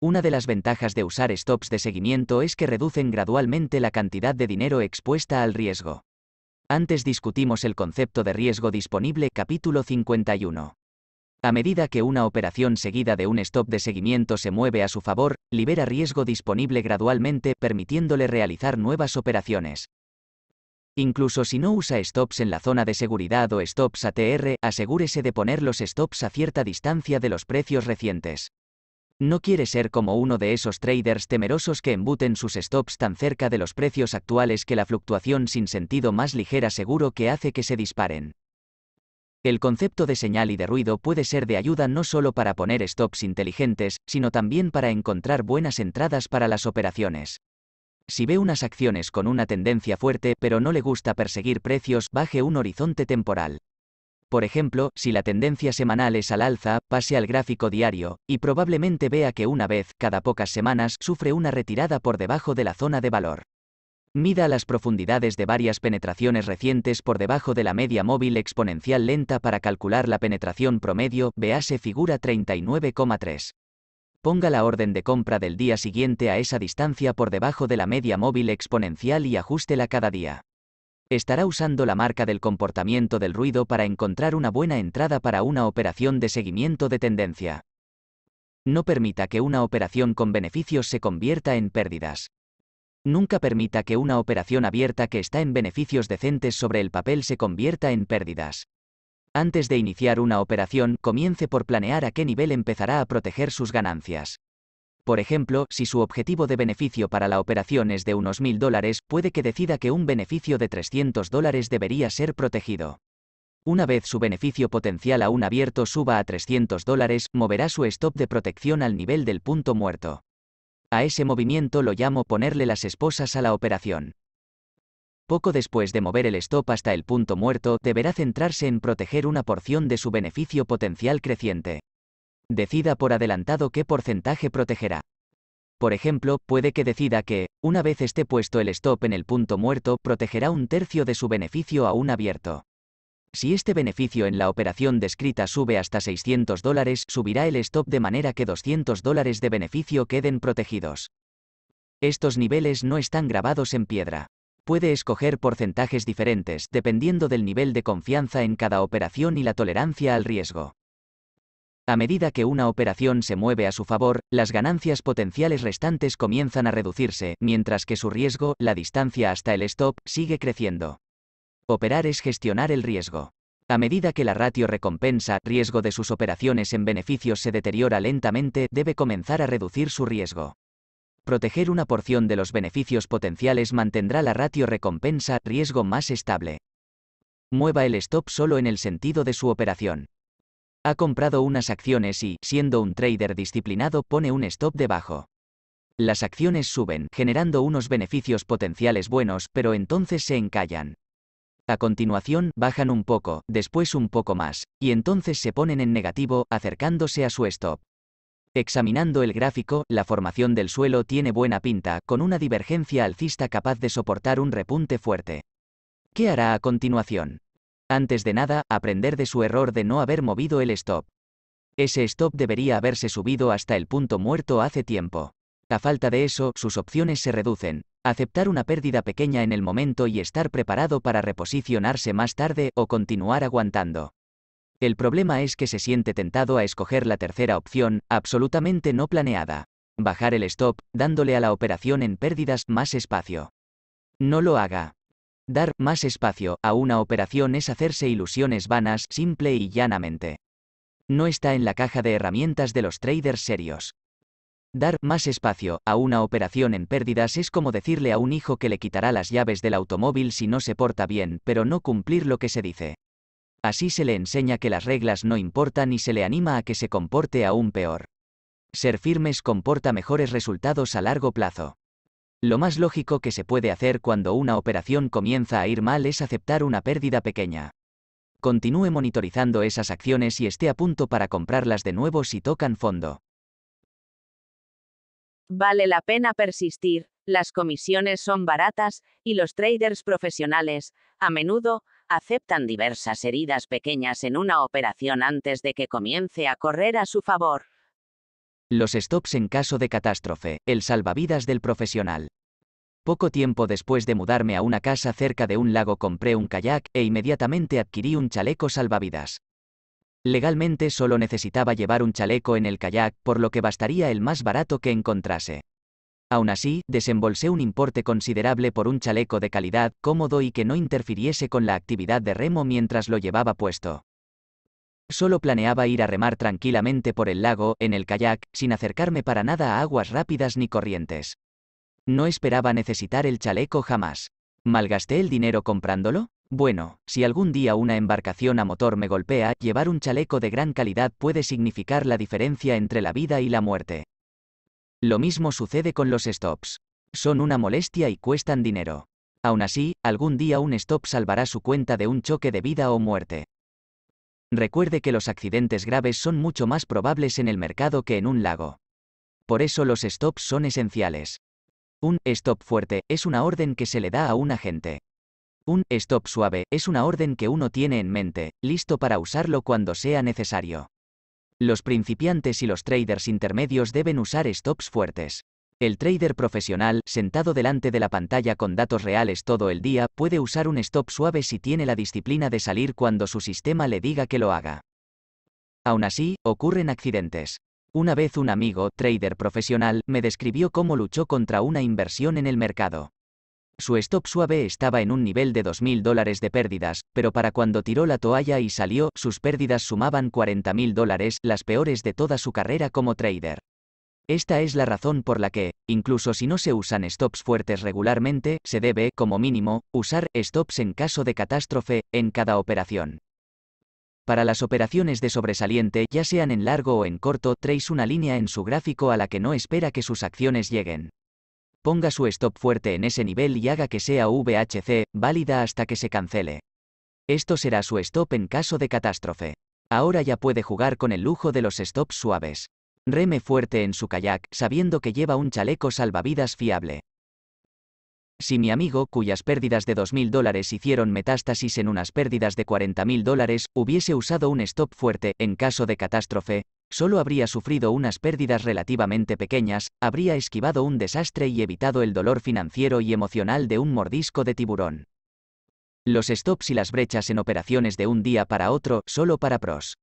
Una de las ventajas de usar stops de seguimiento es que reducen gradualmente la cantidad de dinero expuesta al riesgo. Antes discutimos el concepto de riesgo disponible capítulo 51. A medida que una operación seguida de un stop de seguimiento se mueve a su favor, libera riesgo disponible gradualmente permitiéndole realizar nuevas operaciones. Incluso si no usa stops en la zona de seguridad o stops ATR, asegúrese de poner los stops a cierta distancia de los precios recientes. No quiere ser como uno de esos traders temerosos que embuten sus stops tan cerca de los precios actuales que la fluctuación sin sentido más ligera seguro que hace que se disparen. El concepto de señal y de ruido puede ser de ayuda no solo para poner stops inteligentes, sino también para encontrar buenas entradas para las operaciones. Si ve unas acciones con una tendencia fuerte pero no le gusta perseguir precios, baje un horizonte temporal. Por ejemplo, si la tendencia semanal es al alza, pase al gráfico diario, y probablemente vea que una vez, cada pocas semanas, sufre una retirada por debajo de la zona de valor. Mida las profundidades de varias penetraciones recientes por debajo de la media móvil exponencial lenta para calcular la penetración promedio, vease figura 39,3. Ponga la orden de compra del día siguiente a esa distancia por debajo de la media móvil exponencial y ajustela cada día estará usando la marca del comportamiento del ruido para encontrar una buena entrada para una operación de seguimiento de tendencia. No permita que una operación con beneficios se convierta en pérdidas. Nunca permita que una operación abierta que está en beneficios decentes sobre el papel se convierta en pérdidas. Antes de iniciar una operación, comience por planear a qué nivel empezará a proteger sus ganancias. Por ejemplo, si su objetivo de beneficio para la operación es de unos 1.000 dólares, puede que decida que un beneficio de 300 dólares debería ser protegido. Una vez su beneficio potencial aún abierto suba a 300 dólares, moverá su stop de protección al nivel del punto muerto. A ese movimiento lo llamo ponerle las esposas a la operación. Poco después de mover el stop hasta el punto muerto, deberá centrarse en proteger una porción de su beneficio potencial creciente decida por adelantado qué porcentaje protegerá. Por ejemplo, puede que decida que, una vez esté puesto el stop en el punto muerto, protegerá un tercio de su beneficio aún abierto. Si este beneficio en la operación descrita sube hasta 600 dólares, subirá el stop de manera que 200 dólares de beneficio queden protegidos. Estos niveles no están grabados en piedra. Puede escoger porcentajes diferentes, dependiendo del nivel de confianza en cada operación y la tolerancia al riesgo. A medida que una operación se mueve a su favor, las ganancias potenciales restantes comienzan a reducirse, mientras que su riesgo, la distancia hasta el stop, sigue creciendo. Operar es gestionar el riesgo. A medida que la ratio recompensa, riesgo de sus operaciones en beneficios se deteriora lentamente, debe comenzar a reducir su riesgo. Proteger una porción de los beneficios potenciales mantendrá la ratio recompensa, riesgo más estable. Mueva el stop solo en el sentido de su operación. Ha comprado unas acciones y, siendo un trader disciplinado, pone un stop debajo. Las acciones suben, generando unos beneficios potenciales buenos, pero entonces se encallan. A continuación, bajan un poco, después un poco más, y entonces se ponen en negativo, acercándose a su stop. Examinando el gráfico, la formación del suelo tiene buena pinta, con una divergencia alcista capaz de soportar un repunte fuerte. ¿Qué hará a continuación? Antes de nada, aprender de su error de no haber movido el stop. Ese stop debería haberse subido hasta el punto muerto hace tiempo. A falta de eso, sus opciones se reducen. Aceptar una pérdida pequeña en el momento y estar preparado para reposicionarse más tarde o continuar aguantando. El problema es que se siente tentado a escoger la tercera opción, absolutamente no planeada. Bajar el stop, dándole a la operación en pérdidas más espacio. No lo haga. Dar más espacio a una operación es hacerse ilusiones vanas simple y llanamente. No está en la caja de herramientas de los traders serios. Dar más espacio a una operación en pérdidas es como decirle a un hijo que le quitará las llaves del automóvil si no se porta bien, pero no cumplir lo que se dice. Así se le enseña que las reglas no importan y se le anima a que se comporte aún peor. Ser firmes comporta mejores resultados a largo plazo. Lo más lógico que se puede hacer cuando una operación comienza a ir mal es aceptar una pérdida pequeña. Continúe monitorizando esas acciones y esté a punto para comprarlas de nuevo si tocan fondo. Vale la pena persistir, las comisiones son baratas y los traders profesionales, a menudo, aceptan diversas heridas pequeñas en una operación antes de que comience a correr a su favor. Los stops en caso de catástrofe, el salvavidas del profesional. Poco tiempo después de mudarme a una casa cerca de un lago compré un kayak e inmediatamente adquirí un chaleco salvavidas. Legalmente solo necesitaba llevar un chaleco en el kayak, por lo que bastaría el más barato que encontrase. Aún así, desembolsé un importe considerable por un chaleco de calidad, cómodo y que no interfiriese con la actividad de remo mientras lo llevaba puesto. Solo planeaba ir a remar tranquilamente por el lago, en el kayak, sin acercarme para nada a aguas rápidas ni corrientes. No esperaba necesitar el chaleco jamás. ¿Malgasté el dinero comprándolo? Bueno, si algún día una embarcación a motor me golpea, llevar un chaleco de gran calidad puede significar la diferencia entre la vida y la muerte. Lo mismo sucede con los stops. Son una molestia y cuestan dinero. Aún así, algún día un stop salvará su cuenta de un choque de vida o muerte. Recuerde que los accidentes graves son mucho más probables en el mercado que en un lago. Por eso los stops son esenciales. Un stop fuerte es una orden que se le da a un agente. Un stop suave es una orden que uno tiene en mente, listo para usarlo cuando sea necesario. Los principiantes y los traders intermedios deben usar stops fuertes. El trader profesional, sentado delante de la pantalla con datos reales todo el día, puede usar un stop suave si tiene la disciplina de salir cuando su sistema le diga que lo haga. Aún así, ocurren accidentes. Una vez un amigo, trader profesional, me describió cómo luchó contra una inversión en el mercado. Su stop suave estaba en un nivel de 2.000 dólares de pérdidas, pero para cuando tiró la toalla y salió, sus pérdidas sumaban 40.000 dólares, las peores de toda su carrera como trader. Esta es la razón por la que, incluso si no se usan stops fuertes regularmente, se debe, como mínimo, usar stops en caso de catástrofe, en cada operación. Para las operaciones de sobresaliente, ya sean en largo o en corto, trace una línea en su gráfico a la que no espera que sus acciones lleguen. Ponga su stop fuerte en ese nivel y haga que sea VHC, válida hasta que se cancele. Esto será su stop en caso de catástrofe. Ahora ya puede jugar con el lujo de los stops suaves. Reme fuerte en su kayak sabiendo que lleva un chaleco salvavidas fiable. Si mi amigo, cuyas pérdidas de 2.000 dólares hicieron metástasis en unas pérdidas de 40.000 dólares, hubiese usado un stop fuerte, en caso de catástrofe, solo habría sufrido unas pérdidas relativamente pequeñas, habría esquivado un desastre y evitado el dolor financiero y emocional de un mordisco de tiburón. Los stops y las brechas en operaciones de un día para otro, solo para pros.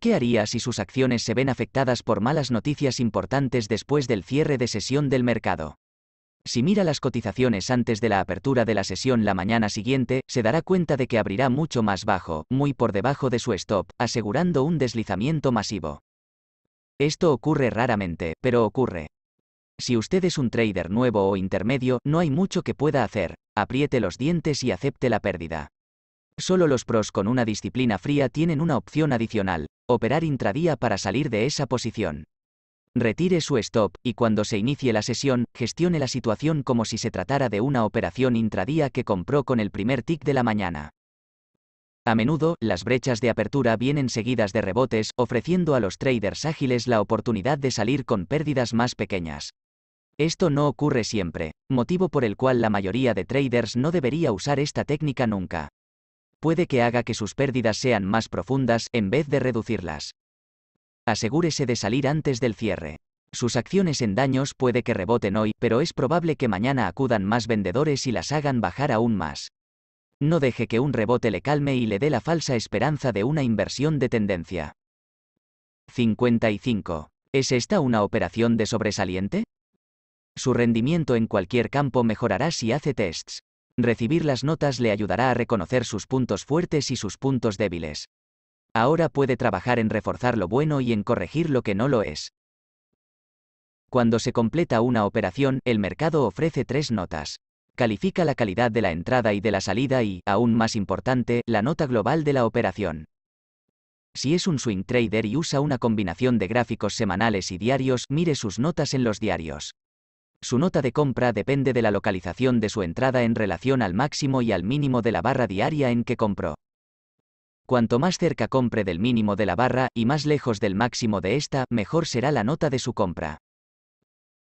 ¿Qué haría si sus acciones se ven afectadas por malas noticias importantes después del cierre de sesión del mercado? Si mira las cotizaciones antes de la apertura de la sesión la mañana siguiente, se dará cuenta de que abrirá mucho más bajo, muy por debajo de su stop, asegurando un deslizamiento masivo. Esto ocurre raramente, pero ocurre. Si usted es un trader nuevo o intermedio, no hay mucho que pueda hacer, apriete los dientes y acepte la pérdida. Solo los pros con una disciplina fría tienen una opción adicional, operar intradía para salir de esa posición. Retire su stop y cuando se inicie la sesión, gestione la situación como si se tratara de una operación intradía que compró con el primer tick de la mañana. A menudo, las brechas de apertura vienen seguidas de rebotes, ofreciendo a los traders ágiles la oportunidad de salir con pérdidas más pequeñas. Esto no ocurre siempre, motivo por el cual la mayoría de traders no debería usar esta técnica nunca puede que haga que sus pérdidas sean más profundas en vez de reducirlas. Asegúrese de salir antes del cierre. Sus acciones en daños puede que reboten hoy, pero es probable que mañana acudan más vendedores y las hagan bajar aún más. No deje que un rebote le calme y le dé la falsa esperanza de una inversión de tendencia. 55. ¿Es esta una operación de sobresaliente? Su rendimiento en cualquier campo mejorará si hace tests. Recibir las notas le ayudará a reconocer sus puntos fuertes y sus puntos débiles. Ahora puede trabajar en reforzar lo bueno y en corregir lo que no lo es. Cuando se completa una operación, el mercado ofrece tres notas. Califica la calidad de la entrada y de la salida y, aún más importante, la nota global de la operación. Si es un swing trader y usa una combinación de gráficos semanales y diarios, mire sus notas en los diarios. Su nota de compra depende de la localización de su entrada en relación al máximo y al mínimo de la barra diaria en que compró. Cuanto más cerca compre del mínimo de la barra y más lejos del máximo de esta, mejor será la nota de su compra.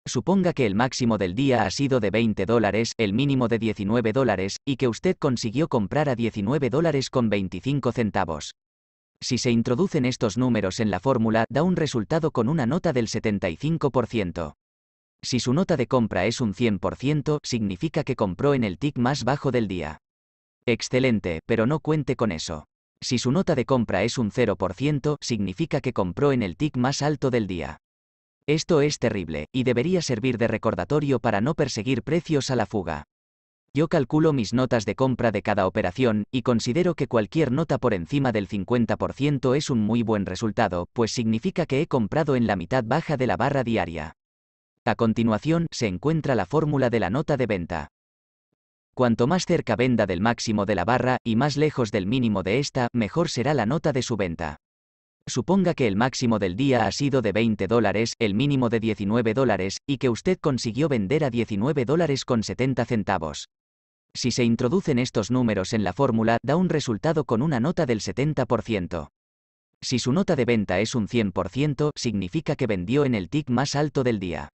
Suponga que el máximo del día ha sido de 20 dólares, el mínimo de 19 dólares, y que usted consiguió comprar a 19 dólares con 25 centavos. Si se introducen estos números en la fórmula, da un resultado con una nota del 75%. Si su nota de compra es un 100%, significa que compró en el tick más bajo del día. Excelente, pero no cuente con eso. Si su nota de compra es un 0%, significa que compró en el tick más alto del día. Esto es terrible, y debería servir de recordatorio para no perseguir precios a la fuga. Yo calculo mis notas de compra de cada operación, y considero que cualquier nota por encima del 50% es un muy buen resultado, pues significa que he comprado en la mitad baja de la barra diaria. A continuación, se encuentra la fórmula de la nota de venta. Cuanto más cerca venda del máximo de la barra y más lejos del mínimo de esta, mejor será la nota de su venta. Suponga que el máximo del día ha sido de 20 dólares, el mínimo de 19 dólares, y que usted consiguió vender a 19 dólares con 70 centavos. Si se introducen estos números en la fórmula, da un resultado con una nota del 70%. Si su nota de venta es un 100%, significa que vendió en el tick más alto del día.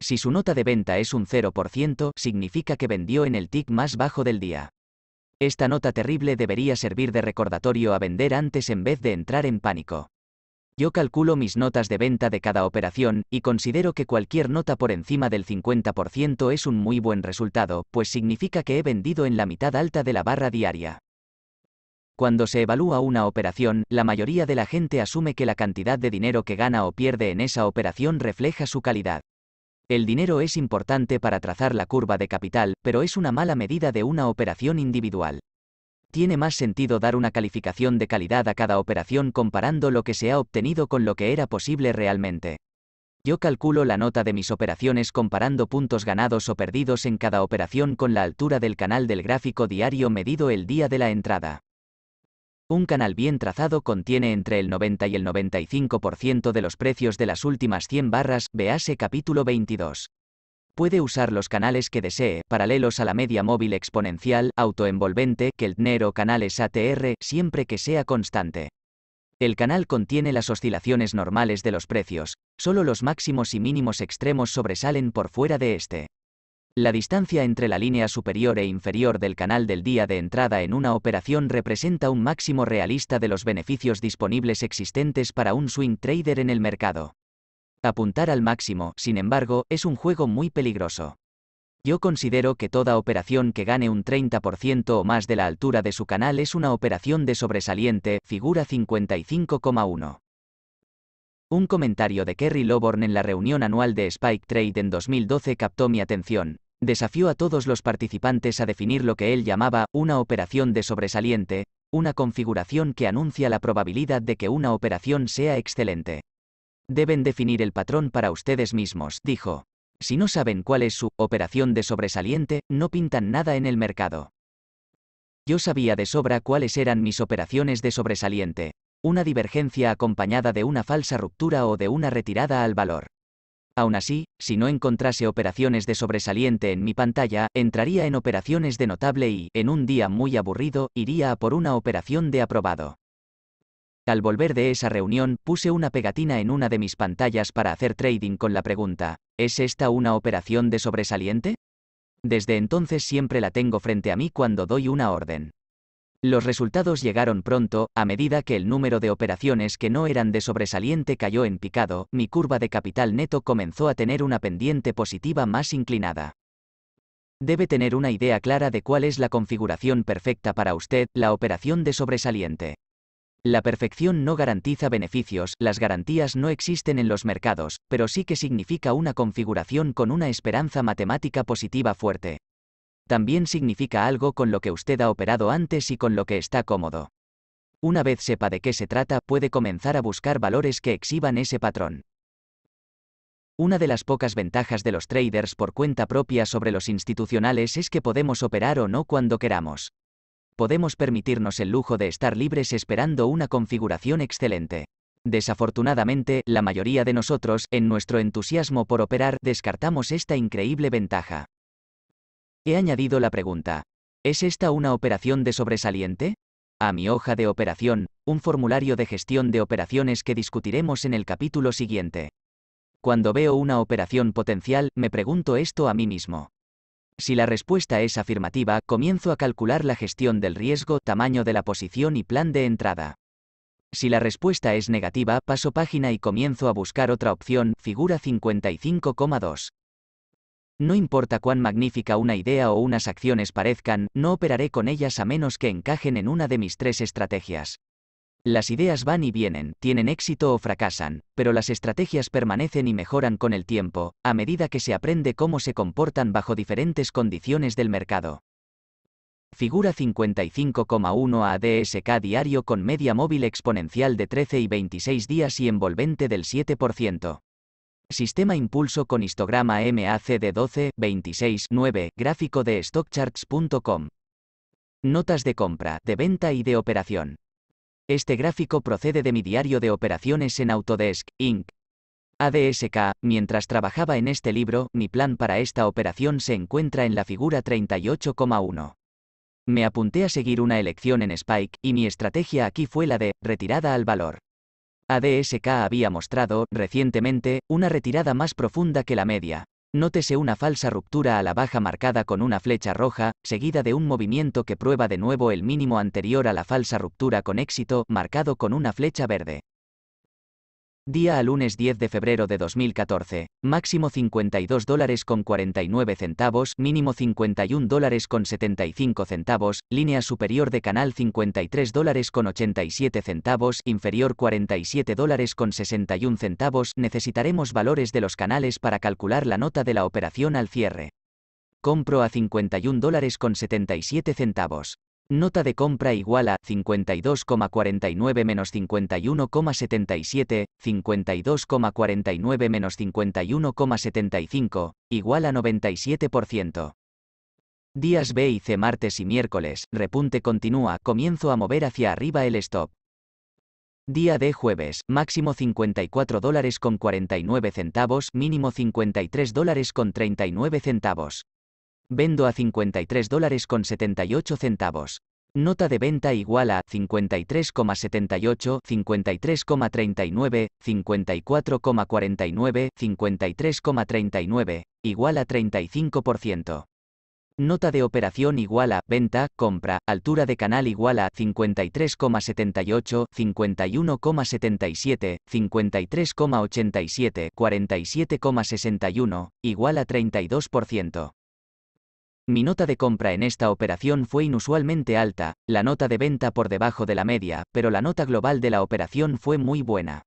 Si su nota de venta es un 0%, significa que vendió en el tick más bajo del día. Esta nota terrible debería servir de recordatorio a vender antes en vez de entrar en pánico. Yo calculo mis notas de venta de cada operación, y considero que cualquier nota por encima del 50% es un muy buen resultado, pues significa que he vendido en la mitad alta de la barra diaria. Cuando se evalúa una operación, la mayoría de la gente asume que la cantidad de dinero que gana o pierde en esa operación refleja su calidad. El dinero es importante para trazar la curva de capital, pero es una mala medida de una operación individual. Tiene más sentido dar una calificación de calidad a cada operación comparando lo que se ha obtenido con lo que era posible realmente. Yo calculo la nota de mis operaciones comparando puntos ganados o perdidos en cada operación con la altura del canal del gráfico diario medido el día de la entrada. Un canal bien trazado contiene entre el 90 y el 95% de los precios de las últimas 100 barras, vease capítulo 22. Puede usar los canales que desee, paralelos a la media móvil exponencial, autoenvolvente, Keltner o canales ATR, siempre que sea constante. El canal contiene las oscilaciones normales de los precios, solo los máximos y mínimos extremos sobresalen por fuera de este. La distancia entre la línea superior e inferior del canal del día de entrada en una operación representa un máximo realista de los beneficios disponibles existentes para un swing trader en el mercado. Apuntar al máximo, sin embargo, es un juego muy peligroso. Yo considero que toda operación que gane un 30% o más de la altura de su canal es una operación de sobresaliente, figura 55,1. Un comentario de Kerry Loborn en la reunión anual de Spike Trade en 2012 captó mi atención, Desafió a todos los participantes a definir lo que él llamaba una operación de sobresaliente, una configuración que anuncia la probabilidad de que una operación sea excelente. Deben definir el patrón para ustedes mismos, dijo. Si no saben cuál es su operación de sobresaliente, no pintan nada en el mercado. Yo sabía de sobra cuáles eran mis operaciones de sobresaliente, una divergencia acompañada de una falsa ruptura o de una retirada al valor. Aún así, si no encontrase operaciones de sobresaliente en mi pantalla, entraría en operaciones de notable y, en un día muy aburrido, iría a por una operación de aprobado. Al volver de esa reunión, puse una pegatina en una de mis pantallas para hacer trading con la pregunta, ¿es esta una operación de sobresaliente? Desde entonces siempre la tengo frente a mí cuando doy una orden. Los resultados llegaron pronto, a medida que el número de operaciones que no eran de sobresaliente cayó en picado, mi curva de capital neto comenzó a tener una pendiente positiva más inclinada. Debe tener una idea clara de cuál es la configuración perfecta para usted, la operación de sobresaliente. La perfección no garantiza beneficios, las garantías no existen en los mercados, pero sí que significa una configuración con una esperanza matemática positiva fuerte también significa algo con lo que usted ha operado antes y con lo que está cómodo. Una vez sepa de qué se trata, puede comenzar a buscar valores que exhiban ese patrón. Una de las pocas ventajas de los traders por cuenta propia sobre los institucionales es que podemos operar o no cuando queramos. Podemos permitirnos el lujo de estar libres esperando una configuración excelente. Desafortunadamente, la mayoría de nosotros, en nuestro entusiasmo por operar, descartamos esta increíble ventaja. He añadido la pregunta. ¿Es esta una operación de sobresaliente? A mi hoja de operación, un formulario de gestión de operaciones que discutiremos en el capítulo siguiente. Cuando veo una operación potencial, me pregunto esto a mí mismo. Si la respuesta es afirmativa, comienzo a calcular la gestión del riesgo, tamaño de la posición y plan de entrada. Si la respuesta es negativa, paso página y comienzo a buscar otra opción, figura 55,2. No importa cuán magnífica una idea o unas acciones parezcan, no operaré con ellas a menos que encajen en una de mis tres estrategias. Las ideas van y vienen, tienen éxito o fracasan, pero las estrategias permanecen y mejoran con el tiempo, a medida que se aprende cómo se comportan bajo diferentes condiciones del mercado. Figura 55,1 ADSK diario con media móvil exponencial de 13 y 26 días y envolvente del 7%. Sistema impulso con histograma MACD12, 26, 9, gráfico de stockcharts.com. Notas de compra, de venta y de operación. Este gráfico procede de mi diario de operaciones en Autodesk, Inc. ADSK, mientras trabajaba en este libro, mi plan para esta operación se encuentra en la figura 38,1. Me apunté a seguir una elección en Spike, y mi estrategia aquí fue la de, retirada al valor. ADSK había mostrado, recientemente, una retirada más profunda que la media. Nótese una falsa ruptura a la baja marcada con una flecha roja, seguida de un movimiento que prueba de nuevo el mínimo anterior a la falsa ruptura con éxito, marcado con una flecha verde. Día a lunes 10 de febrero de 2014, máximo 52 dólares con 49 centavos, mínimo 51 dólares con 75 centavos, línea superior de canal 53 dólares con 87 centavos, inferior 47 dólares con 61 centavos, necesitaremos valores de los canales para calcular la nota de la operación al cierre. Compro a 51 dólares con 77 centavos. Nota de compra igual a 52,49 menos 51,77, 52,49 menos 51,75, igual a 97%. Días B y C martes y miércoles, repunte continúa, comienzo a mover hacia arriba el stop. Día D jueves, máximo 54 dólares con 49 centavos, mínimo 53 dólares con 39 centavos. Vendo a 53 dólares con 78 centavos. Nota de venta igual a 53,78, 53,39, 54,49, 53,39, igual a 35%. Nota de operación igual a venta, compra, altura de canal igual a 53,78, 51,77, 53,87, 47,61, igual a 32%. Mi nota de compra en esta operación fue inusualmente alta, la nota de venta por debajo de la media, pero la nota global de la operación fue muy buena.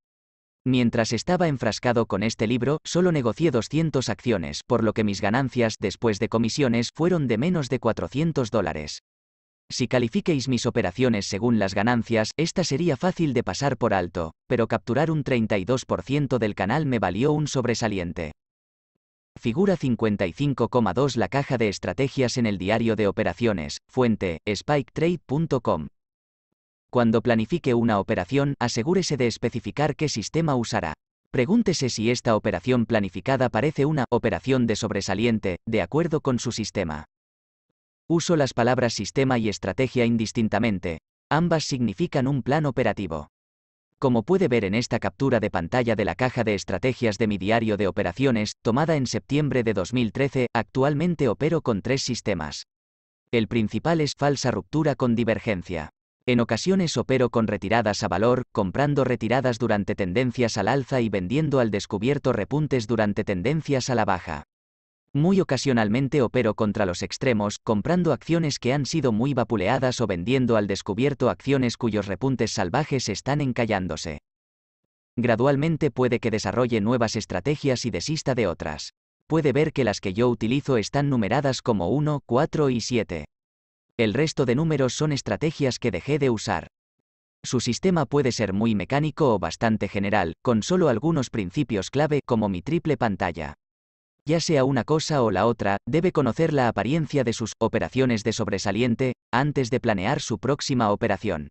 Mientras estaba enfrascado con este libro, solo negocié 200 acciones, por lo que mis ganancias después de comisiones fueron de menos de 400 dólares. Si califiquéis mis operaciones según las ganancias, esta sería fácil de pasar por alto, pero capturar un 32% del canal me valió un sobresaliente. Figura 55,2 La caja de estrategias en el diario de operaciones, fuente, spiketrade.com. Cuando planifique una operación, asegúrese de especificar qué sistema usará. Pregúntese si esta operación planificada parece una operación de sobresaliente, de acuerdo con su sistema. Uso las palabras sistema y estrategia indistintamente. Ambas significan un plan operativo como puede ver en esta captura de pantalla de la caja de estrategias de mi diario de operaciones, tomada en septiembre de 2013, actualmente opero con tres sistemas. El principal es falsa ruptura con divergencia. En ocasiones opero con retiradas a valor, comprando retiradas durante tendencias al alza y vendiendo al descubierto repuntes durante tendencias a la baja. Muy ocasionalmente opero contra los extremos, comprando acciones que han sido muy vapuleadas o vendiendo al descubierto acciones cuyos repuntes salvajes están encallándose. Gradualmente puede que desarrolle nuevas estrategias y desista de otras. Puede ver que las que yo utilizo están numeradas como 1, 4 y 7. El resto de números son estrategias que dejé de usar. Su sistema puede ser muy mecánico o bastante general, con solo algunos principios clave como mi triple pantalla ya sea una cosa o la otra, debe conocer la apariencia de sus operaciones de sobresaliente antes de planear su próxima operación.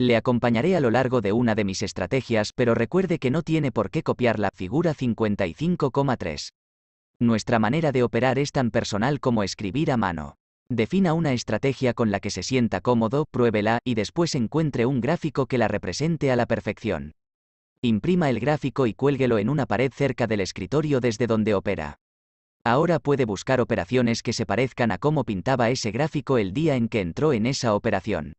Le acompañaré a lo largo de una de mis estrategias, pero recuerde que no tiene por qué copiar la figura 55,3. Nuestra manera de operar es tan personal como escribir a mano. Defina una estrategia con la que se sienta cómodo, pruébela y después encuentre un gráfico que la represente a la perfección. Imprima el gráfico y cuélguelo en una pared cerca del escritorio desde donde opera. Ahora puede buscar operaciones que se parezcan a cómo pintaba ese gráfico el día en que entró en esa operación.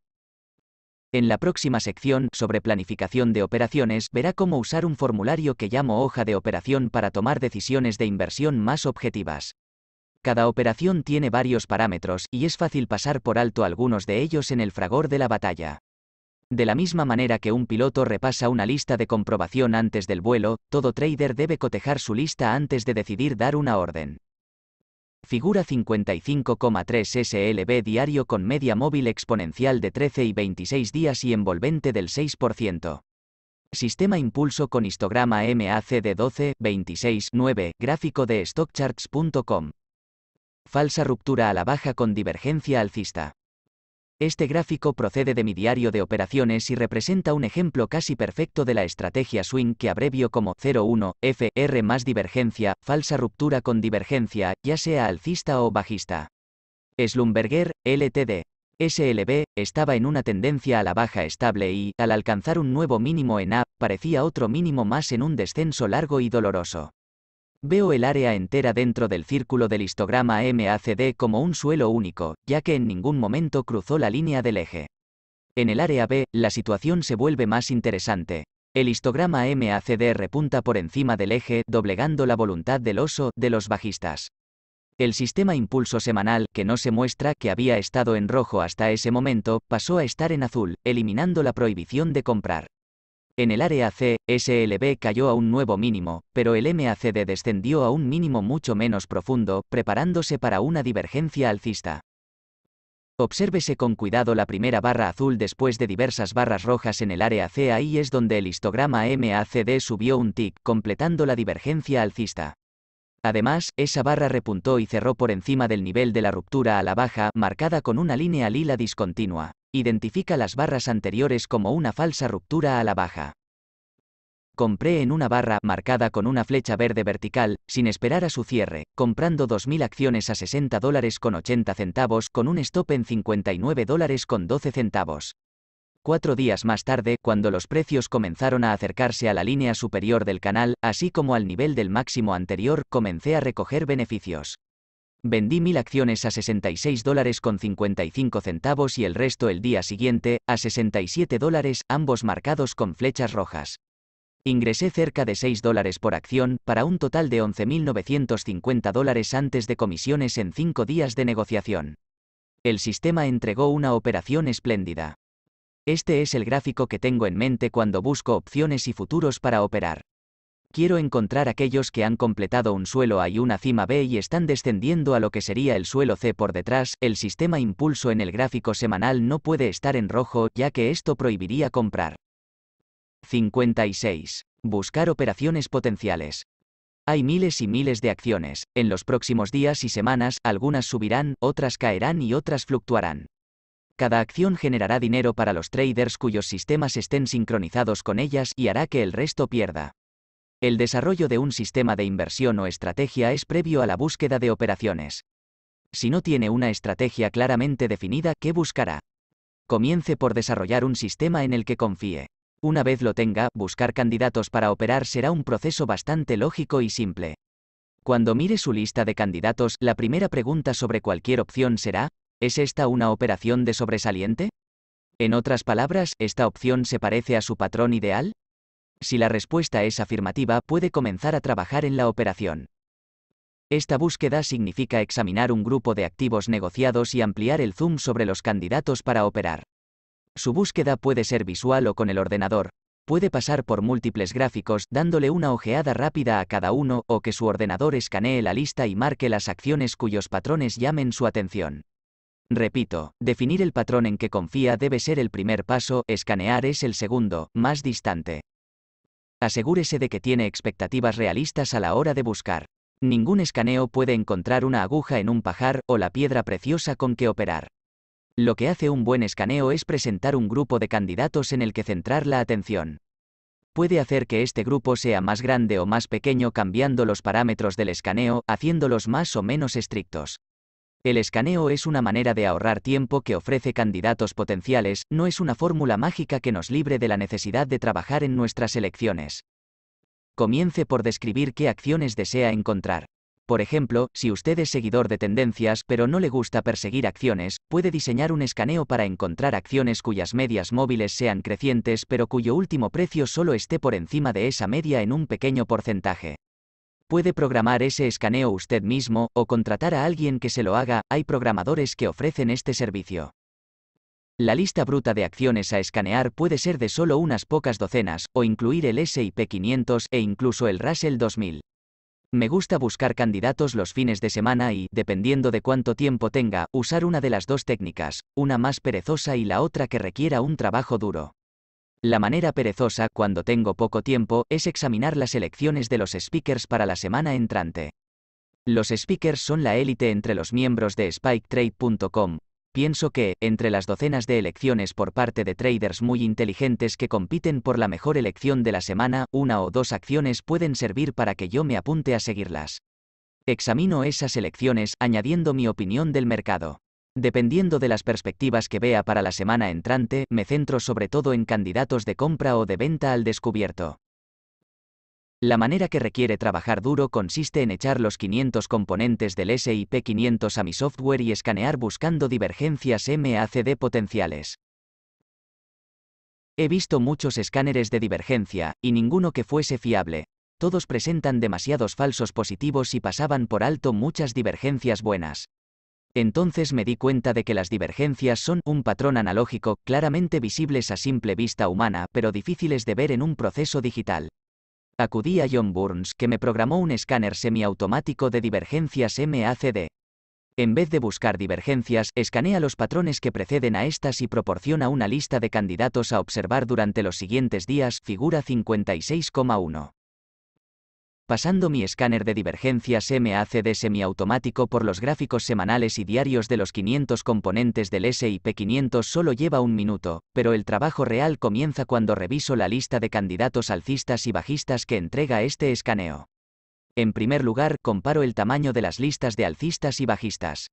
En la próxima sección sobre planificación de operaciones verá cómo usar un formulario que llamo hoja de operación para tomar decisiones de inversión más objetivas. Cada operación tiene varios parámetros y es fácil pasar por alto algunos de ellos en el fragor de la batalla. De la misma manera que un piloto repasa una lista de comprobación antes del vuelo, todo trader debe cotejar su lista antes de decidir dar una orden. Figura 55,3 SLB diario con media móvil exponencial de 13 y 26 días y envolvente del 6%. Sistema impulso con histograma MACD 12, 26, 9, gráfico de stockcharts.com. Falsa ruptura a la baja con divergencia alcista. Este gráfico procede de mi diario de operaciones y representa un ejemplo casi perfecto de la estrategia swing que abrevio como 01, fr más divergencia, falsa ruptura con divergencia, ya sea alcista o bajista. Slumberger, LTD. SLB, estaba en una tendencia a la baja estable y, al alcanzar un nuevo mínimo en A, parecía otro mínimo más en un descenso largo y doloroso. Veo el área entera dentro del círculo del histograma MACD como un suelo único, ya que en ningún momento cruzó la línea del eje. En el área B, la situación se vuelve más interesante. El histograma MACD repunta por encima del eje, doblegando la voluntad del oso de los bajistas. El sistema impulso semanal, que no se muestra que había estado en rojo hasta ese momento, pasó a estar en azul, eliminando la prohibición de comprar. En el área C, SLB cayó a un nuevo mínimo, pero el MACD descendió a un mínimo mucho menos profundo, preparándose para una divergencia alcista. Obsérvese con cuidado la primera barra azul después de diversas barras rojas en el área C, ahí es donde el histograma MACD subió un tick, completando la divergencia alcista. Además, esa barra repuntó y cerró por encima del nivel de la ruptura a la baja, marcada con una línea lila discontinua. Identifica las barras anteriores como una falsa ruptura a la baja. Compré en una barra marcada con una flecha verde vertical, sin esperar a su cierre, comprando 2.000 acciones a 60 dólares con centavos con un stop en 59 dólares con 12 centavos. Cuatro días más tarde, cuando los precios comenzaron a acercarse a la línea superior del canal, así como al nivel del máximo anterior, comencé a recoger beneficios. Vendí mil acciones a 66 dólares con 55 centavos y el resto el día siguiente, a 67 dólares, ambos marcados con flechas rojas. Ingresé cerca de 6 dólares por acción, para un total de 11.950 dólares antes de comisiones en 5 días de negociación. El sistema entregó una operación espléndida. Este es el gráfico que tengo en mente cuando busco opciones y futuros para operar. Quiero encontrar aquellos que han completado un suelo A y una cima B y están descendiendo a lo que sería el suelo C por detrás. El sistema impulso en el gráfico semanal no puede estar en rojo, ya que esto prohibiría comprar. 56. Buscar operaciones potenciales. Hay miles y miles de acciones. En los próximos días y semanas, algunas subirán, otras caerán y otras fluctuarán. Cada acción generará dinero para los traders cuyos sistemas estén sincronizados con ellas y hará que el resto pierda. El desarrollo de un sistema de inversión o estrategia es previo a la búsqueda de operaciones. Si no tiene una estrategia claramente definida, ¿qué buscará? Comience por desarrollar un sistema en el que confíe. Una vez lo tenga, buscar candidatos para operar será un proceso bastante lógico y simple. Cuando mire su lista de candidatos, la primera pregunta sobre cualquier opción será, ¿es esta una operación de sobresaliente? En otras palabras, ¿esta opción se parece a su patrón ideal? Si la respuesta es afirmativa, puede comenzar a trabajar en la operación. Esta búsqueda significa examinar un grupo de activos negociados y ampliar el zoom sobre los candidatos para operar. Su búsqueda puede ser visual o con el ordenador. Puede pasar por múltiples gráficos dándole una ojeada rápida a cada uno o que su ordenador escanee la lista y marque las acciones cuyos patrones llamen su atención. Repito, definir el patrón en que confía debe ser el primer paso, escanear es el segundo, más distante. Asegúrese de que tiene expectativas realistas a la hora de buscar. Ningún escaneo puede encontrar una aguja en un pajar o la piedra preciosa con que operar. Lo que hace un buen escaneo es presentar un grupo de candidatos en el que centrar la atención. Puede hacer que este grupo sea más grande o más pequeño cambiando los parámetros del escaneo, haciéndolos más o menos estrictos. El escaneo es una manera de ahorrar tiempo que ofrece candidatos potenciales, no es una fórmula mágica que nos libre de la necesidad de trabajar en nuestras elecciones. Comience por describir qué acciones desea encontrar. Por ejemplo, si usted es seguidor de tendencias pero no le gusta perseguir acciones, puede diseñar un escaneo para encontrar acciones cuyas medias móviles sean crecientes pero cuyo último precio solo esté por encima de esa media en un pequeño porcentaje. Puede programar ese escaneo usted mismo o contratar a alguien que se lo haga, hay programadores que ofrecen este servicio. La lista bruta de acciones a escanear puede ser de solo unas pocas docenas, o incluir el SIP 500 e incluso el Russell 2000. Me gusta buscar candidatos los fines de semana y, dependiendo de cuánto tiempo tenga, usar una de las dos técnicas, una más perezosa y la otra que requiera un trabajo duro. La manera perezosa cuando tengo poco tiempo es examinar las elecciones de los speakers para la semana entrante. Los speakers son la élite entre los miembros de spiketrade.com. Pienso que, entre las docenas de elecciones por parte de traders muy inteligentes que compiten por la mejor elección de la semana, una o dos acciones pueden servir para que yo me apunte a seguirlas. Examino esas elecciones añadiendo mi opinión del mercado. Dependiendo de las perspectivas que vea para la semana entrante, me centro sobre todo en candidatos de compra o de venta al descubierto. La manera que requiere trabajar duro consiste en echar los 500 componentes del SIP 500 a mi software y escanear buscando divergencias MACD potenciales. He visto muchos escáneres de divergencia, y ninguno que fuese fiable. Todos presentan demasiados falsos positivos y pasaban por alto muchas divergencias buenas. Entonces me di cuenta de que las divergencias son un patrón analógico, claramente visibles a simple vista humana, pero difíciles de ver en un proceso digital. Acudí a John Burns, que me programó un escáner semiautomático de divergencias MACD. En vez de buscar divergencias, escanea los patrones que preceden a estas y proporciona una lista de candidatos a observar durante los siguientes días, figura 56,1 pasando mi escáner de divergencias MACD semiautomático por los gráficos semanales y diarios de los 500 componentes del SIP 500 solo lleva un minuto, pero el trabajo real comienza cuando reviso la lista de candidatos alcistas y bajistas que entrega este escaneo. En primer lugar, comparo el tamaño de las listas de alcistas y bajistas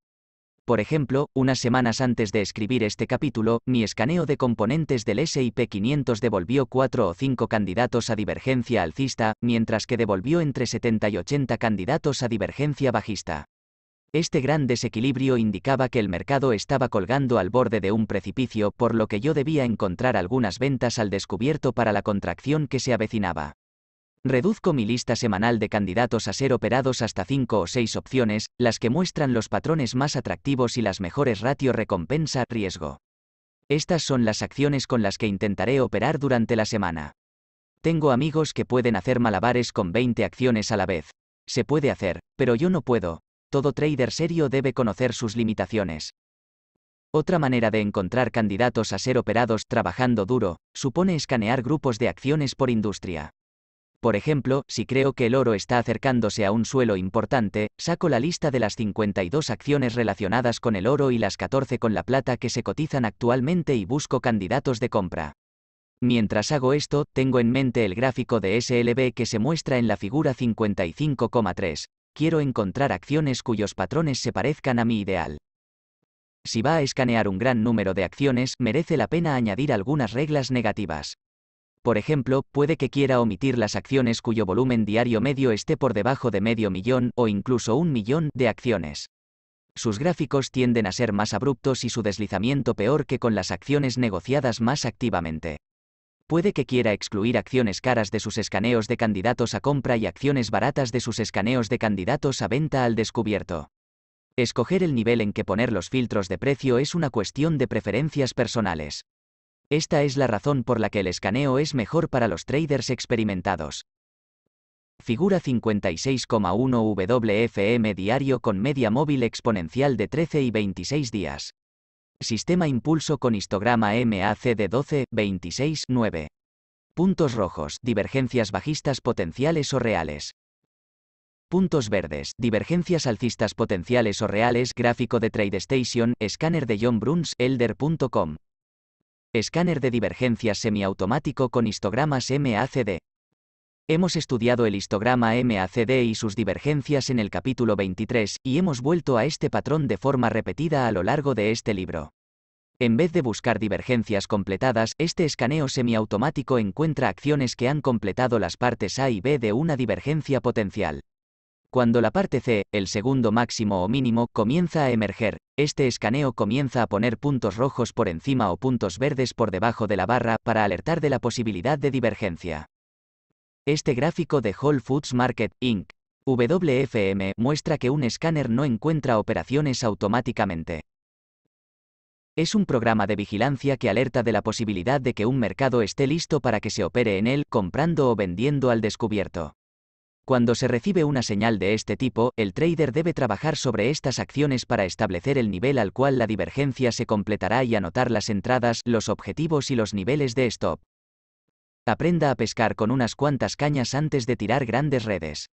por ejemplo, unas semanas antes de escribir este capítulo, mi escaneo de componentes del SIP 500 devolvió 4 o 5 candidatos a divergencia alcista, mientras que devolvió entre 70 y 80 candidatos a divergencia bajista. Este gran desequilibrio indicaba que el mercado estaba colgando al borde de un precipicio, por lo que yo debía encontrar algunas ventas al descubierto para la contracción que se avecinaba. Reduzco mi lista semanal de candidatos a ser operados hasta 5 o 6 opciones, las que muestran los patrones más atractivos y las mejores ratio recompensa-riesgo. Estas son las acciones con las que intentaré operar durante la semana. Tengo amigos que pueden hacer malabares con 20 acciones a la vez. Se puede hacer, pero yo no puedo. Todo trader serio debe conocer sus limitaciones. Otra manera de encontrar candidatos a ser operados trabajando duro, supone escanear grupos de acciones por industria. Por ejemplo, si creo que el oro está acercándose a un suelo importante, saco la lista de las 52 acciones relacionadas con el oro y las 14 con la plata que se cotizan actualmente y busco candidatos de compra. Mientras hago esto, tengo en mente el gráfico de SLB que se muestra en la figura 55,3. Quiero encontrar acciones cuyos patrones se parezcan a mi ideal. Si va a escanear un gran número de acciones, merece la pena añadir algunas reglas negativas. Por ejemplo, puede que quiera omitir las acciones cuyo volumen diario medio esté por debajo de medio millón o incluso un millón de acciones. Sus gráficos tienden a ser más abruptos y su deslizamiento peor que con las acciones negociadas más activamente. Puede que quiera excluir acciones caras de sus escaneos de candidatos a compra y acciones baratas de sus escaneos de candidatos a venta al descubierto. Escoger el nivel en que poner los filtros de precio es una cuestión de preferencias personales. Esta es la razón por la que el escaneo es mejor para los traders experimentados. Figura 56,1 WFM diario con media móvil exponencial de 13 y 26 días. Sistema impulso con histograma MAC de 12, 26, 9. Puntos rojos, divergencias bajistas potenciales o reales. Puntos verdes, divergencias alcistas potenciales o reales, gráfico de TradeStation, escáner de John Bruns, elder.com. Escáner de divergencias semiautomático con histogramas MACD. Hemos estudiado el histograma MACD y sus divergencias en el capítulo 23, y hemos vuelto a este patrón de forma repetida a lo largo de este libro. En vez de buscar divergencias completadas, este escaneo semiautomático encuentra acciones que han completado las partes A y B de una divergencia potencial. Cuando la parte C, el segundo máximo o mínimo, comienza a emerger, este escaneo comienza a poner puntos rojos por encima o puntos verdes por debajo de la barra para alertar de la posibilidad de divergencia. Este gráfico de Whole Foods Market, Inc. WFM muestra que un escáner no encuentra operaciones automáticamente. Es un programa de vigilancia que alerta de la posibilidad de que un mercado esté listo para que se opere en él comprando o vendiendo al descubierto. Cuando se recibe una señal de este tipo, el trader debe trabajar sobre estas acciones para establecer el nivel al cual la divergencia se completará y anotar las entradas, los objetivos y los niveles de stop. Aprenda a pescar con unas cuantas cañas antes de tirar grandes redes.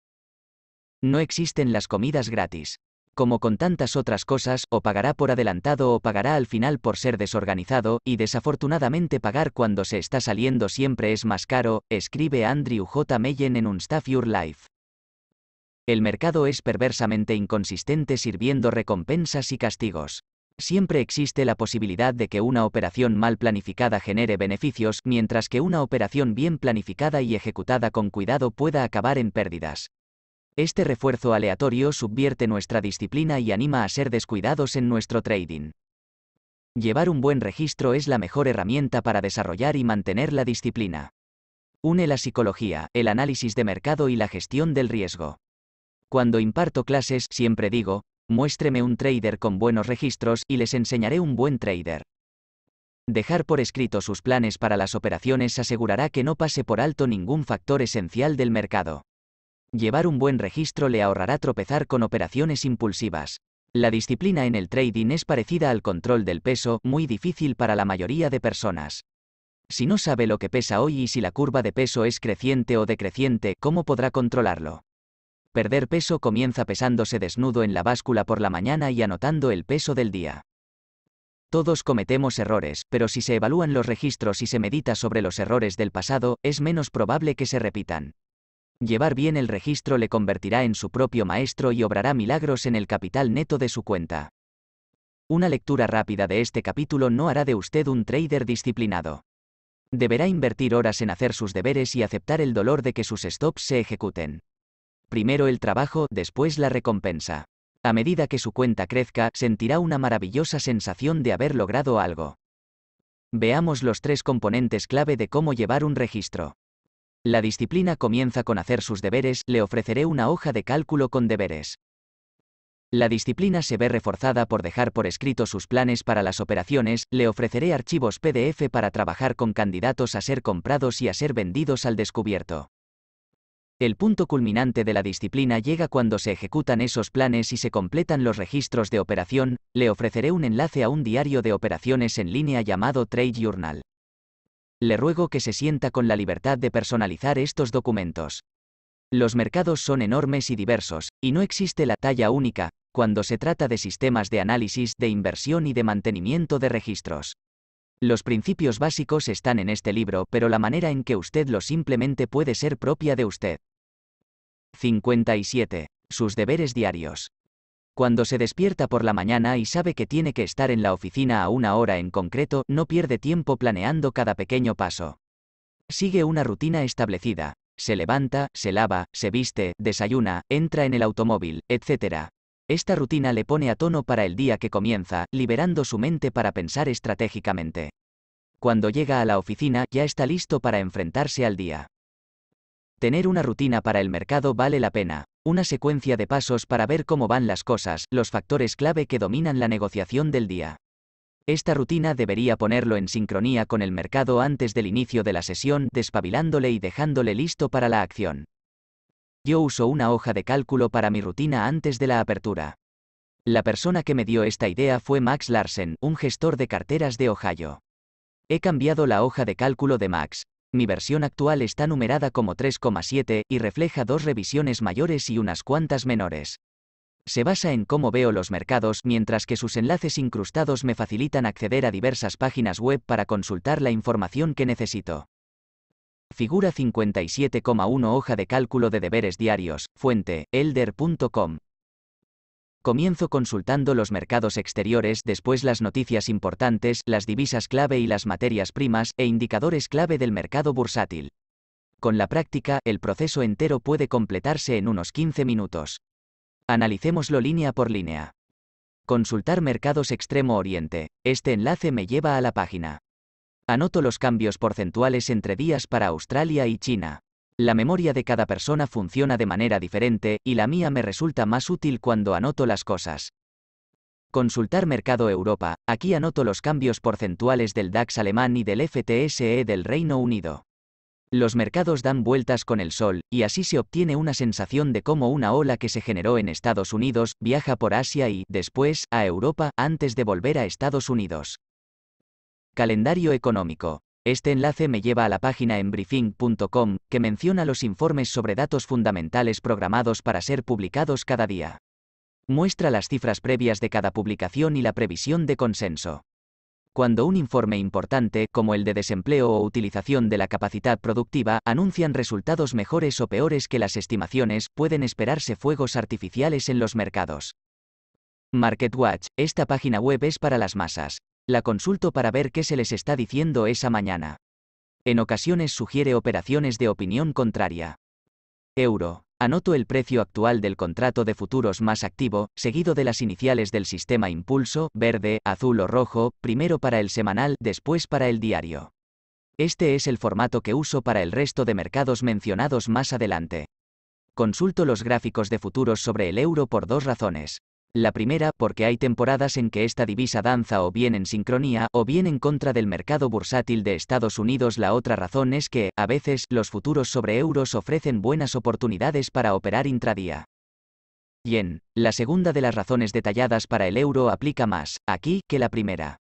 No existen las comidas gratis como con tantas otras cosas, o pagará por adelantado o pagará al final por ser desorganizado, y desafortunadamente pagar cuando se está saliendo siempre es más caro, escribe Andrew J. Meyen en Un Staff Your Life. El mercado es perversamente inconsistente sirviendo recompensas y castigos. Siempre existe la posibilidad de que una operación mal planificada genere beneficios, mientras que una operación bien planificada y ejecutada con cuidado pueda acabar en pérdidas. Este refuerzo aleatorio subvierte nuestra disciplina y anima a ser descuidados en nuestro trading. Llevar un buen registro es la mejor herramienta para desarrollar y mantener la disciplina. Une la psicología, el análisis de mercado y la gestión del riesgo. Cuando imparto clases, siempre digo, muéstreme un trader con buenos registros y les enseñaré un buen trader. Dejar por escrito sus planes para las operaciones asegurará que no pase por alto ningún factor esencial del mercado. Llevar un buen registro le ahorrará tropezar con operaciones impulsivas. La disciplina en el trading es parecida al control del peso, muy difícil para la mayoría de personas. Si no sabe lo que pesa hoy y si la curva de peso es creciente o decreciente, ¿cómo podrá controlarlo? Perder peso comienza pesándose desnudo en la báscula por la mañana y anotando el peso del día. Todos cometemos errores, pero si se evalúan los registros y se medita sobre los errores del pasado, es menos probable que se repitan. Llevar bien el registro le convertirá en su propio maestro y obrará milagros en el capital neto de su cuenta. Una lectura rápida de este capítulo no hará de usted un trader disciplinado. Deberá invertir horas en hacer sus deberes y aceptar el dolor de que sus stops se ejecuten. Primero el trabajo, después la recompensa. A medida que su cuenta crezca, sentirá una maravillosa sensación de haber logrado algo. Veamos los tres componentes clave de cómo llevar un registro. La disciplina comienza con hacer sus deberes, le ofreceré una hoja de cálculo con deberes. La disciplina se ve reforzada por dejar por escrito sus planes para las operaciones, le ofreceré archivos PDF para trabajar con candidatos a ser comprados y a ser vendidos al descubierto. El punto culminante de la disciplina llega cuando se ejecutan esos planes y se completan los registros de operación, le ofreceré un enlace a un diario de operaciones en línea llamado Trade Journal le ruego que se sienta con la libertad de personalizar estos documentos. Los mercados son enormes y diversos, y no existe la talla única, cuando se trata de sistemas de análisis, de inversión y de mantenimiento de registros. Los principios básicos están en este libro, pero la manera en que usted lo simplemente puede ser propia de usted. 57. Sus deberes diarios. Cuando se despierta por la mañana y sabe que tiene que estar en la oficina a una hora en concreto, no pierde tiempo planeando cada pequeño paso. Sigue una rutina establecida. Se levanta, se lava, se viste, desayuna, entra en el automóvil, etc. Esta rutina le pone a tono para el día que comienza, liberando su mente para pensar estratégicamente. Cuando llega a la oficina, ya está listo para enfrentarse al día. Tener una rutina para el mercado vale la pena, una secuencia de pasos para ver cómo van las cosas, los factores clave que dominan la negociación del día. Esta rutina debería ponerlo en sincronía con el mercado antes del inicio de la sesión, despabilándole y dejándole listo para la acción. Yo uso una hoja de cálculo para mi rutina antes de la apertura. La persona que me dio esta idea fue Max Larsen, un gestor de carteras de Ohio. He cambiado la hoja de cálculo de Max, mi versión actual está numerada como 3,7 y refleja dos revisiones mayores y unas cuantas menores. Se basa en cómo veo los mercados, mientras que sus enlaces incrustados me facilitan acceder a diversas páginas web para consultar la información que necesito. Figura 57,1 Hoja de cálculo de deberes diarios, fuente, elder.com. Comienzo consultando los mercados exteriores, después las noticias importantes, las divisas clave y las materias primas e indicadores clave del mercado bursátil. Con la práctica, el proceso entero puede completarse en unos 15 minutos. Analicémoslo línea por línea. Consultar mercados extremo oriente. Este enlace me lleva a la página. Anoto los cambios porcentuales entre días para Australia y China. La memoria de cada persona funciona de manera diferente, y la mía me resulta más útil cuando anoto las cosas. Consultar Mercado Europa, aquí anoto los cambios porcentuales del DAX alemán y del FTSE del Reino Unido. Los mercados dan vueltas con el sol, y así se obtiene una sensación de cómo una ola que se generó en Estados Unidos viaja por Asia y, después, a Europa, antes de volver a Estados Unidos. Calendario económico. Este enlace me lleva a la página en briefing.com, que menciona los informes sobre datos fundamentales programados para ser publicados cada día. Muestra las cifras previas de cada publicación y la previsión de consenso. Cuando un informe importante, como el de desempleo o utilización de la capacidad productiva, anuncian resultados mejores o peores que las estimaciones, pueden esperarse fuegos artificiales en los mercados. MarketWatch, esta página web es para las masas la consulto para ver qué se les está diciendo esa mañana. En ocasiones sugiere operaciones de opinión contraria. Euro. Anoto el precio actual del contrato de futuros más activo, seguido de las iniciales del sistema impulso, verde, azul o rojo, primero para el semanal, después para el diario. Este es el formato que uso para el resto de mercados mencionados más adelante. Consulto los gráficos de futuros sobre el euro por dos razones. La primera, porque hay temporadas en que esta divisa danza o bien en sincronía o bien en contra del mercado bursátil de Estados Unidos. La otra razón es que, a veces, los futuros sobre euros ofrecen buenas oportunidades para operar intradía. Bien, la segunda de las razones detalladas para el euro aplica más, aquí, que la primera.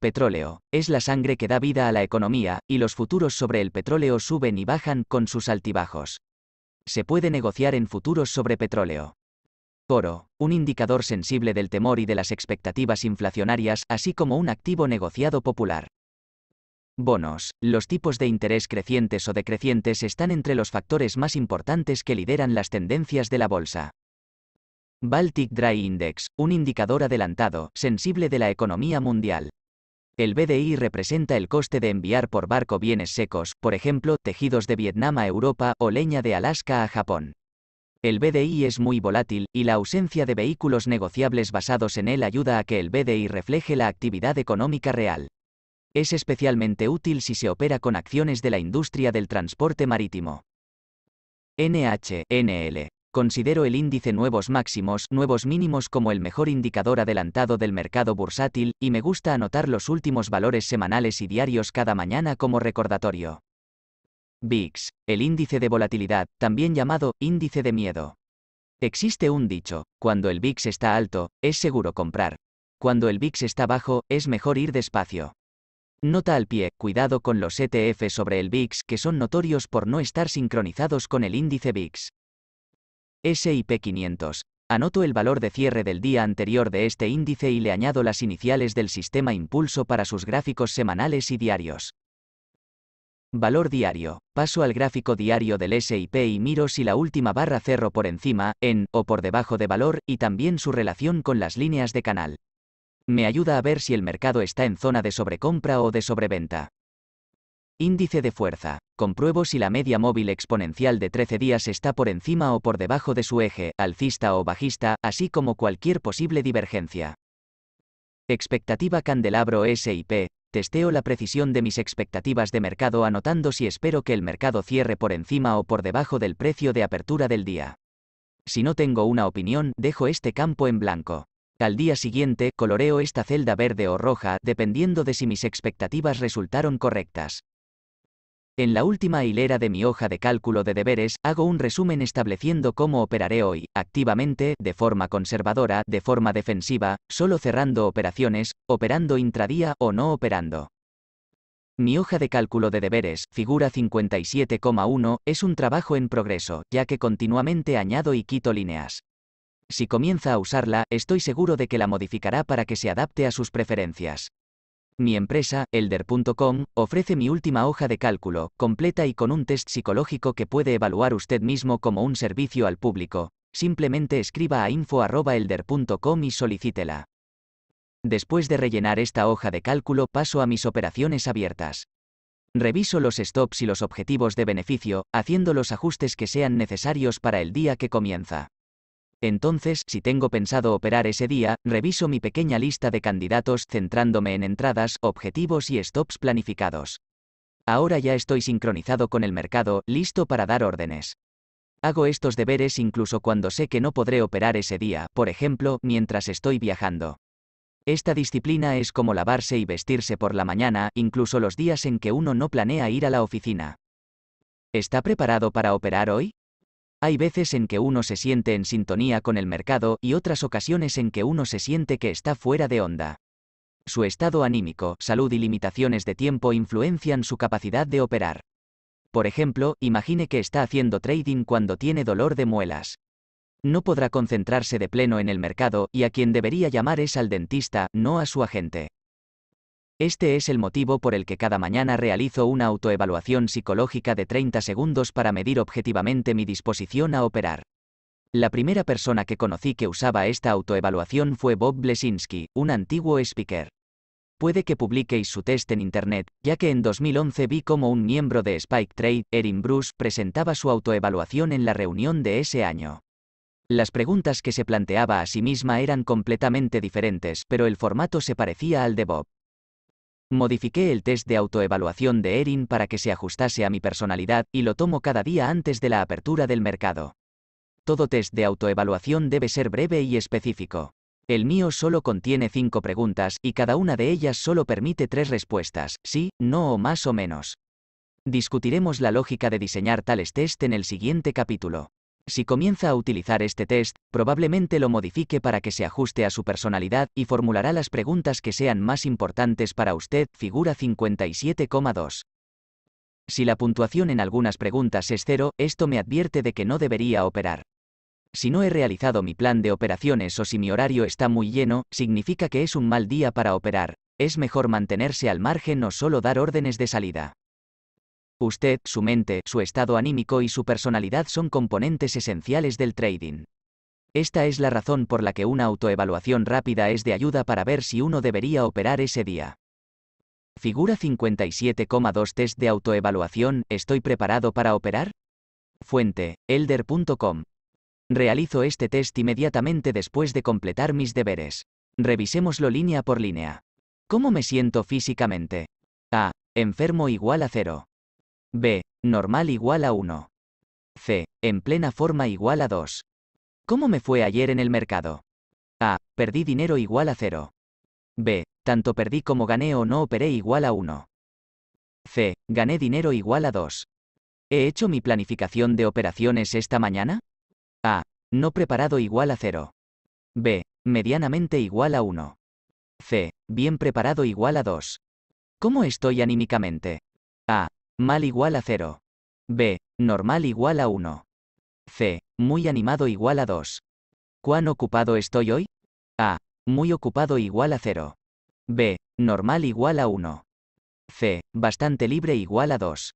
Petróleo, es la sangre que da vida a la economía, y los futuros sobre el petróleo suben y bajan con sus altibajos. Se puede negociar en futuros sobre petróleo. Oro, un indicador sensible del temor y de las expectativas inflacionarias, así como un activo negociado popular. Bonos, los tipos de interés crecientes o decrecientes están entre los factores más importantes que lideran las tendencias de la bolsa. Baltic Dry Index, un indicador adelantado, sensible de la economía mundial. El BDI representa el coste de enviar por barco bienes secos, por ejemplo, tejidos de Vietnam a Europa o leña de Alaska a Japón. El BDI es muy volátil, y la ausencia de vehículos negociables basados en él ayuda a que el BDI refleje la actividad económica real. Es especialmente útil si se opera con acciones de la industria del transporte marítimo. NHNL. Considero el índice nuevos máximos, nuevos mínimos como el mejor indicador adelantado del mercado bursátil, y me gusta anotar los últimos valores semanales y diarios cada mañana como recordatorio. VIX, el índice de volatilidad, también llamado índice de miedo. Existe un dicho, cuando el VIX está alto, es seguro comprar. Cuando el VIX está bajo, es mejor ir despacio. Nota al pie, cuidado con los ETF sobre el VIX que son notorios por no estar sincronizados con el índice VIX. SIP 500. Anoto el valor de cierre del día anterior de este índice y le añado las iniciales del sistema impulso para sus gráficos semanales y diarios. Valor diario. Paso al gráfico diario del SIP y miro si la última barra cerro por encima, en o por debajo de valor, y también su relación con las líneas de canal. Me ayuda a ver si el mercado está en zona de sobrecompra o de sobreventa. Índice de fuerza. Compruebo si la media móvil exponencial de 13 días está por encima o por debajo de su eje, alcista o bajista, así como cualquier posible divergencia. Expectativa candelabro SIP, testeo la precisión de mis expectativas de mercado anotando si espero que el mercado cierre por encima o por debajo del precio de apertura del día. Si no tengo una opinión, dejo este campo en blanco. Al día siguiente, coloreo esta celda verde o roja, dependiendo de si mis expectativas resultaron correctas. En la última hilera de mi hoja de cálculo de deberes, hago un resumen estableciendo cómo operaré hoy, activamente, de forma conservadora, de forma defensiva, solo cerrando operaciones, operando intradía o no operando. Mi hoja de cálculo de deberes, figura 57,1, es un trabajo en progreso, ya que continuamente añado y quito líneas. Si comienza a usarla, estoy seguro de que la modificará para que se adapte a sus preferencias. Mi empresa, elder.com, ofrece mi última hoja de cálculo, completa y con un test psicológico que puede evaluar usted mismo como un servicio al público. Simplemente escriba a info.elder.com y solicítela. Después de rellenar esta hoja de cálculo paso a mis operaciones abiertas. Reviso los stops y los objetivos de beneficio, haciendo los ajustes que sean necesarios para el día que comienza. Entonces, si tengo pensado operar ese día, reviso mi pequeña lista de candidatos centrándome en entradas, objetivos y stops planificados. Ahora ya estoy sincronizado con el mercado, listo para dar órdenes. Hago estos deberes incluso cuando sé que no podré operar ese día, por ejemplo, mientras estoy viajando. Esta disciplina es como lavarse y vestirse por la mañana, incluso los días en que uno no planea ir a la oficina. ¿Está preparado para operar hoy? Hay veces en que uno se siente en sintonía con el mercado y otras ocasiones en que uno se siente que está fuera de onda. Su estado anímico, salud y limitaciones de tiempo influencian su capacidad de operar. Por ejemplo, imagine que está haciendo trading cuando tiene dolor de muelas. No podrá concentrarse de pleno en el mercado y a quien debería llamar es al dentista, no a su agente. Este es el motivo por el que cada mañana realizo una autoevaluación psicológica de 30 segundos para medir objetivamente mi disposición a operar. La primera persona que conocí que usaba esta autoevaluación fue Bob Blesinski, un antiguo speaker. Puede que publiquéis su test en Internet, ya que en 2011 vi cómo un miembro de Spike Trade, Erin Bruce, presentaba su autoevaluación en la reunión de ese año. Las preguntas que se planteaba a sí misma eran completamente diferentes, pero el formato se parecía al de Bob. Modifiqué el test de autoevaluación de Erin para que se ajustase a mi personalidad y lo tomo cada día antes de la apertura del mercado. Todo test de autoevaluación debe ser breve y específico. El mío solo contiene cinco preguntas y cada una de ellas solo permite tres respuestas, sí, no o más o menos. Discutiremos la lógica de diseñar tales test en el siguiente capítulo. Si comienza a utilizar este test, probablemente lo modifique para que se ajuste a su personalidad y formulará las preguntas que sean más importantes para usted, figura 57,2. Si la puntuación en algunas preguntas es cero, esto me advierte de que no debería operar. Si no he realizado mi plan de operaciones o si mi horario está muy lleno, significa que es un mal día para operar. Es mejor mantenerse al margen o solo dar órdenes de salida. Usted, su mente, su estado anímico y su personalidad son componentes esenciales del trading. Esta es la razón por la que una autoevaluación rápida es de ayuda para ver si uno debería operar ese día. Figura 57,2 Test de autoevaluación, ¿estoy preparado para operar? Fuente, elder.com. Realizo este test inmediatamente después de completar mis deberes. Revisémoslo línea por línea. ¿Cómo me siento físicamente? A. Enfermo igual a cero. B. Normal igual a 1. C. En plena forma igual a 2. ¿Cómo me fue ayer en el mercado? A. Perdí dinero igual a 0. B. Tanto perdí como gané o no operé igual a 1. C. Gané dinero igual a 2. ¿He hecho mi planificación de operaciones esta mañana? A. No preparado igual a 0. B. Medianamente igual a 1. C. Bien preparado igual a 2. ¿Cómo estoy anímicamente? A mal igual a 0. B. Normal igual a 1. C. Muy animado igual a 2. ¿Cuán ocupado estoy hoy? A. Muy ocupado igual a 0. B. Normal igual a 1. C. Bastante libre igual a 2.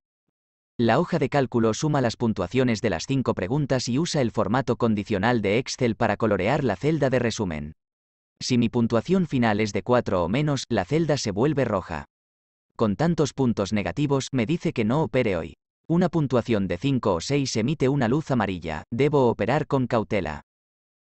La hoja de cálculo suma las puntuaciones de las cinco preguntas y usa el formato condicional de Excel para colorear la celda de resumen. Si mi puntuación final es de 4 o menos, la celda se vuelve roja con tantos puntos negativos, me dice que no opere hoy. Una puntuación de 5 o 6 emite una luz amarilla, debo operar con cautela.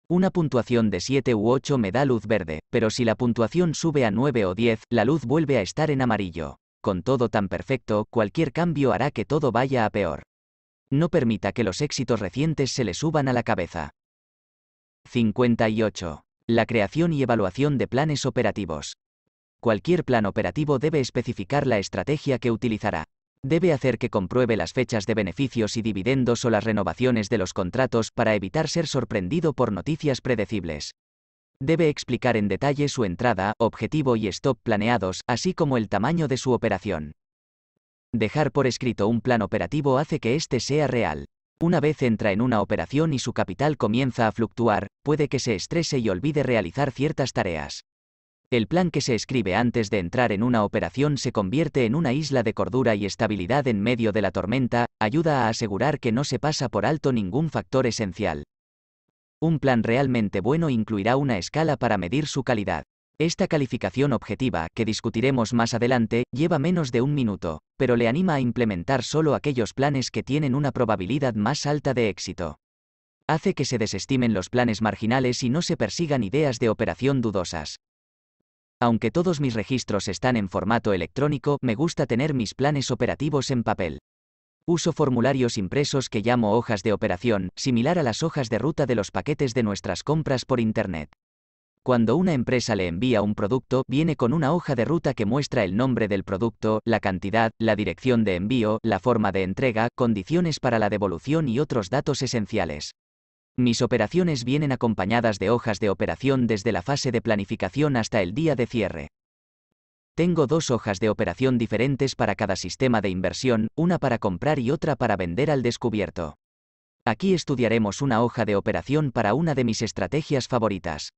Una puntuación de 7 u 8 me da luz verde, pero si la puntuación sube a 9 o 10, la luz vuelve a estar en amarillo. Con todo tan perfecto, cualquier cambio hará que todo vaya a peor. No permita que los éxitos recientes se le suban a la cabeza. 58. La creación y evaluación de planes operativos cualquier plan operativo debe especificar la estrategia que utilizará. Debe hacer que compruebe las fechas de beneficios y dividendos o las renovaciones de los contratos para evitar ser sorprendido por noticias predecibles. Debe explicar en detalle su entrada, objetivo y stop planeados, así como el tamaño de su operación. Dejar por escrito un plan operativo hace que éste sea real. Una vez entra en una operación y su capital comienza a fluctuar, puede que se estrese y olvide realizar ciertas tareas. El plan que se escribe antes de entrar en una operación se convierte en una isla de cordura y estabilidad en medio de la tormenta, ayuda a asegurar que no se pasa por alto ningún factor esencial. Un plan realmente bueno incluirá una escala para medir su calidad. Esta calificación objetiva, que discutiremos más adelante, lleva menos de un minuto, pero le anima a implementar solo aquellos planes que tienen una probabilidad más alta de éxito. Hace que se desestimen los planes marginales y no se persigan ideas de operación dudosas. Aunque todos mis registros están en formato electrónico, me gusta tener mis planes operativos en papel. Uso formularios impresos que llamo hojas de operación, similar a las hojas de ruta de los paquetes de nuestras compras por Internet. Cuando una empresa le envía un producto, viene con una hoja de ruta que muestra el nombre del producto, la cantidad, la dirección de envío, la forma de entrega, condiciones para la devolución y otros datos esenciales. Mis operaciones vienen acompañadas de hojas de operación desde la fase de planificación hasta el día de cierre. Tengo dos hojas de operación diferentes para cada sistema de inversión, una para comprar y otra para vender al descubierto. Aquí estudiaremos una hoja de operación para una de mis estrategias favoritas.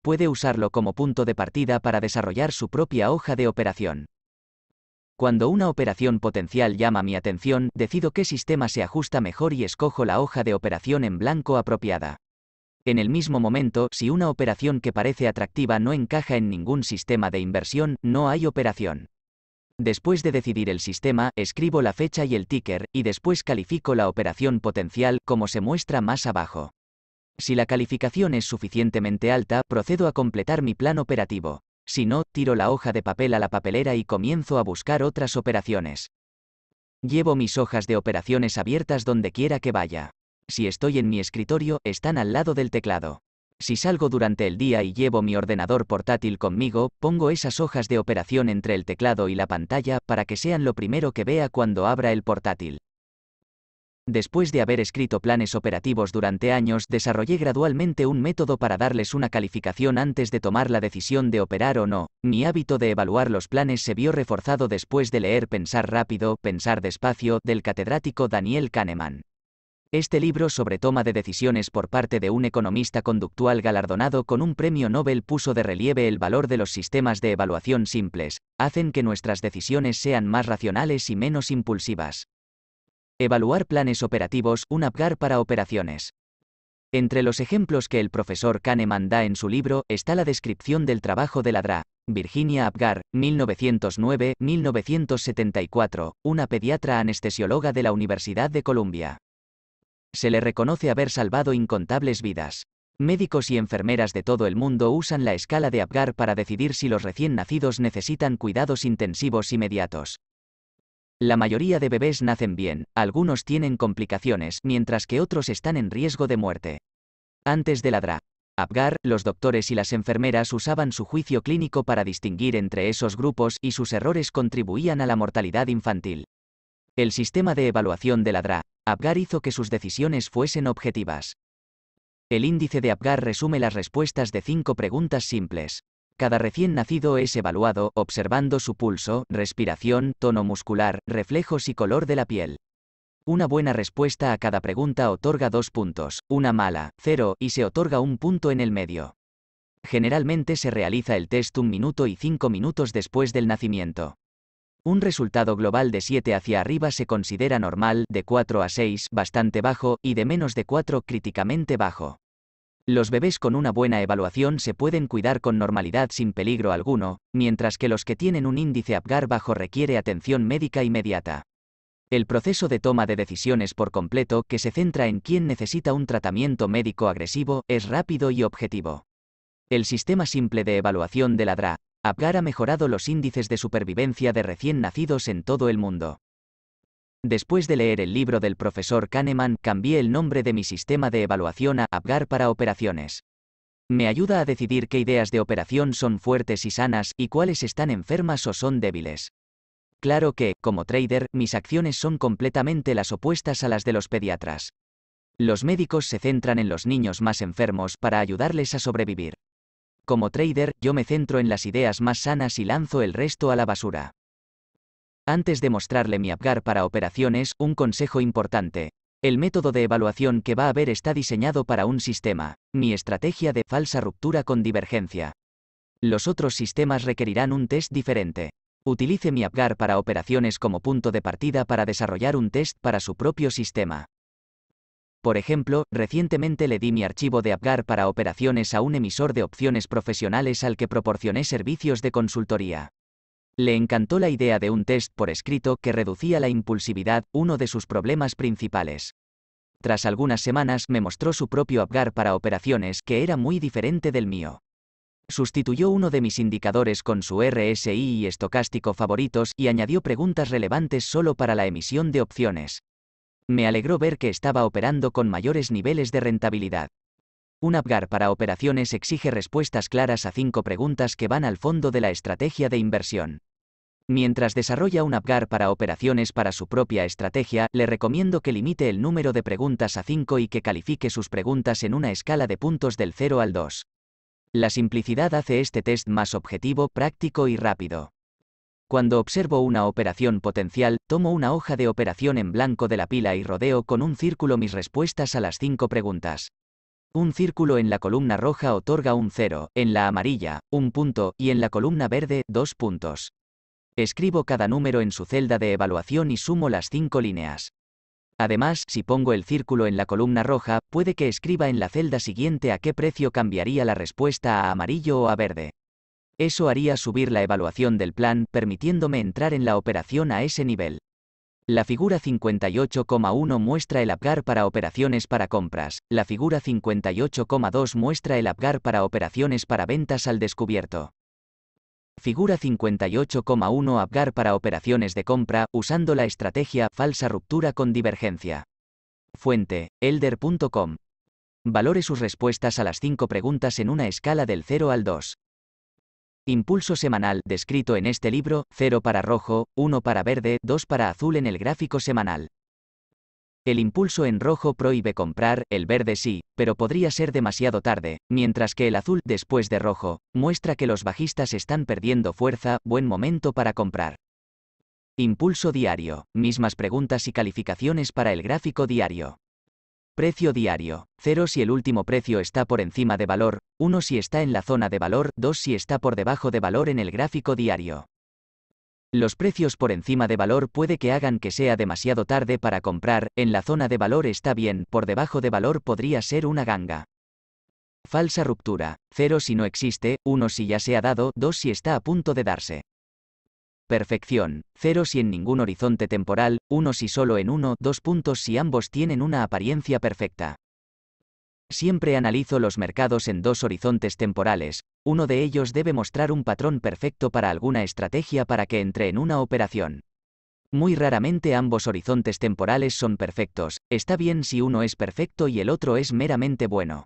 Puede usarlo como punto de partida para desarrollar su propia hoja de operación. Cuando una operación potencial llama mi atención, decido qué sistema se ajusta mejor y escojo la hoja de operación en blanco apropiada. En el mismo momento, si una operación que parece atractiva no encaja en ningún sistema de inversión, no hay operación. Después de decidir el sistema, escribo la fecha y el ticker, y después califico la operación potencial, como se muestra más abajo. Si la calificación es suficientemente alta, procedo a completar mi plan operativo. Si no, tiro la hoja de papel a la papelera y comienzo a buscar otras operaciones. Llevo mis hojas de operaciones abiertas donde quiera que vaya. Si estoy en mi escritorio, están al lado del teclado. Si salgo durante el día y llevo mi ordenador portátil conmigo, pongo esas hojas de operación entre el teclado y la pantalla para que sean lo primero que vea cuando abra el portátil. Después de haber escrito planes operativos durante años, desarrollé gradualmente un método para darles una calificación antes de tomar la decisión de operar o no. Mi hábito de evaluar los planes se vio reforzado después de leer Pensar rápido, pensar despacio del catedrático Daniel Kahneman. Este libro sobre toma de decisiones por parte de un economista conductual galardonado con un premio Nobel puso de relieve el valor de los sistemas de evaluación simples, hacen que nuestras decisiones sean más racionales y menos impulsivas. Evaluar planes operativos, un APGAR para operaciones. Entre los ejemplos que el profesor Kahneman da en su libro está la descripción del trabajo de la DRA, Virginia Apgar, 1909-1974, una pediatra anestesióloga de la Universidad de Columbia. Se le reconoce haber salvado incontables vidas. Médicos y enfermeras de todo el mundo usan la escala de Apgar para decidir si los recién nacidos necesitan cuidados intensivos inmediatos, la mayoría de bebés nacen bien, algunos tienen complicaciones, mientras que otros están en riesgo de muerte. Antes de la DRA. Apgar, los doctores y las enfermeras usaban su juicio clínico para distinguir entre esos grupos y sus errores contribuían a la mortalidad infantil. El sistema de evaluación de la DRA, Apgar hizo que sus decisiones fuesen objetivas. El índice de Apgar resume las respuestas de cinco preguntas simples. Cada recién nacido es evaluado, observando su pulso, respiración, tono muscular, reflejos y color de la piel. Una buena respuesta a cada pregunta otorga dos puntos, una mala, cero, y se otorga un punto en el medio. Generalmente se realiza el test un minuto y cinco minutos después del nacimiento. Un resultado global de 7 hacia arriba se considera normal, de 4 a 6, bastante bajo, y de menos de 4, críticamente bajo. Los bebés con una buena evaluación se pueden cuidar con normalidad sin peligro alguno, mientras que los que tienen un índice Apgar bajo requiere atención médica inmediata. El proceso de toma de decisiones por completo que se centra en quién necesita un tratamiento médico agresivo es rápido y objetivo. El sistema simple de evaluación de la DRA, Apgar ha mejorado los índices de supervivencia de recién nacidos en todo el mundo. Después de leer el libro del profesor Kahneman, cambié el nombre de mi sistema de evaluación a Apgar para operaciones. Me ayuda a decidir qué ideas de operación son fuertes y sanas y cuáles están enfermas o son débiles. Claro que, como trader, mis acciones son completamente las opuestas a las de los pediatras. Los médicos se centran en los niños más enfermos para ayudarles a sobrevivir. Como trader, yo me centro en las ideas más sanas y lanzo el resto a la basura. Antes de mostrarle mi Apgar para operaciones, un consejo importante. El método de evaluación que va a ver está diseñado para un sistema, mi estrategia de falsa ruptura con divergencia. Los otros sistemas requerirán un test diferente. Utilice mi Abgar para operaciones como punto de partida para desarrollar un test para su propio sistema. Por ejemplo, recientemente le di mi archivo de Abgar para operaciones a un emisor de opciones profesionales al que proporcioné servicios de consultoría. Le encantó la idea de un test por escrito que reducía la impulsividad, uno de sus problemas principales. Tras algunas semanas me mostró su propio Apgar para operaciones que era muy diferente del mío. Sustituyó uno de mis indicadores con su RSI y estocástico favoritos y añadió preguntas relevantes solo para la emisión de opciones. Me alegró ver que estaba operando con mayores niveles de rentabilidad. Un APGAR para operaciones exige respuestas claras a cinco preguntas que van al fondo de la estrategia de inversión. Mientras desarrolla un APGAR para operaciones para su propia estrategia, le recomiendo que limite el número de preguntas a 5 y que califique sus preguntas en una escala de puntos del 0 al 2. La simplicidad hace este test más objetivo, práctico y rápido. Cuando observo una operación potencial, tomo una hoja de operación en blanco de la pila y rodeo con un círculo mis respuestas a las cinco preguntas. Un círculo en la columna roja otorga un 0, en la amarilla, un punto, y en la columna verde, dos puntos. Escribo cada número en su celda de evaluación y sumo las cinco líneas. Además, si pongo el círculo en la columna roja, puede que escriba en la celda siguiente a qué precio cambiaría la respuesta a amarillo o a verde. Eso haría subir la evaluación del plan, permitiéndome entrar en la operación a ese nivel. La figura 58,1 muestra el APGAR para operaciones para compras, la figura 58,2 muestra el APGAR para operaciones para ventas al descubierto. Figura 58,1 APGAR para operaciones de compra, usando la estrategia falsa ruptura con divergencia. Fuente, elder.com. Valore sus respuestas a las 5 preguntas en una escala del 0 al 2. Impulso semanal descrito en este libro, 0 para rojo, 1 para verde, 2 para azul en el gráfico semanal. El impulso en rojo prohíbe comprar, el verde sí, pero podría ser demasiado tarde, mientras que el azul, después de rojo, muestra que los bajistas están perdiendo fuerza, buen momento para comprar. Impulso diario, mismas preguntas y calificaciones para el gráfico diario. Precio diario, 0 si el último precio está por encima de valor, 1 si está en la zona de valor, 2 si está por debajo de valor en el gráfico diario. Los precios por encima de valor puede que hagan que sea demasiado tarde para comprar, en la zona de valor está bien, por debajo de valor podría ser una ganga. Falsa ruptura, 0 si no existe, 1 si ya se ha dado, 2 si está a punto de darse. Perfección, cero si en ningún horizonte temporal, uno si solo en uno, dos puntos si ambos tienen una apariencia perfecta. Siempre analizo los mercados en dos horizontes temporales, uno de ellos debe mostrar un patrón perfecto para alguna estrategia para que entre en una operación. Muy raramente ambos horizontes temporales son perfectos, está bien si uno es perfecto y el otro es meramente bueno.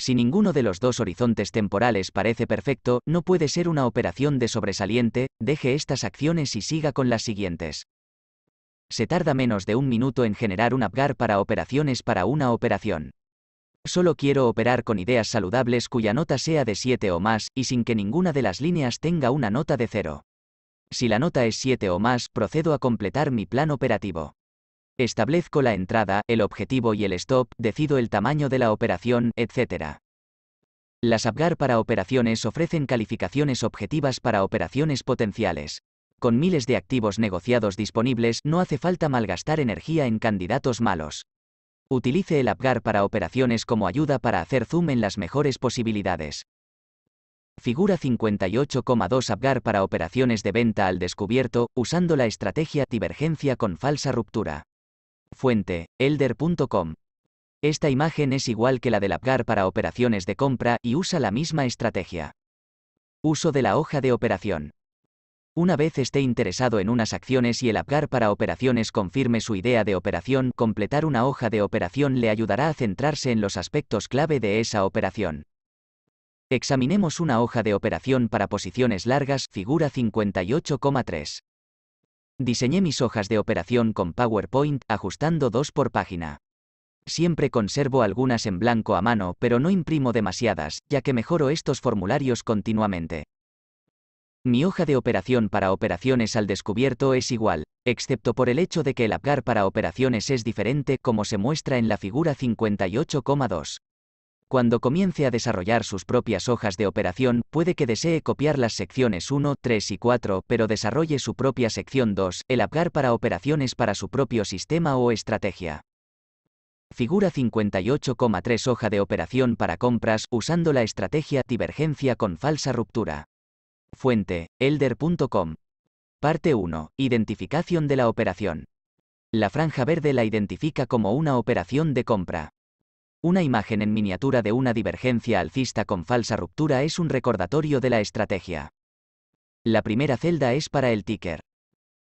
Si ninguno de los dos horizontes temporales parece perfecto, no puede ser una operación de sobresaliente, deje estas acciones y siga con las siguientes. Se tarda menos de un minuto en generar un APGAR para operaciones para una operación. Solo quiero operar con ideas saludables cuya nota sea de 7 o más, y sin que ninguna de las líneas tenga una nota de 0. Si la nota es 7 o más, procedo a completar mi plan operativo. Establezco la entrada, el objetivo y el stop, decido el tamaño de la operación, etc. Las APGAR para operaciones ofrecen calificaciones objetivas para operaciones potenciales. Con miles de activos negociados disponibles, no hace falta malgastar energía en candidatos malos. Utilice el APGAR para operaciones como ayuda para hacer zoom en las mejores posibilidades. Figura 58,2 APGAR para operaciones de venta al descubierto, usando la estrategia divergencia con falsa ruptura. Fuente, elder.com. Esta imagen es igual que la del Apgar para operaciones de compra y usa la misma estrategia. Uso de la hoja de operación. Una vez esté interesado en unas acciones y el Apgar para operaciones confirme su idea de operación, completar una hoja de operación le ayudará a centrarse en los aspectos clave de esa operación. Examinemos una hoja de operación para posiciones largas, figura 58,3. Diseñé mis hojas de operación con PowerPoint ajustando dos por página. Siempre conservo algunas en blanco a mano, pero no imprimo demasiadas, ya que mejoro estos formularios continuamente. Mi hoja de operación para operaciones al descubierto es igual, excepto por el hecho de que el APGAR para operaciones es diferente como se muestra en la figura 58,2. Cuando comience a desarrollar sus propias hojas de operación, puede que desee copiar las secciones 1, 3 y 4, pero desarrolle su propia sección 2, el APGAR para operaciones para su propio sistema o estrategia. Figura 58,3 Hoja de operación para compras usando la estrategia divergencia con falsa ruptura. Fuente, elder.com. Parte 1. Identificación de la operación. La franja verde la identifica como una operación de compra. Una imagen en miniatura de una divergencia alcista con falsa ruptura es un recordatorio de la estrategia. La primera celda es para el ticker.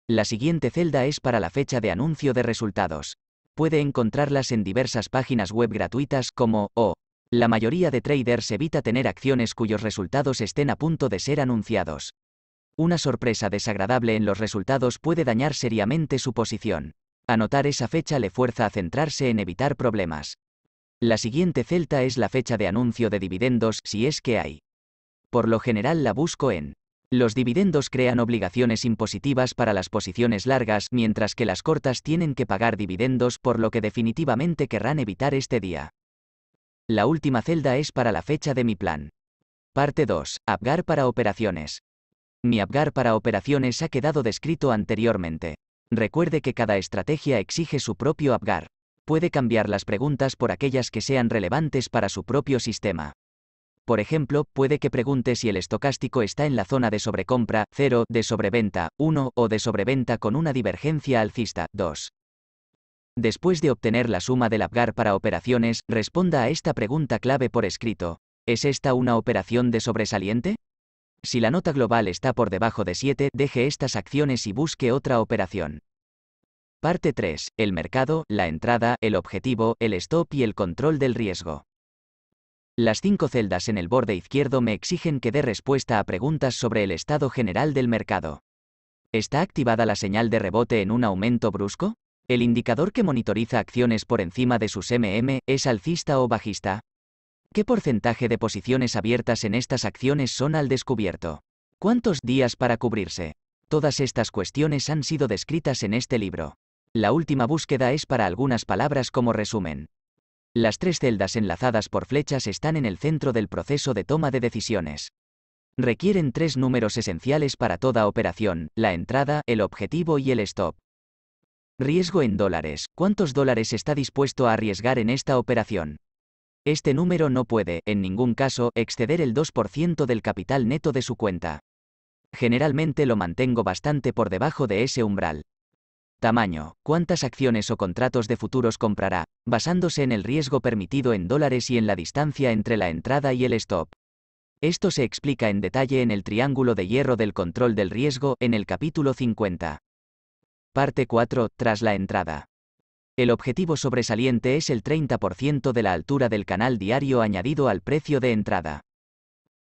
La siguiente celda es para la fecha de anuncio de resultados. Puede encontrarlas en diversas páginas web gratuitas como O. La mayoría de traders evita tener acciones cuyos resultados estén a punto de ser anunciados. Una sorpresa desagradable en los resultados puede dañar seriamente su posición. Anotar esa fecha le fuerza a centrarse en evitar problemas. La siguiente celda es la fecha de anuncio de dividendos si es que hay. Por lo general la busco en los dividendos crean obligaciones impositivas para las posiciones largas, mientras que las cortas tienen que pagar dividendos, por lo que definitivamente querrán evitar este día. La última celda es para la fecha de mi plan. Parte 2. Abgar para operaciones. Mi Abgar para operaciones ha quedado descrito anteriormente. Recuerde que cada estrategia exige su propio Abgar puede cambiar las preguntas por aquellas que sean relevantes para su propio sistema. Por ejemplo, puede que pregunte si el estocástico está en la zona de sobrecompra 0, de sobreventa 1 o de sobreventa con una divergencia alcista 2. Después de obtener la suma del APGAR para operaciones, responda a esta pregunta clave por escrito. ¿Es esta una operación de sobresaliente? Si la nota global está por debajo de 7, deje estas acciones y busque otra operación. Parte 3. El mercado, la entrada, el objetivo, el stop y el control del riesgo. Las cinco celdas en el borde izquierdo me exigen que dé respuesta a preguntas sobre el estado general del mercado. ¿Está activada la señal de rebote en un aumento brusco? ¿El indicador que monitoriza acciones por encima de sus MM es alcista o bajista? ¿Qué porcentaje de posiciones abiertas en estas acciones son al descubierto? ¿Cuántos días para cubrirse? Todas estas cuestiones han sido descritas en este libro. La última búsqueda es para algunas palabras como resumen. Las tres celdas enlazadas por flechas están en el centro del proceso de toma de decisiones. Requieren tres números esenciales para toda operación, la entrada, el objetivo y el stop. Riesgo en dólares. ¿Cuántos dólares está dispuesto a arriesgar en esta operación? Este número no puede, en ningún caso, exceder el 2% del capital neto de su cuenta. Generalmente lo mantengo bastante por debajo de ese umbral. Tamaño. Cuántas acciones o contratos de futuros comprará, basándose en el riesgo permitido en dólares y en la distancia entre la entrada y el stop. Esto se explica en detalle en el Triángulo de Hierro del Control del Riesgo, en el capítulo 50. Parte 4. Tras la entrada. El objetivo sobresaliente es el 30% de la altura del canal diario añadido al precio de entrada.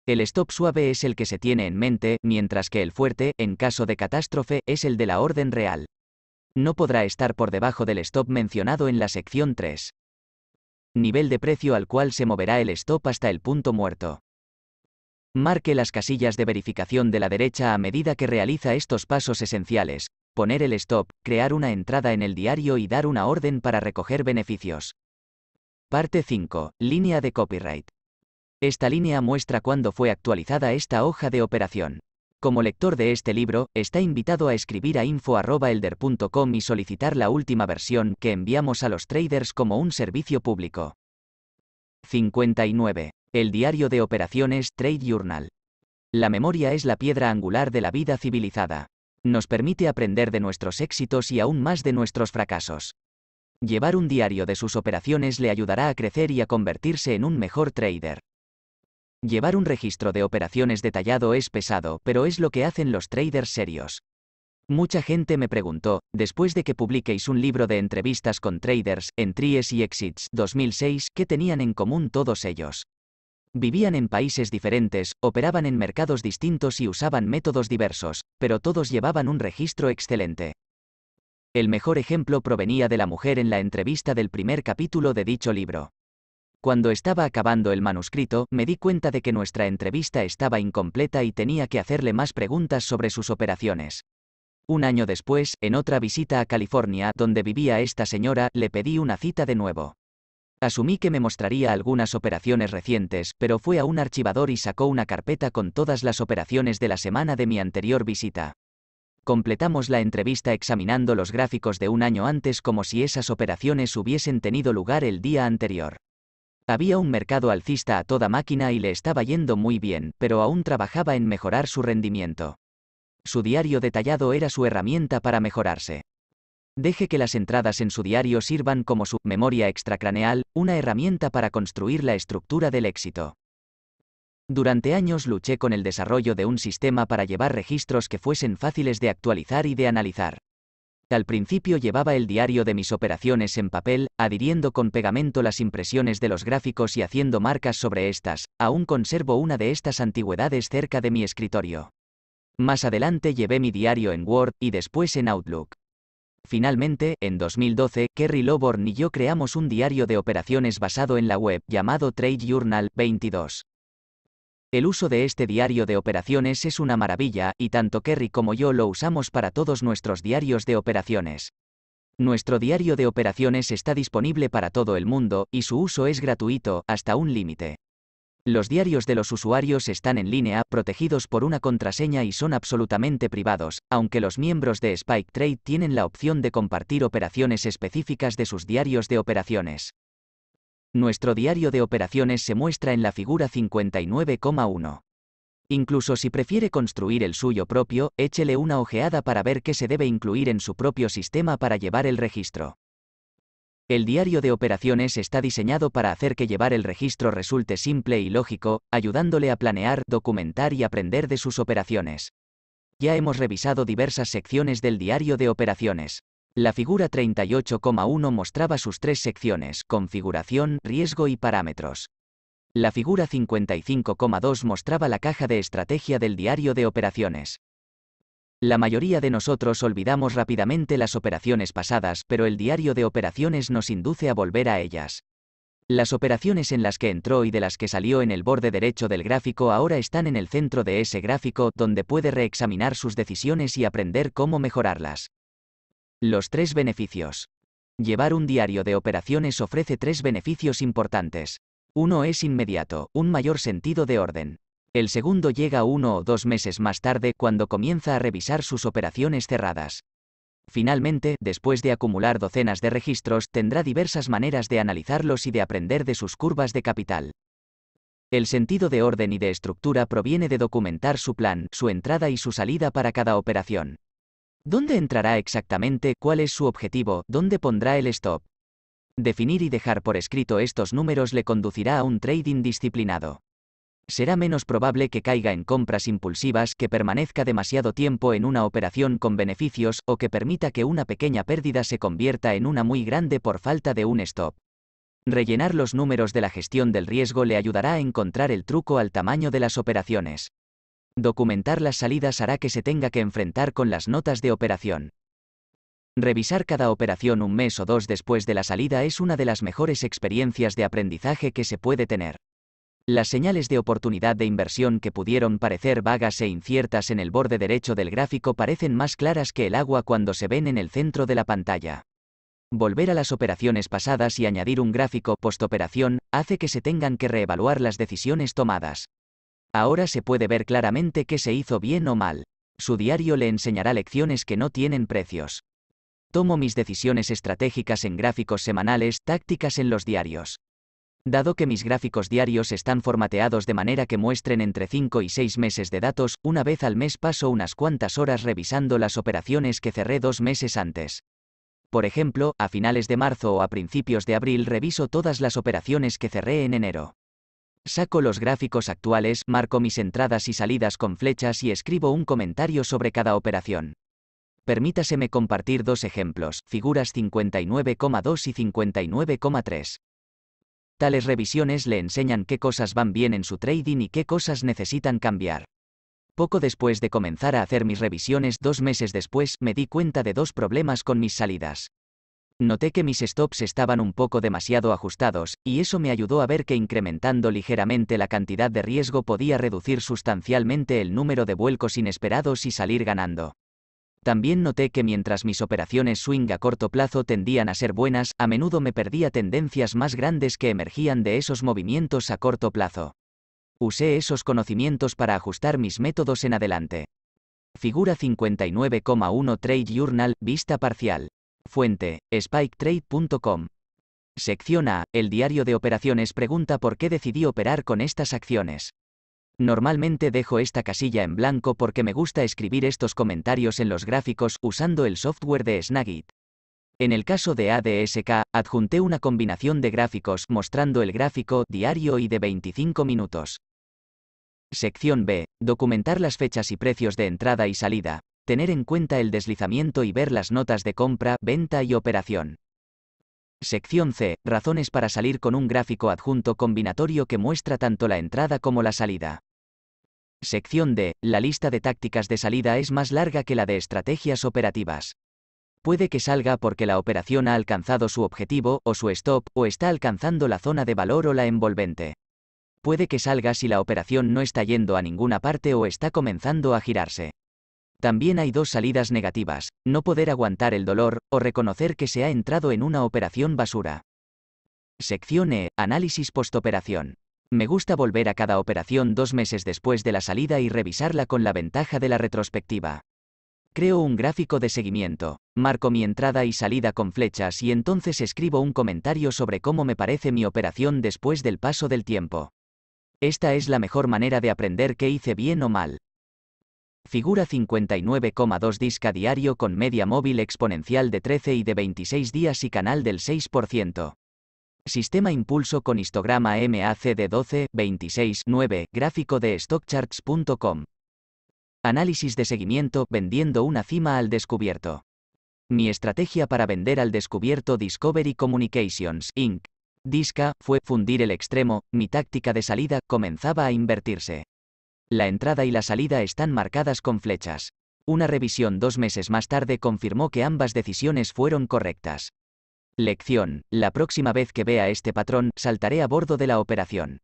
El stop suave es el que se tiene en mente, mientras que el fuerte, en caso de catástrofe, es el de la orden real no podrá estar por debajo del stop mencionado en la sección 3. Nivel de precio al cual se moverá el stop hasta el punto muerto. Marque las casillas de verificación de la derecha a medida que realiza estos pasos esenciales, poner el stop, crear una entrada en el diario y dar una orden para recoger beneficios. Parte 5. Línea de copyright. Esta línea muestra cuándo fue actualizada esta hoja de operación como lector de este libro, está invitado a escribir a info.elder.com y solicitar la última versión que enviamos a los traders como un servicio público. 59. El diario de operaciones Trade Journal. La memoria es la piedra angular de la vida civilizada. Nos permite aprender de nuestros éxitos y aún más de nuestros fracasos. Llevar un diario de sus operaciones le ayudará a crecer y a convertirse en un mejor trader. Llevar un registro de operaciones detallado es pesado, pero es lo que hacen los traders serios. Mucha gente me preguntó, después de que publiquéis un libro de entrevistas con traders, entries y exits 2006, ¿qué tenían en común todos ellos? Vivían en países diferentes, operaban en mercados distintos y usaban métodos diversos, pero todos llevaban un registro excelente. El mejor ejemplo provenía de la mujer en la entrevista del primer capítulo de dicho libro. Cuando estaba acabando el manuscrito, me di cuenta de que nuestra entrevista estaba incompleta y tenía que hacerle más preguntas sobre sus operaciones. Un año después, en otra visita a California, donde vivía esta señora, le pedí una cita de nuevo. Asumí que me mostraría algunas operaciones recientes, pero fue a un archivador y sacó una carpeta con todas las operaciones de la semana de mi anterior visita. Completamos la entrevista examinando los gráficos de un año antes como si esas operaciones hubiesen tenido lugar el día anterior. Había un mercado alcista a toda máquina y le estaba yendo muy bien, pero aún trabajaba en mejorar su rendimiento. Su diario detallado era su herramienta para mejorarse. Deje que las entradas en su diario sirvan como su memoria extracraneal, una herramienta para construir la estructura del éxito. Durante años luché con el desarrollo de un sistema para llevar registros que fuesen fáciles de actualizar y de analizar. Al principio llevaba el diario de mis operaciones en papel, adhiriendo con pegamento las impresiones de los gráficos y haciendo marcas sobre estas, aún conservo una de estas antigüedades cerca de mi escritorio. Más adelante llevé mi diario en Word y después en Outlook. Finalmente, en 2012, Kerry Loborn y yo creamos un diario de operaciones basado en la web llamado Trade Journal 22. El uso de este diario de operaciones es una maravilla, y tanto Kerry como yo lo usamos para todos nuestros diarios de operaciones. Nuestro diario de operaciones está disponible para todo el mundo, y su uso es gratuito, hasta un límite. Los diarios de los usuarios están en línea, protegidos por una contraseña y son absolutamente privados, aunque los miembros de Spike Trade tienen la opción de compartir operaciones específicas de sus diarios de operaciones. Nuestro diario de operaciones se muestra en la figura 59,1. Incluso si prefiere construir el suyo propio, échele una ojeada para ver qué se debe incluir en su propio sistema para llevar el registro. El diario de operaciones está diseñado para hacer que llevar el registro resulte simple y lógico, ayudándole a planear, documentar y aprender de sus operaciones. Ya hemos revisado diversas secciones del diario de operaciones. La figura 38,1 mostraba sus tres secciones, configuración, riesgo y parámetros. La figura 55,2 mostraba la caja de estrategia del diario de operaciones. La mayoría de nosotros olvidamos rápidamente las operaciones pasadas, pero el diario de operaciones nos induce a volver a ellas. Las operaciones en las que entró y de las que salió en el borde derecho del gráfico ahora están en el centro de ese gráfico, donde puede reexaminar sus decisiones y aprender cómo mejorarlas. Los tres beneficios. Llevar un diario de operaciones ofrece tres beneficios importantes. Uno es inmediato, un mayor sentido de orden. El segundo llega uno o dos meses más tarde cuando comienza a revisar sus operaciones cerradas. Finalmente, después de acumular docenas de registros, tendrá diversas maneras de analizarlos y de aprender de sus curvas de capital. El sentido de orden y de estructura proviene de documentar su plan, su entrada y su salida para cada operación. ¿Dónde entrará exactamente? ¿Cuál es su objetivo? ¿Dónde pondrá el stop? Definir y dejar por escrito estos números le conducirá a un trading disciplinado. Será menos probable que caiga en compras impulsivas, que permanezca demasiado tiempo en una operación con beneficios o que permita que una pequeña pérdida se convierta en una muy grande por falta de un stop. Rellenar los números de la gestión del riesgo le ayudará a encontrar el truco al tamaño de las operaciones. Documentar las salidas hará que se tenga que enfrentar con las notas de operación. Revisar cada operación un mes o dos después de la salida es una de las mejores experiencias de aprendizaje que se puede tener. Las señales de oportunidad de inversión que pudieron parecer vagas e inciertas en el borde derecho del gráfico parecen más claras que el agua cuando se ven en el centro de la pantalla. Volver a las operaciones pasadas y añadir un gráfico postoperación hace que se tengan que reevaluar las decisiones tomadas. Ahora se puede ver claramente qué se hizo bien o mal. Su diario le enseñará lecciones que no tienen precios. Tomo mis decisiones estratégicas en gráficos semanales, tácticas en los diarios. Dado que mis gráficos diarios están formateados de manera que muestren entre 5 y 6 meses de datos, una vez al mes paso unas cuantas horas revisando las operaciones que cerré dos meses antes. Por ejemplo, a finales de marzo o a principios de abril reviso todas las operaciones que cerré en enero saco los gráficos actuales, marco mis entradas y salidas con flechas y escribo un comentario sobre cada operación. Permítaseme compartir dos ejemplos, figuras 59,2 y 59,3. Tales revisiones le enseñan qué cosas van bien en su trading y qué cosas necesitan cambiar. Poco después de comenzar a hacer mis revisiones dos meses después, me di cuenta de dos problemas con mis salidas. Noté que mis stops estaban un poco demasiado ajustados, y eso me ayudó a ver que incrementando ligeramente la cantidad de riesgo podía reducir sustancialmente el número de vuelcos inesperados y salir ganando. También noté que mientras mis operaciones swing a corto plazo tendían a ser buenas, a menudo me perdía tendencias más grandes que emergían de esos movimientos a corto plazo. Usé esos conocimientos para ajustar mis métodos en adelante. Figura 59,1 Trade Journal, vista parcial. Fuente, spiketrade.com. Sección A, el diario de operaciones pregunta por qué decidí operar con estas acciones. Normalmente dejo esta casilla en blanco porque me gusta escribir estos comentarios en los gráficos usando el software de Snagit. En el caso de ADSK, adjunté una combinación de gráficos mostrando el gráfico diario y de 25 minutos. Sección B. Documentar las fechas y precios de entrada y salida, tener en cuenta el deslizamiento y ver las notas de compra, venta y operación. Sección C. Razones para salir con un gráfico adjunto combinatorio que muestra tanto la entrada como la salida. Sección D. La lista de tácticas de salida es más larga que la de estrategias operativas. Puede que salga porque la operación ha alcanzado su objetivo o su stop o está alcanzando la zona de valor o la envolvente. Puede que salga si la operación no está yendo a ninguna parte o está comenzando a girarse. También hay dos salidas negativas, no poder aguantar el dolor, o reconocer que se ha entrado en una operación basura. Sección E, análisis postoperación. Me gusta volver a cada operación dos meses después de la salida y revisarla con la ventaja de la retrospectiva. Creo un gráfico de seguimiento, marco mi entrada y salida con flechas y entonces escribo un comentario sobre cómo me parece mi operación después del paso del tiempo. Esta es la mejor manera de aprender qué hice bien o mal. Figura 59,2 disca diario con media móvil exponencial de 13 y de 26 días y canal del 6%. Sistema impulso con histograma MACD 12, 26, 9, gráfico de stockcharts.com. Análisis de seguimiento, vendiendo una cima al descubierto. Mi estrategia para vender al descubierto Discovery Communications, Inc. Disca, fue fundir el extremo, mi táctica de salida comenzaba a invertirse. La entrada y la salida están marcadas con flechas. Una revisión dos meses más tarde confirmó que ambas decisiones fueron correctas. Lección, la próxima vez que vea este patrón, saltaré a bordo de la operación.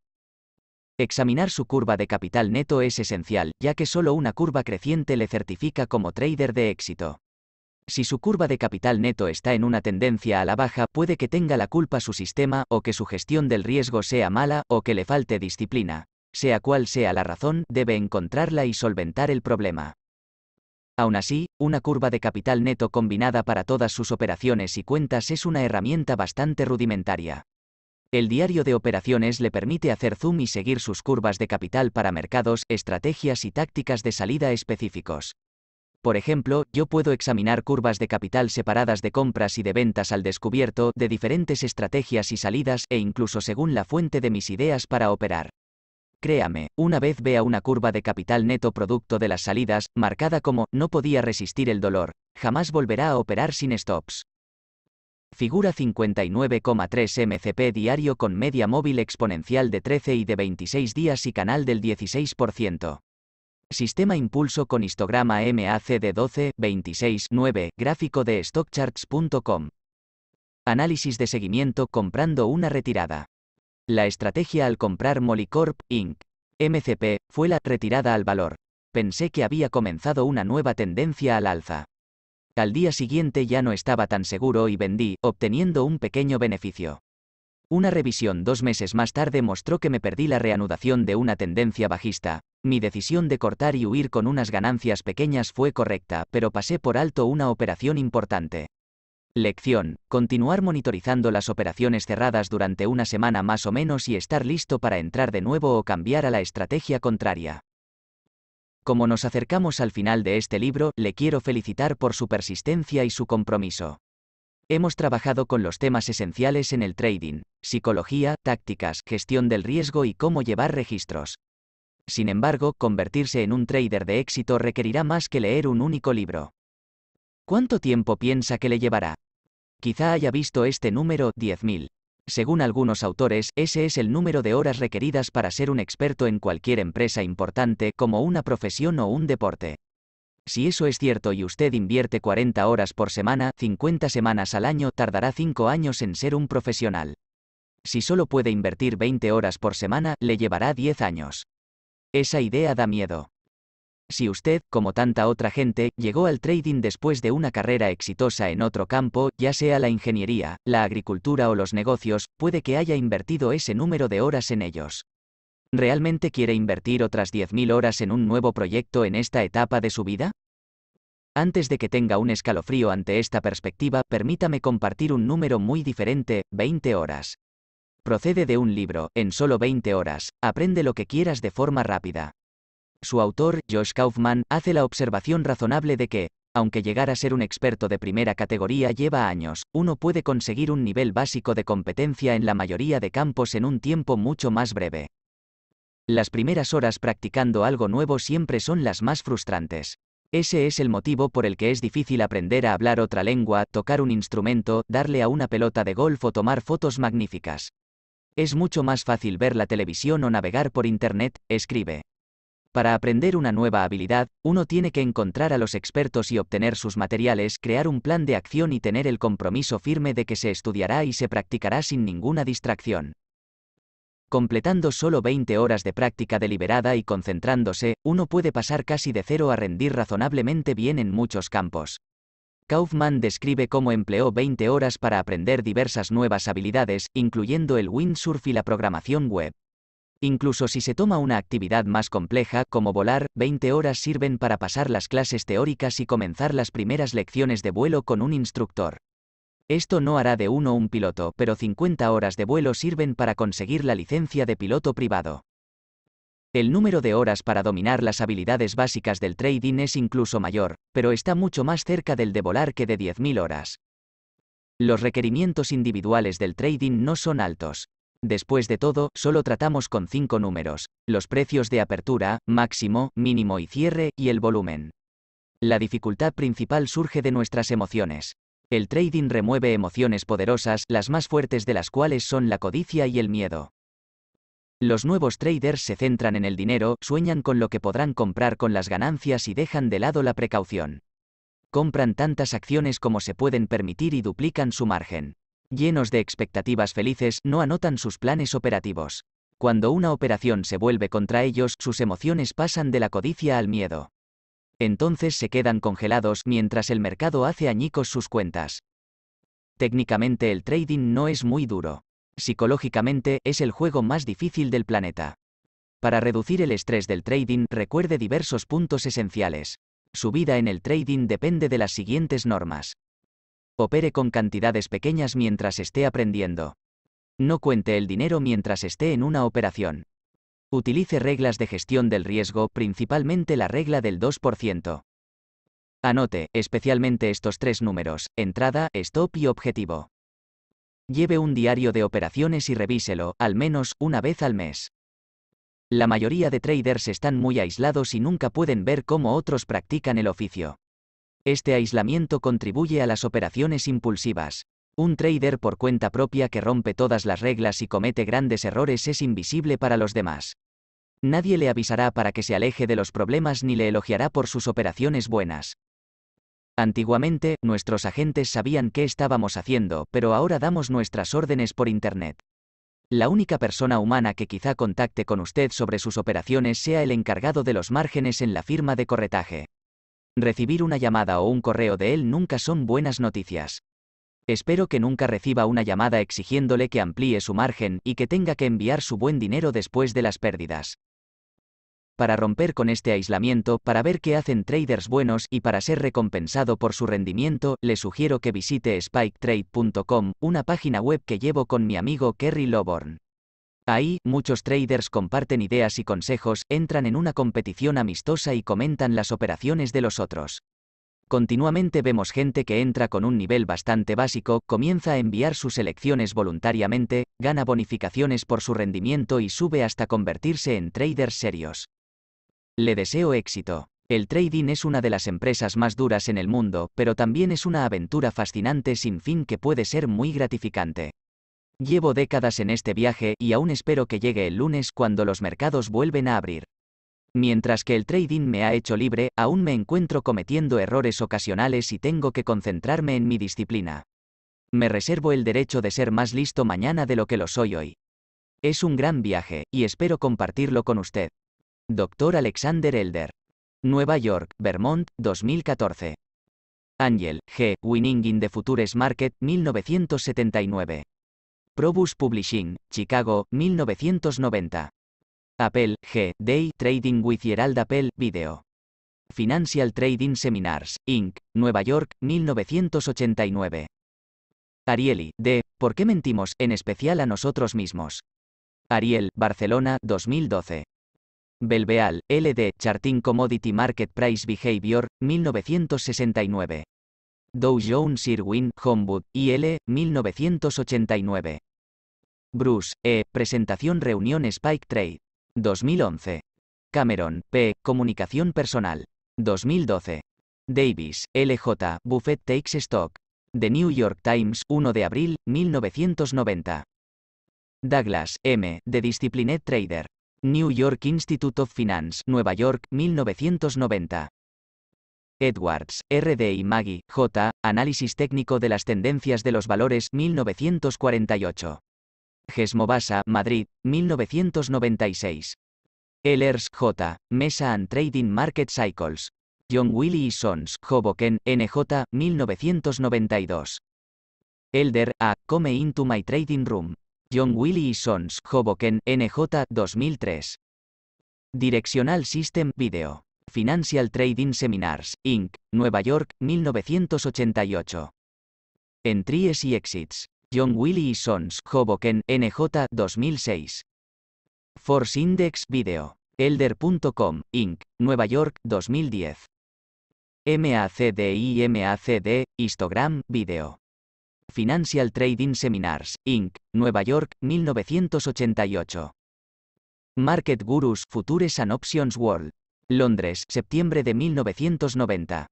Examinar su curva de capital neto es esencial, ya que solo una curva creciente le certifica como trader de éxito. Si su curva de capital neto está en una tendencia a la baja, puede que tenga la culpa su sistema, o que su gestión del riesgo sea mala, o que le falte disciplina sea cual sea la razón, debe encontrarla y solventar el problema. Aún así, una curva de capital neto combinada para todas sus operaciones y cuentas es una herramienta bastante rudimentaria. El diario de operaciones le permite hacer zoom y seguir sus curvas de capital para mercados, estrategias y tácticas de salida específicos. Por ejemplo, yo puedo examinar curvas de capital separadas de compras y de ventas al descubierto de diferentes estrategias y salidas e incluso según la fuente de mis ideas para operar. Créame, una vez vea una curva de capital neto producto de las salidas, marcada como no podía resistir el dolor, jamás volverá a operar sin stops. Figura 59,3 MCP diario con media móvil exponencial de 13 y de 26 días y canal del 16%. Sistema impulso con histograma MACD 12, 26, 9, gráfico de stockcharts.com. Análisis de seguimiento comprando una retirada. La estrategia al comprar Molicorp, Inc. MCP, fue la retirada al valor. Pensé que había comenzado una nueva tendencia al alza. Al día siguiente ya no estaba tan seguro y vendí, obteniendo un pequeño beneficio. Una revisión dos meses más tarde mostró que me perdí la reanudación de una tendencia bajista. Mi decisión de cortar y huir con unas ganancias pequeñas fue correcta, pero pasé por alto una operación importante. Lección, continuar monitorizando las operaciones cerradas durante una semana más o menos y estar listo para entrar de nuevo o cambiar a la estrategia contraria. Como nos acercamos al final de este libro, le quiero felicitar por su persistencia y su compromiso. Hemos trabajado con los temas esenciales en el trading, psicología, tácticas, gestión del riesgo y cómo llevar registros. Sin embargo, convertirse en un trader de éxito requerirá más que leer un único libro. ¿Cuánto tiempo piensa que le llevará? Quizá haya visto este número 10.000. Según algunos autores, ese es el número de horas requeridas para ser un experto en cualquier empresa importante, como una profesión o un deporte. Si eso es cierto y usted invierte 40 horas por semana, 50 semanas al año, tardará 5 años en ser un profesional. Si solo puede invertir 20 horas por semana, le llevará 10 años. Esa idea da miedo. Si usted, como tanta otra gente, llegó al trading después de una carrera exitosa en otro campo, ya sea la ingeniería, la agricultura o los negocios, puede que haya invertido ese número de horas en ellos. ¿Realmente quiere invertir otras 10.000 horas en un nuevo proyecto en esta etapa de su vida? Antes de que tenga un escalofrío ante esta perspectiva, permítame compartir un número muy diferente, 20 horas. Procede de un libro, en solo 20 horas, aprende lo que quieras de forma rápida. Su autor, Josh Kaufman, hace la observación razonable de que, aunque llegar a ser un experto de primera categoría lleva años, uno puede conseguir un nivel básico de competencia en la mayoría de campos en un tiempo mucho más breve. Las primeras horas practicando algo nuevo siempre son las más frustrantes. Ese es el motivo por el que es difícil aprender a hablar otra lengua, tocar un instrumento, darle a una pelota de golf o tomar fotos magníficas. Es mucho más fácil ver la televisión o navegar por Internet, escribe. Para aprender una nueva habilidad, uno tiene que encontrar a los expertos y obtener sus materiales, crear un plan de acción y tener el compromiso firme de que se estudiará y se practicará sin ninguna distracción. Completando solo 20 horas de práctica deliberada y concentrándose, uno puede pasar casi de cero a rendir razonablemente bien en muchos campos. Kaufman describe cómo empleó 20 horas para aprender diversas nuevas habilidades, incluyendo el windsurf y la programación web. Incluso si se toma una actividad más compleja, como volar, 20 horas sirven para pasar las clases teóricas y comenzar las primeras lecciones de vuelo con un instructor. Esto no hará de uno un piloto, pero 50 horas de vuelo sirven para conseguir la licencia de piloto privado. El número de horas para dominar las habilidades básicas del trading es incluso mayor, pero está mucho más cerca del de volar que de 10.000 horas. Los requerimientos individuales del trading no son altos, Después de todo, solo tratamos con cinco números, los precios de apertura, máximo, mínimo y cierre, y el volumen. La dificultad principal surge de nuestras emociones. El trading remueve emociones poderosas, las más fuertes de las cuales son la codicia y el miedo. Los nuevos traders se centran en el dinero, sueñan con lo que podrán comprar con las ganancias y dejan de lado la precaución. Compran tantas acciones como se pueden permitir y duplican su margen llenos de expectativas felices, no anotan sus planes operativos. Cuando una operación se vuelve contra ellos, sus emociones pasan de la codicia al miedo. Entonces se quedan congelados mientras el mercado hace añicos sus cuentas. Técnicamente el trading no es muy duro. Psicológicamente es el juego más difícil del planeta. Para reducir el estrés del trading recuerde diversos puntos esenciales. Su vida en el trading depende de las siguientes normas. Opere con cantidades pequeñas mientras esté aprendiendo. No cuente el dinero mientras esté en una operación. Utilice reglas de gestión del riesgo, principalmente la regla del 2%. Anote, especialmente estos tres números, entrada, stop y objetivo. Lleve un diario de operaciones y revíselo, al menos, una vez al mes. La mayoría de traders están muy aislados y nunca pueden ver cómo otros practican el oficio. Este aislamiento contribuye a las operaciones impulsivas. Un trader por cuenta propia que rompe todas las reglas y comete grandes errores es invisible para los demás. Nadie le avisará para que se aleje de los problemas ni le elogiará por sus operaciones buenas. Antiguamente, nuestros agentes sabían qué estábamos haciendo, pero ahora damos nuestras órdenes por Internet. La única persona humana que quizá contacte con usted sobre sus operaciones sea el encargado de los márgenes en la firma de corretaje. Recibir una llamada o un correo de él nunca son buenas noticias. Espero que nunca reciba una llamada exigiéndole que amplíe su margen y que tenga que enviar su buen dinero después de las pérdidas. Para romper con este aislamiento, para ver qué hacen traders buenos y para ser recompensado por su rendimiento, le sugiero que visite spiketrade.com, una página web que llevo con mi amigo Kerry Loborn. Ahí, muchos traders comparten ideas y consejos, entran en una competición amistosa y comentan las operaciones de los otros. Continuamente vemos gente que entra con un nivel bastante básico, comienza a enviar sus elecciones voluntariamente, gana bonificaciones por su rendimiento y sube hasta convertirse en traders serios. Le deseo éxito. El trading es una de las empresas más duras en el mundo, pero también es una aventura fascinante sin fin que puede ser muy gratificante. Llevo décadas en este viaje y aún espero que llegue el lunes cuando los mercados vuelven a abrir. Mientras que el trading me ha hecho libre, aún me encuentro cometiendo errores ocasionales y tengo que concentrarme en mi disciplina. Me reservo el derecho de ser más listo mañana de lo que lo soy hoy. Es un gran viaje, y espero compartirlo con usted. Dr. Alexander Elder. Nueva York, Vermont, 2014. Angel, G. Winning in the Futures Market, 1979. Probus Publishing, Chicago, 1990. Apple, G. Day Trading with Gerald Apple, Video. Financial Trading Seminars, Inc., Nueva York, 1989. Arieli, D. ¿Por qué mentimos, en especial a nosotros mismos? Ariel, Barcelona, 2012. Belbeal, L.D. Charting Commodity Market Price Behavior, 1969. Dow Jones Irwin, Homewood, IL, 1989. Bruce, E., Presentación Reunión Spike Trade. 2011. Cameron, P., Comunicación Personal. 2012. Davis, LJ, Buffett Takes Stock. The New York Times, 1 de abril, 1990. Douglas, M., The Disciplined Trader. New York Institute of Finance, Nueva York, 1990. Edwards, R.D. y Maggie, J., Análisis técnico de las tendencias de los valores, 1948. Gesmobasa, Madrid, 1996. Ehlers, J., Mesa and Trading Market Cycles. John Willy y Sons, Hoboken, NJ, 1992. Elder, A., Come into my trading room. John Willy y Sons, Hoboken, NJ, 2003. Direccional System Video. Financial Trading Seminars, Inc., Nueva York, 1988. Entries y Exits. John Willy y Sons, Hoboken, NJ, 2006. Force Index Video. Elder.com, Inc., Nueva York, 2010. y MACD, Instagram, Video. Financial Trading Seminars, Inc., Nueva York, 1988. Market Gurus Futures and Options World, Londres, septiembre de 1990.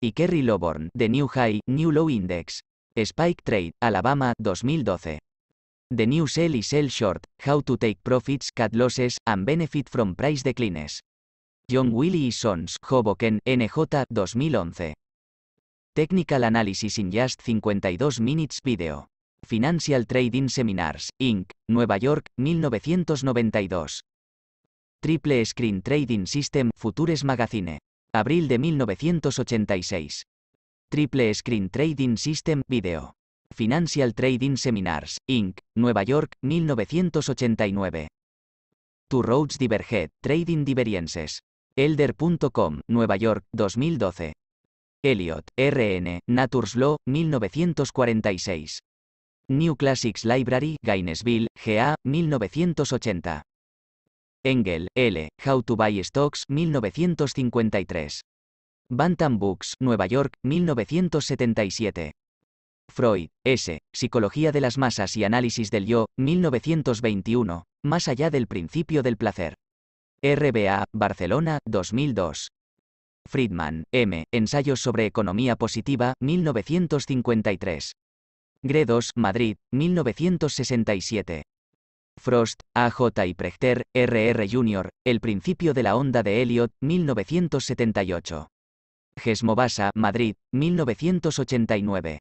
Y Kerry Loborn, The New High, New Low Index. Spike Trade, Alabama, 2012. The New Sell y Sell Short, How to Take Profits, Cut Losses, and Benefit from Price Declines. John Willie e. Sons, Hoboken, NJ, 2011. Technical Analysis in Just 52 Minutes Video. Financial Trading Seminars, Inc., Nueva York, 1992. Triple Screen Trading System, Futures Magazine. Abril de 1986. Triple Screen Trading System, Video. Financial Trading Seminars, Inc., Nueva York, 1989. Two Roads Diverged, Trading Diverienses. Elder.com, Nueva York, 2012. Elliot, RN, Natures Law, 1946. New Classics Library, Gainesville, GA, 1980. Engel, L. How to Buy Stocks, 1953. Bantam Books, Nueva York, 1977. Freud, S. Psicología de las masas y análisis del yo, 1921. Más allá del principio del placer. RBA, Barcelona, 2002. Friedman, M. Ensayos sobre economía positiva, 1953. Gredos, Madrid, 1967. Frost, A.J. y Prechter, R.R. Jr., El principio de la onda de Elliot, 1978. Gesmovasa, Madrid, 1989.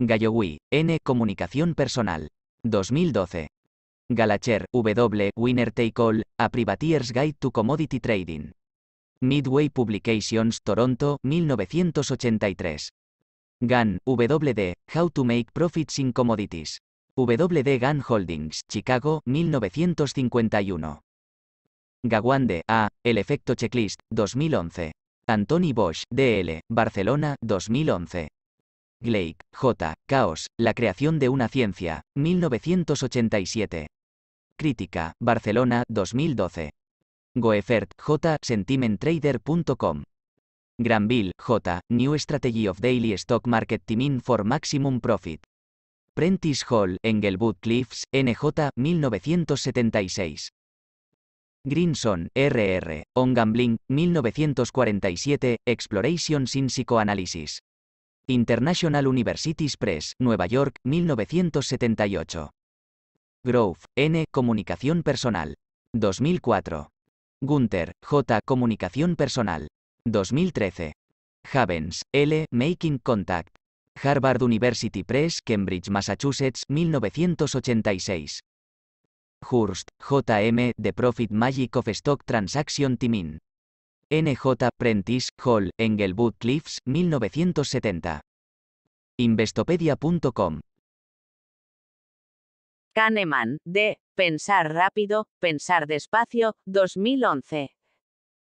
Galloway, N. Comunicación personal. 2012. Galacher, W. Winner Take All, A Privateer's Guide to Commodity Trading. Midway Publications, Toronto, 1983. Gann, WD, How to Make Profits in Commodities. WD Gun Holdings, Chicago, 1951. Gawande, A. El efecto checklist, 2011. Anthony Bosch, DL, Barcelona, 2011. Gleick, J. Caos, La creación de una ciencia, 1987. Crítica, Barcelona, 2012. Goefert, J. Sentimentrader.com. Granville, J. New Strategy of Daily Stock Market Timing for Maximum Profit. Prentice Hall, Engelwood Cliffs, NJ, 1976. Grinson, R.R., On Gambling, 1947, Exploration sin Psychoanalysis. International Universities Press, Nueva York, 1978. Grove, N. Comunicación personal. 2004. Gunther, J. Comunicación personal. 2013. Havens, L. Making Contact. Harvard University Press, Cambridge, Massachusetts, 1986. Hurst, J.M., The Profit Magic of Stock Transaction Timin. N.J. Prentice, Hall, Engelwood Cliffs, 1970. Investopedia.com. Kahneman, D., Pensar rápido, pensar despacio, 2011.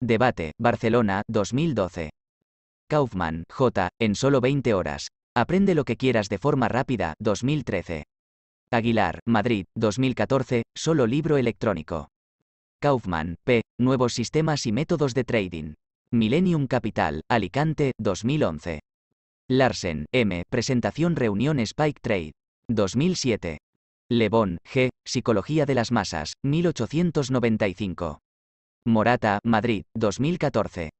Debate, Barcelona, 2012. Kaufman, J., en solo 20 horas. Aprende lo que quieras de forma rápida, 2013. Aguilar, Madrid, 2014, solo libro electrónico. Kaufman, P. Nuevos sistemas y métodos de trading. Millennium Capital, Alicante, 2011. Larsen, M. Presentación Reunión Spike Trade. 2007. Lebon, G. Psicología de las masas, 1895. Morata, Madrid, 2014.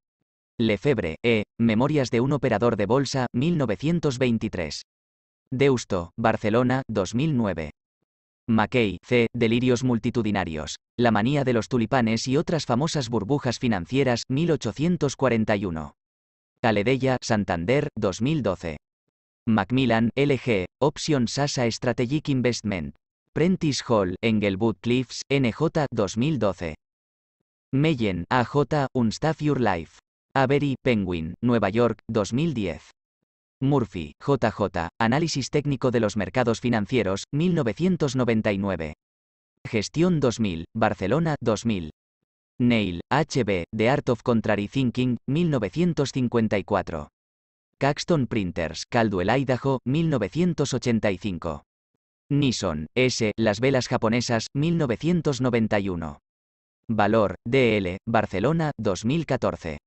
Lefebvre, E. Memorias de un operador de bolsa, 1923. Deusto, Barcelona, 2009. Mackay, C. Delirios multitudinarios. La manía de los tulipanes y otras famosas burbujas financieras, 1841. Caledella, Santander, 2012. Macmillan, LG, Option Sasa Strategic Investment. Prentice Hall, Engelwood Cliffs, NJ, 2012. Meyen, AJ, Unstaff Your Life. Avery, Penguin, Nueva York, 2010. Murphy, JJ, Análisis técnico de los mercados financieros, 1999. Gestión 2000, Barcelona, 2000. Neil, H.B., The Art of Contrary Thinking, 1954. Caxton Printers, Caldwell, Idaho, 1985. Nissan, S. Las velas japonesas, 1991. Valor, DL, Barcelona, 2014.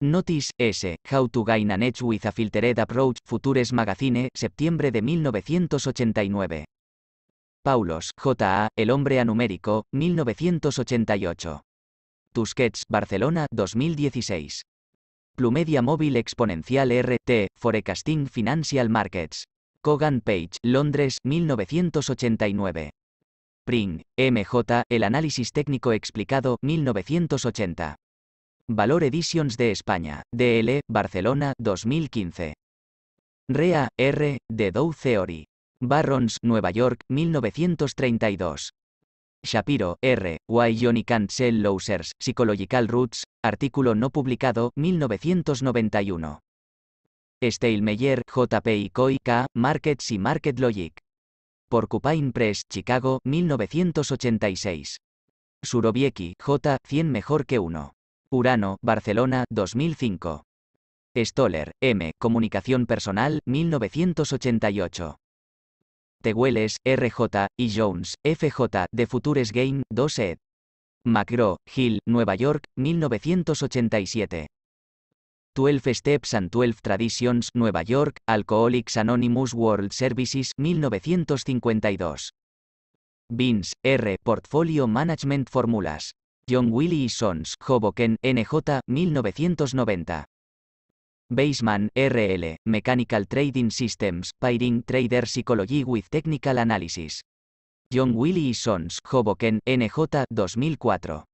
Notice S. How to Gain an Edge with a Filtered Approach, Futures Magazine, septiembre de 1989. Paulos, J.A., El hombre anumérico, 1988. Tusquets, Barcelona, 2016. Plumedia Móvil Exponencial RT, Forecasting Financial Markets. Cogan Page, Londres, 1989. Pring, M.J., El análisis técnico explicado, 1980. Valor Editions de España, DL, Barcelona, 2015. Rea, R., The Dow Theory. Barrons, Nueva York, 1932. Shapiro, R., Why Johnny Can't Sell Losers, Psychological Roots, artículo no publicado, 1991. Steilmeyer, J.P. y Coy, K., Markets y Market Logic. Porcupine Press, Chicago, 1986. surobieki J., 100 mejor que uno. Urano, Barcelona, 2005. Stoller, M. Comunicación Personal, 1988. Tegueles, R.J., y Jones, F.J., de Futures Game, 2 ed. McGraw, Hill, Nueva York, 1987. 12 Steps and 12 Traditions, Nueva York, Alcoholics Anonymous World Services, 1952. Vince, R. Portfolio Management Formulas. John Willy y e. Sons, Hoboken, NJ, 1990. Baseman, RL, Mechanical Trading Systems, Pairing Trader Psychology with Technical Analysis. John Willy y e. Sons, Hoboken, NJ, 2004.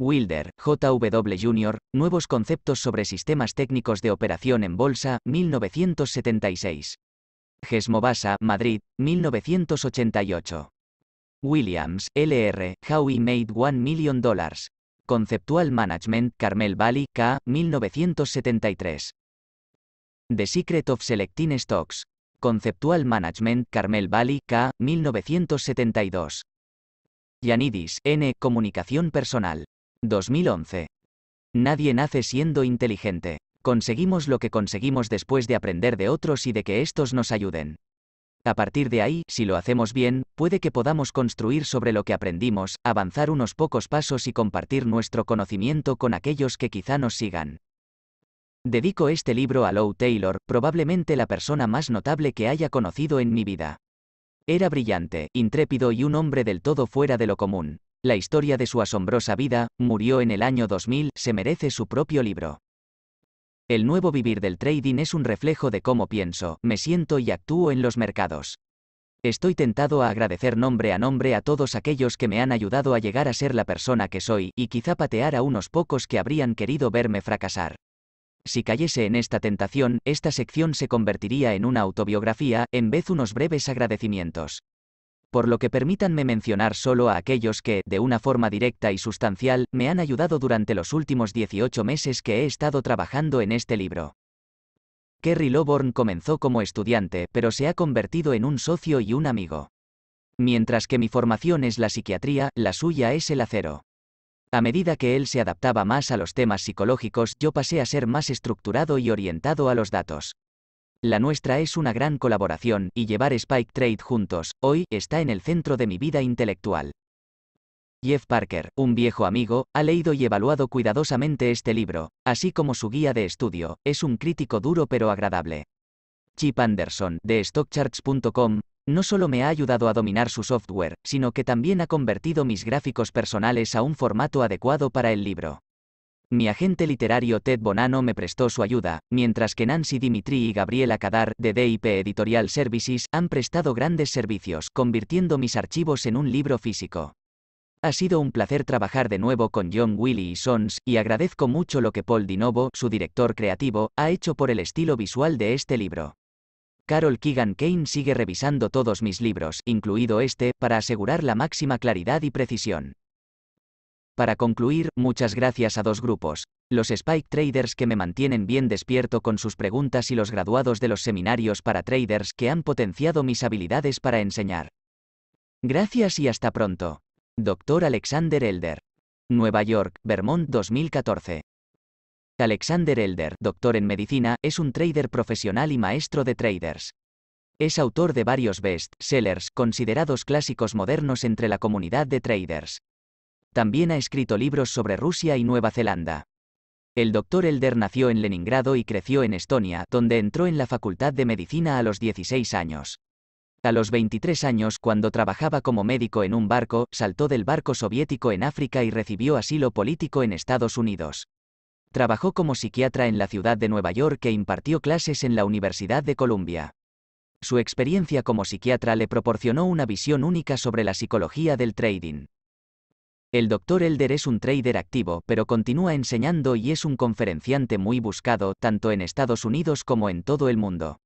Wilder, JW Jr., Nuevos conceptos sobre sistemas técnicos de operación en bolsa, 1976. Gesmovasa, Madrid, 1988. Williams, L.R., How We Made One Million Dollars. Conceptual Management, Carmel Valley, K., 1973. The Secret of Selecting Stocks. Conceptual Management, Carmel Valley, K., 1972. Yanidis, N., Comunicación Personal. 2011. Nadie nace siendo inteligente. Conseguimos lo que conseguimos después de aprender de otros y de que estos nos ayuden. A partir de ahí, si lo hacemos bien, puede que podamos construir sobre lo que aprendimos, avanzar unos pocos pasos y compartir nuestro conocimiento con aquellos que quizá nos sigan. Dedico este libro a Lou Taylor, probablemente la persona más notable que haya conocido en mi vida. Era brillante, intrépido y un hombre del todo fuera de lo común. La historia de su asombrosa vida, murió en el año 2000, se merece su propio libro. El nuevo vivir del trading es un reflejo de cómo pienso, me siento y actúo en los mercados. Estoy tentado a agradecer nombre a nombre a todos aquellos que me han ayudado a llegar a ser la persona que soy, y quizá patear a unos pocos que habrían querido verme fracasar. Si cayese en esta tentación, esta sección se convertiría en una autobiografía, en vez unos breves agradecimientos por lo que permítanme mencionar solo a aquellos que, de una forma directa y sustancial, me han ayudado durante los últimos 18 meses que he estado trabajando en este libro. Kerry Loborn comenzó como estudiante, pero se ha convertido en un socio y un amigo. Mientras que mi formación es la psiquiatría, la suya es el acero. A medida que él se adaptaba más a los temas psicológicos, yo pasé a ser más estructurado y orientado a los datos. La nuestra es una gran colaboración y llevar Spike Trade juntos, hoy, está en el centro de mi vida intelectual. Jeff Parker, un viejo amigo, ha leído y evaluado cuidadosamente este libro, así como su guía de estudio, es un crítico duro pero agradable. Chip Anderson, de StockCharts.com, no solo me ha ayudado a dominar su software, sino que también ha convertido mis gráficos personales a un formato adecuado para el libro. Mi agente literario Ted Bonano me prestó su ayuda, mientras que Nancy Dimitri y Gabriela Kadar de DIP Editorial Services, han prestado grandes servicios, convirtiendo mis archivos en un libro físico. Ha sido un placer trabajar de nuevo con John Willy y Sons, y agradezco mucho lo que Paul Dinovo, su director creativo, ha hecho por el estilo visual de este libro. Carol Keegan Kane sigue revisando todos mis libros, incluido este, para asegurar la máxima claridad y precisión. Para concluir, muchas gracias a dos grupos, los Spike Traders que me mantienen bien despierto con sus preguntas y los graduados de los seminarios para traders que han potenciado mis habilidades para enseñar. Gracias y hasta pronto. Dr. Alexander Elder. Nueva York, Vermont 2014. Alexander Elder, doctor en medicina, es un trader profesional y maestro de traders. Es autor de varios best sellers considerados clásicos modernos entre la comunidad de traders. También ha escrito libros sobre Rusia y Nueva Zelanda. El doctor Elder nació en Leningrado y creció en Estonia, donde entró en la Facultad de Medicina a los 16 años. A los 23 años, cuando trabajaba como médico en un barco, saltó del barco soviético en África y recibió asilo político en Estados Unidos. Trabajó como psiquiatra en la ciudad de Nueva York e impartió clases en la Universidad de Columbia. Su experiencia como psiquiatra le proporcionó una visión única sobre la psicología del trading. El Dr. Elder es un trader activo, pero continúa enseñando y es un conferenciante muy buscado, tanto en Estados Unidos como en todo el mundo.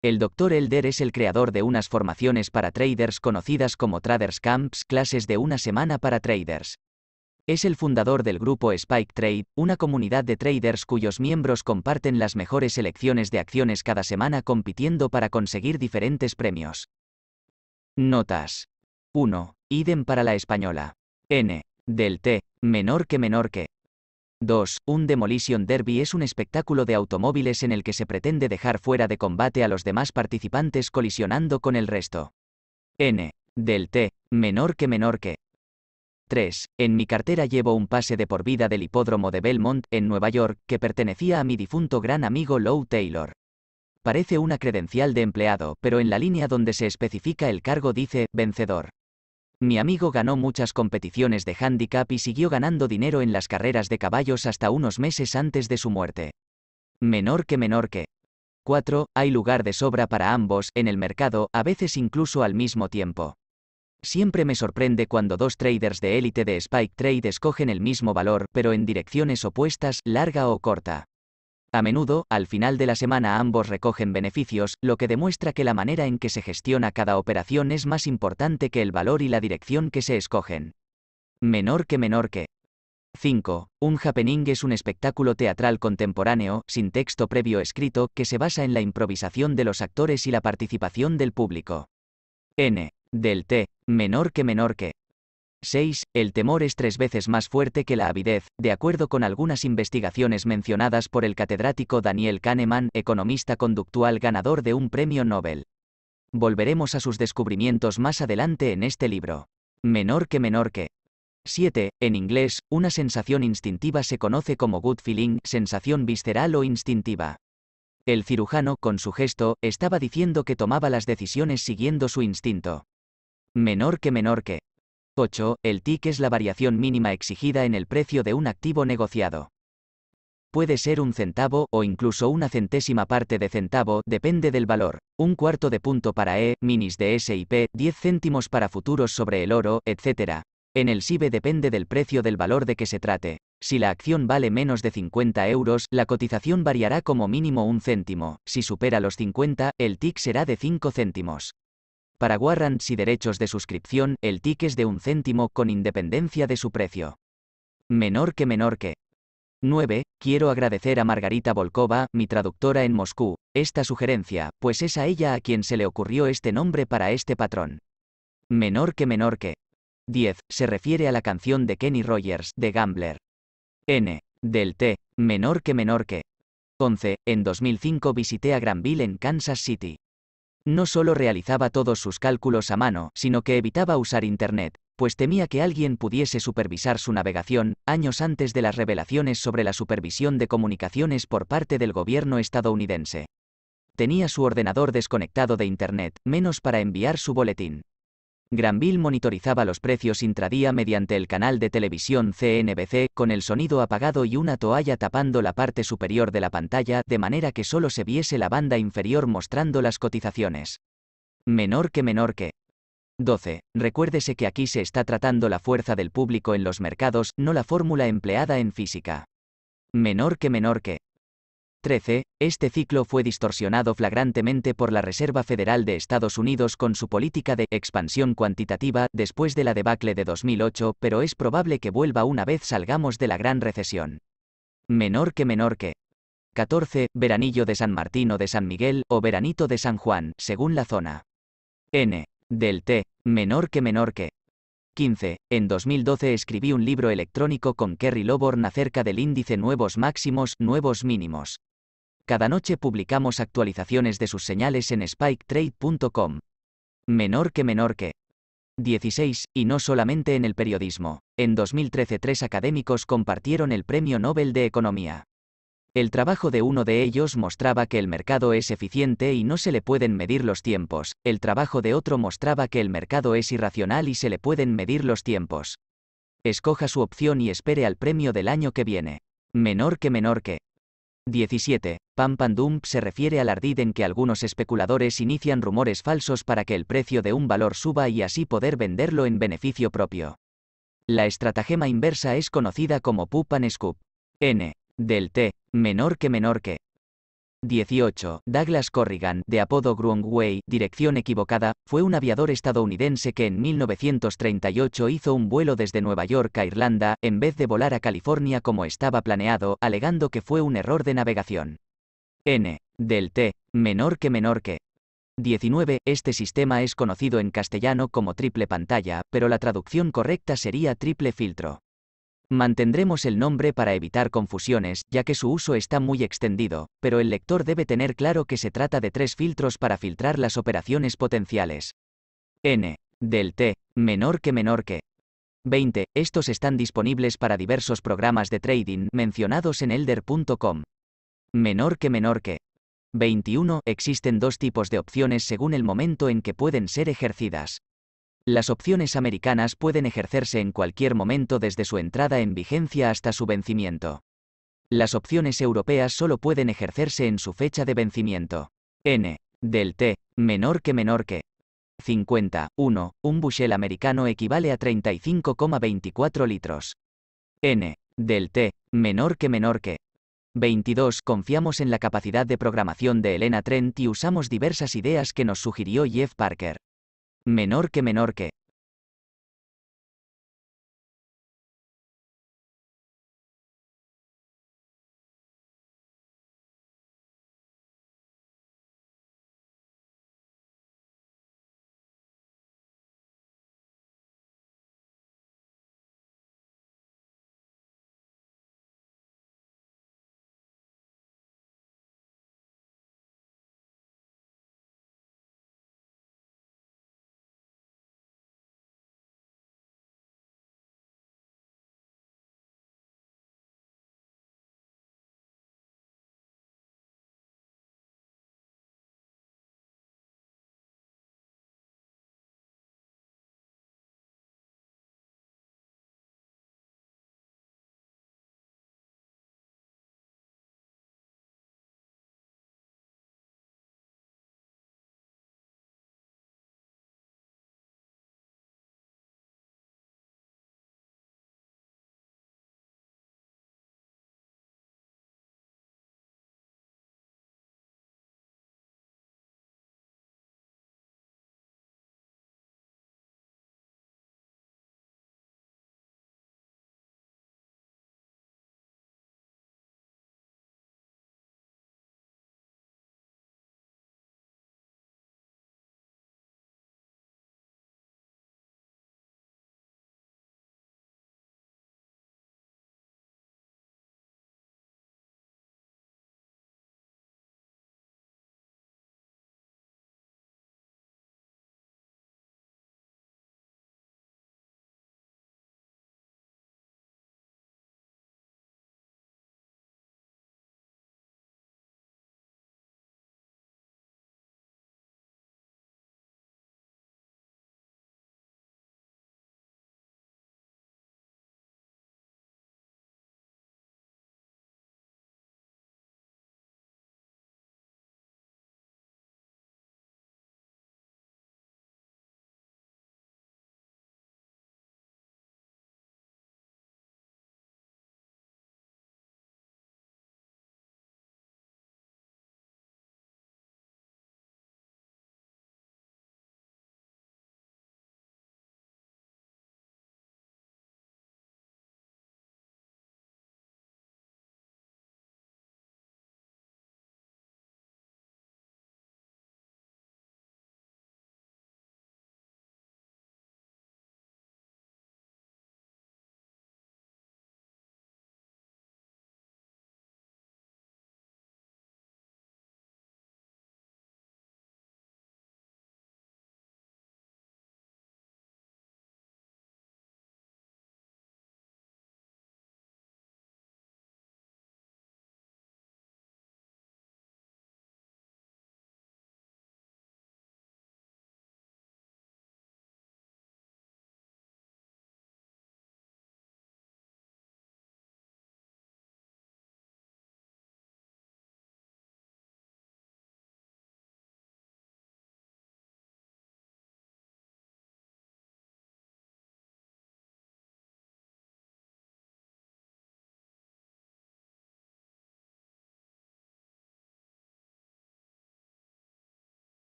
El Dr. Elder es el creador de unas formaciones para traders conocidas como Traders Camps, clases de una semana para traders. Es el fundador del grupo Spike Trade, una comunidad de traders cuyos miembros comparten las mejores selecciones de acciones cada semana compitiendo para conseguir diferentes premios. Notas. 1. Idem para la española n. Del t. Menor que menor que. 2. Un Demolition Derby es un espectáculo de automóviles en el que se pretende dejar fuera de combate a los demás participantes colisionando con el resto. n. Del t. Menor que menor que. 3. En mi cartera llevo un pase de por vida del hipódromo de Belmont, en Nueva York, que pertenecía a mi difunto gran amigo Lou Taylor. Parece una credencial de empleado, pero en la línea donde se especifica el cargo dice, vencedor. Mi amigo ganó muchas competiciones de handicap y siguió ganando dinero en las carreras de caballos hasta unos meses antes de su muerte. Menor que menor que. 4. Hay lugar de sobra para ambos, en el mercado, a veces incluso al mismo tiempo. Siempre me sorprende cuando dos traders de élite de Spike Trade escogen el mismo valor, pero en direcciones opuestas, larga o corta. A menudo, al final de la semana ambos recogen beneficios, lo que demuestra que la manera en que se gestiona cada operación es más importante que el valor y la dirección que se escogen. Menor que menor que. 5. Un happening es un espectáculo teatral contemporáneo, sin texto previo escrito, que se basa en la improvisación de los actores y la participación del público. N. Del T. Menor que menor que. 6. El temor es tres veces más fuerte que la avidez, de acuerdo con algunas investigaciones mencionadas por el catedrático Daniel Kahneman, economista conductual ganador de un premio Nobel. Volveremos a sus descubrimientos más adelante en este libro. Menor que menor que. 7. En inglés, una sensación instintiva se conoce como good feeling, sensación visceral o instintiva. El cirujano, con su gesto, estaba diciendo que tomaba las decisiones siguiendo su instinto. Menor que menor que. 8. El TIC es la variación mínima exigida en el precio de un activo negociado. Puede ser un centavo o incluso una centésima parte de centavo, depende del valor. Un cuarto de punto para E, minis de P, 10 céntimos para futuros sobre el oro, etc. En el SIBE depende del precio del valor de que se trate. Si la acción vale menos de 50 euros, la cotización variará como mínimo un céntimo. Si supera los 50, el TIC será de 5 céntimos para warrants y derechos de suscripción, el TIC es de un céntimo con independencia de su precio. Menor que menor que. 9. Quiero agradecer a Margarita Volkova, mi traductora en Moscú, esta sugerencia, pues es a ella a quien se le ocurrió este nombre para este patrón. Menor que menor que. 10. Se refiere a la canción de Kenny Rogers, de Gambler. N. Del T. Menor que menor que. 11. En 2005 visité a Granville en Kansas City. No solo realizaba todos sus cálculos a mano, sino que evitaba usar Internet, pues temía que alguien pudiese supervisar su navegación, años antes de las revelaciones sobre la supervisión de comunicaciones por parte del gobierno estadounidense. Tenía su ordenador desconectado de Internet, menos para enviar su boletín. Granville monitorizaba los precios intradía mediante el canal de televisión CNBC, con el sonido apagado y una toalla tapando la parte superior de la pantalla, de manera que solo se viese la banda inferior mostrando las cotizaciones. Menor que menor que. 12. Recuérdese que aquí se está tratando la fuerza del público en los mercados, no la fórmula empleada en física. Menor que menor que. 13, este ciclo fue distorsionado flagrantemente por la Reserva Federal de Estados Unidos con su política de expansión cuantitativa después de la debacle de 2008, pero es probable que vuelva una vez salgamos de la gran recesión. Menor que menor que. 14. Veranillo de San Martín o de San Miguel o veranito de San Juan, según la zona. N. Del T. Menor que menor que. 15. En 2012 escribí un libro electrónico con Kerry Loborn acerca del índice Nuevos Máximos, Nuevos Mínimos. Cada noche publicamos actualizaciones de sus señales en spiketrade.com. Menor que menor que. 16, y no solamente en el periodismo. En 2013 tres académicos compartieron el Premio Nobel de Economía. El trabajo de uno de ellos mostraba que el mercado es eficiente y no se le pueden medir los tiempos, el trabajo de otro mostraba que el mercado es irracional y se le pueden medir los tiempos. Escoja su opción y espere al premio del año que viene. Menor que menor que. 17. Pam and dump se refiere al ardid en que algunos especuladores inician rumores falsos para que el precio de un valor suba y así poder venderlo en beneficio propio. La estratagema inversa es conocida como Pupan scoop. N. Del T. Menor que menor que. 18. Douglas Corrigan, de apodo Grungway, dirección equivocada, fue un aviador estadounidense que en 1938 hizo un vuelo desde Nueva York a Irlanda, en vez de volar a California como estaba planeado, alegando que fue un error de navegación. N. Del T. Menor que menor que. 19. Este sistema es conocido en castellano como triple pantalla, pero la traducción correcta sería triple filtro. Mantendremos el nombre para evitar confusiones, ya que su uso está muy extendido, pero el lector debe tener claro que se trata de tres filtros para filtrar las operaciones potenciales. n. Del t, menor que menor que. 20. Estos están disponibles para diversos programas de trading mencionados en elder.com. Menor que menor que. 21. Existen dos tipos de opciones según el momento en que pueden ser ejercidas. Las opciones americanas pueden ejercerse en cualquier momento desde su entrada en vigencia hasta su vencimiento. Las opciones europeas solo pueden ejercerse en su fecha de vencimiento. N. Del T. Menor que menor que. 50. 1. Un bushel americano equivale a 35,24 litros. N. Del T. Menor que menor que. 22. Confiamos en la capacidad de programación de Elena Trent y usamos diversas ideas que nos sugirió Jeff Parker menor que menor que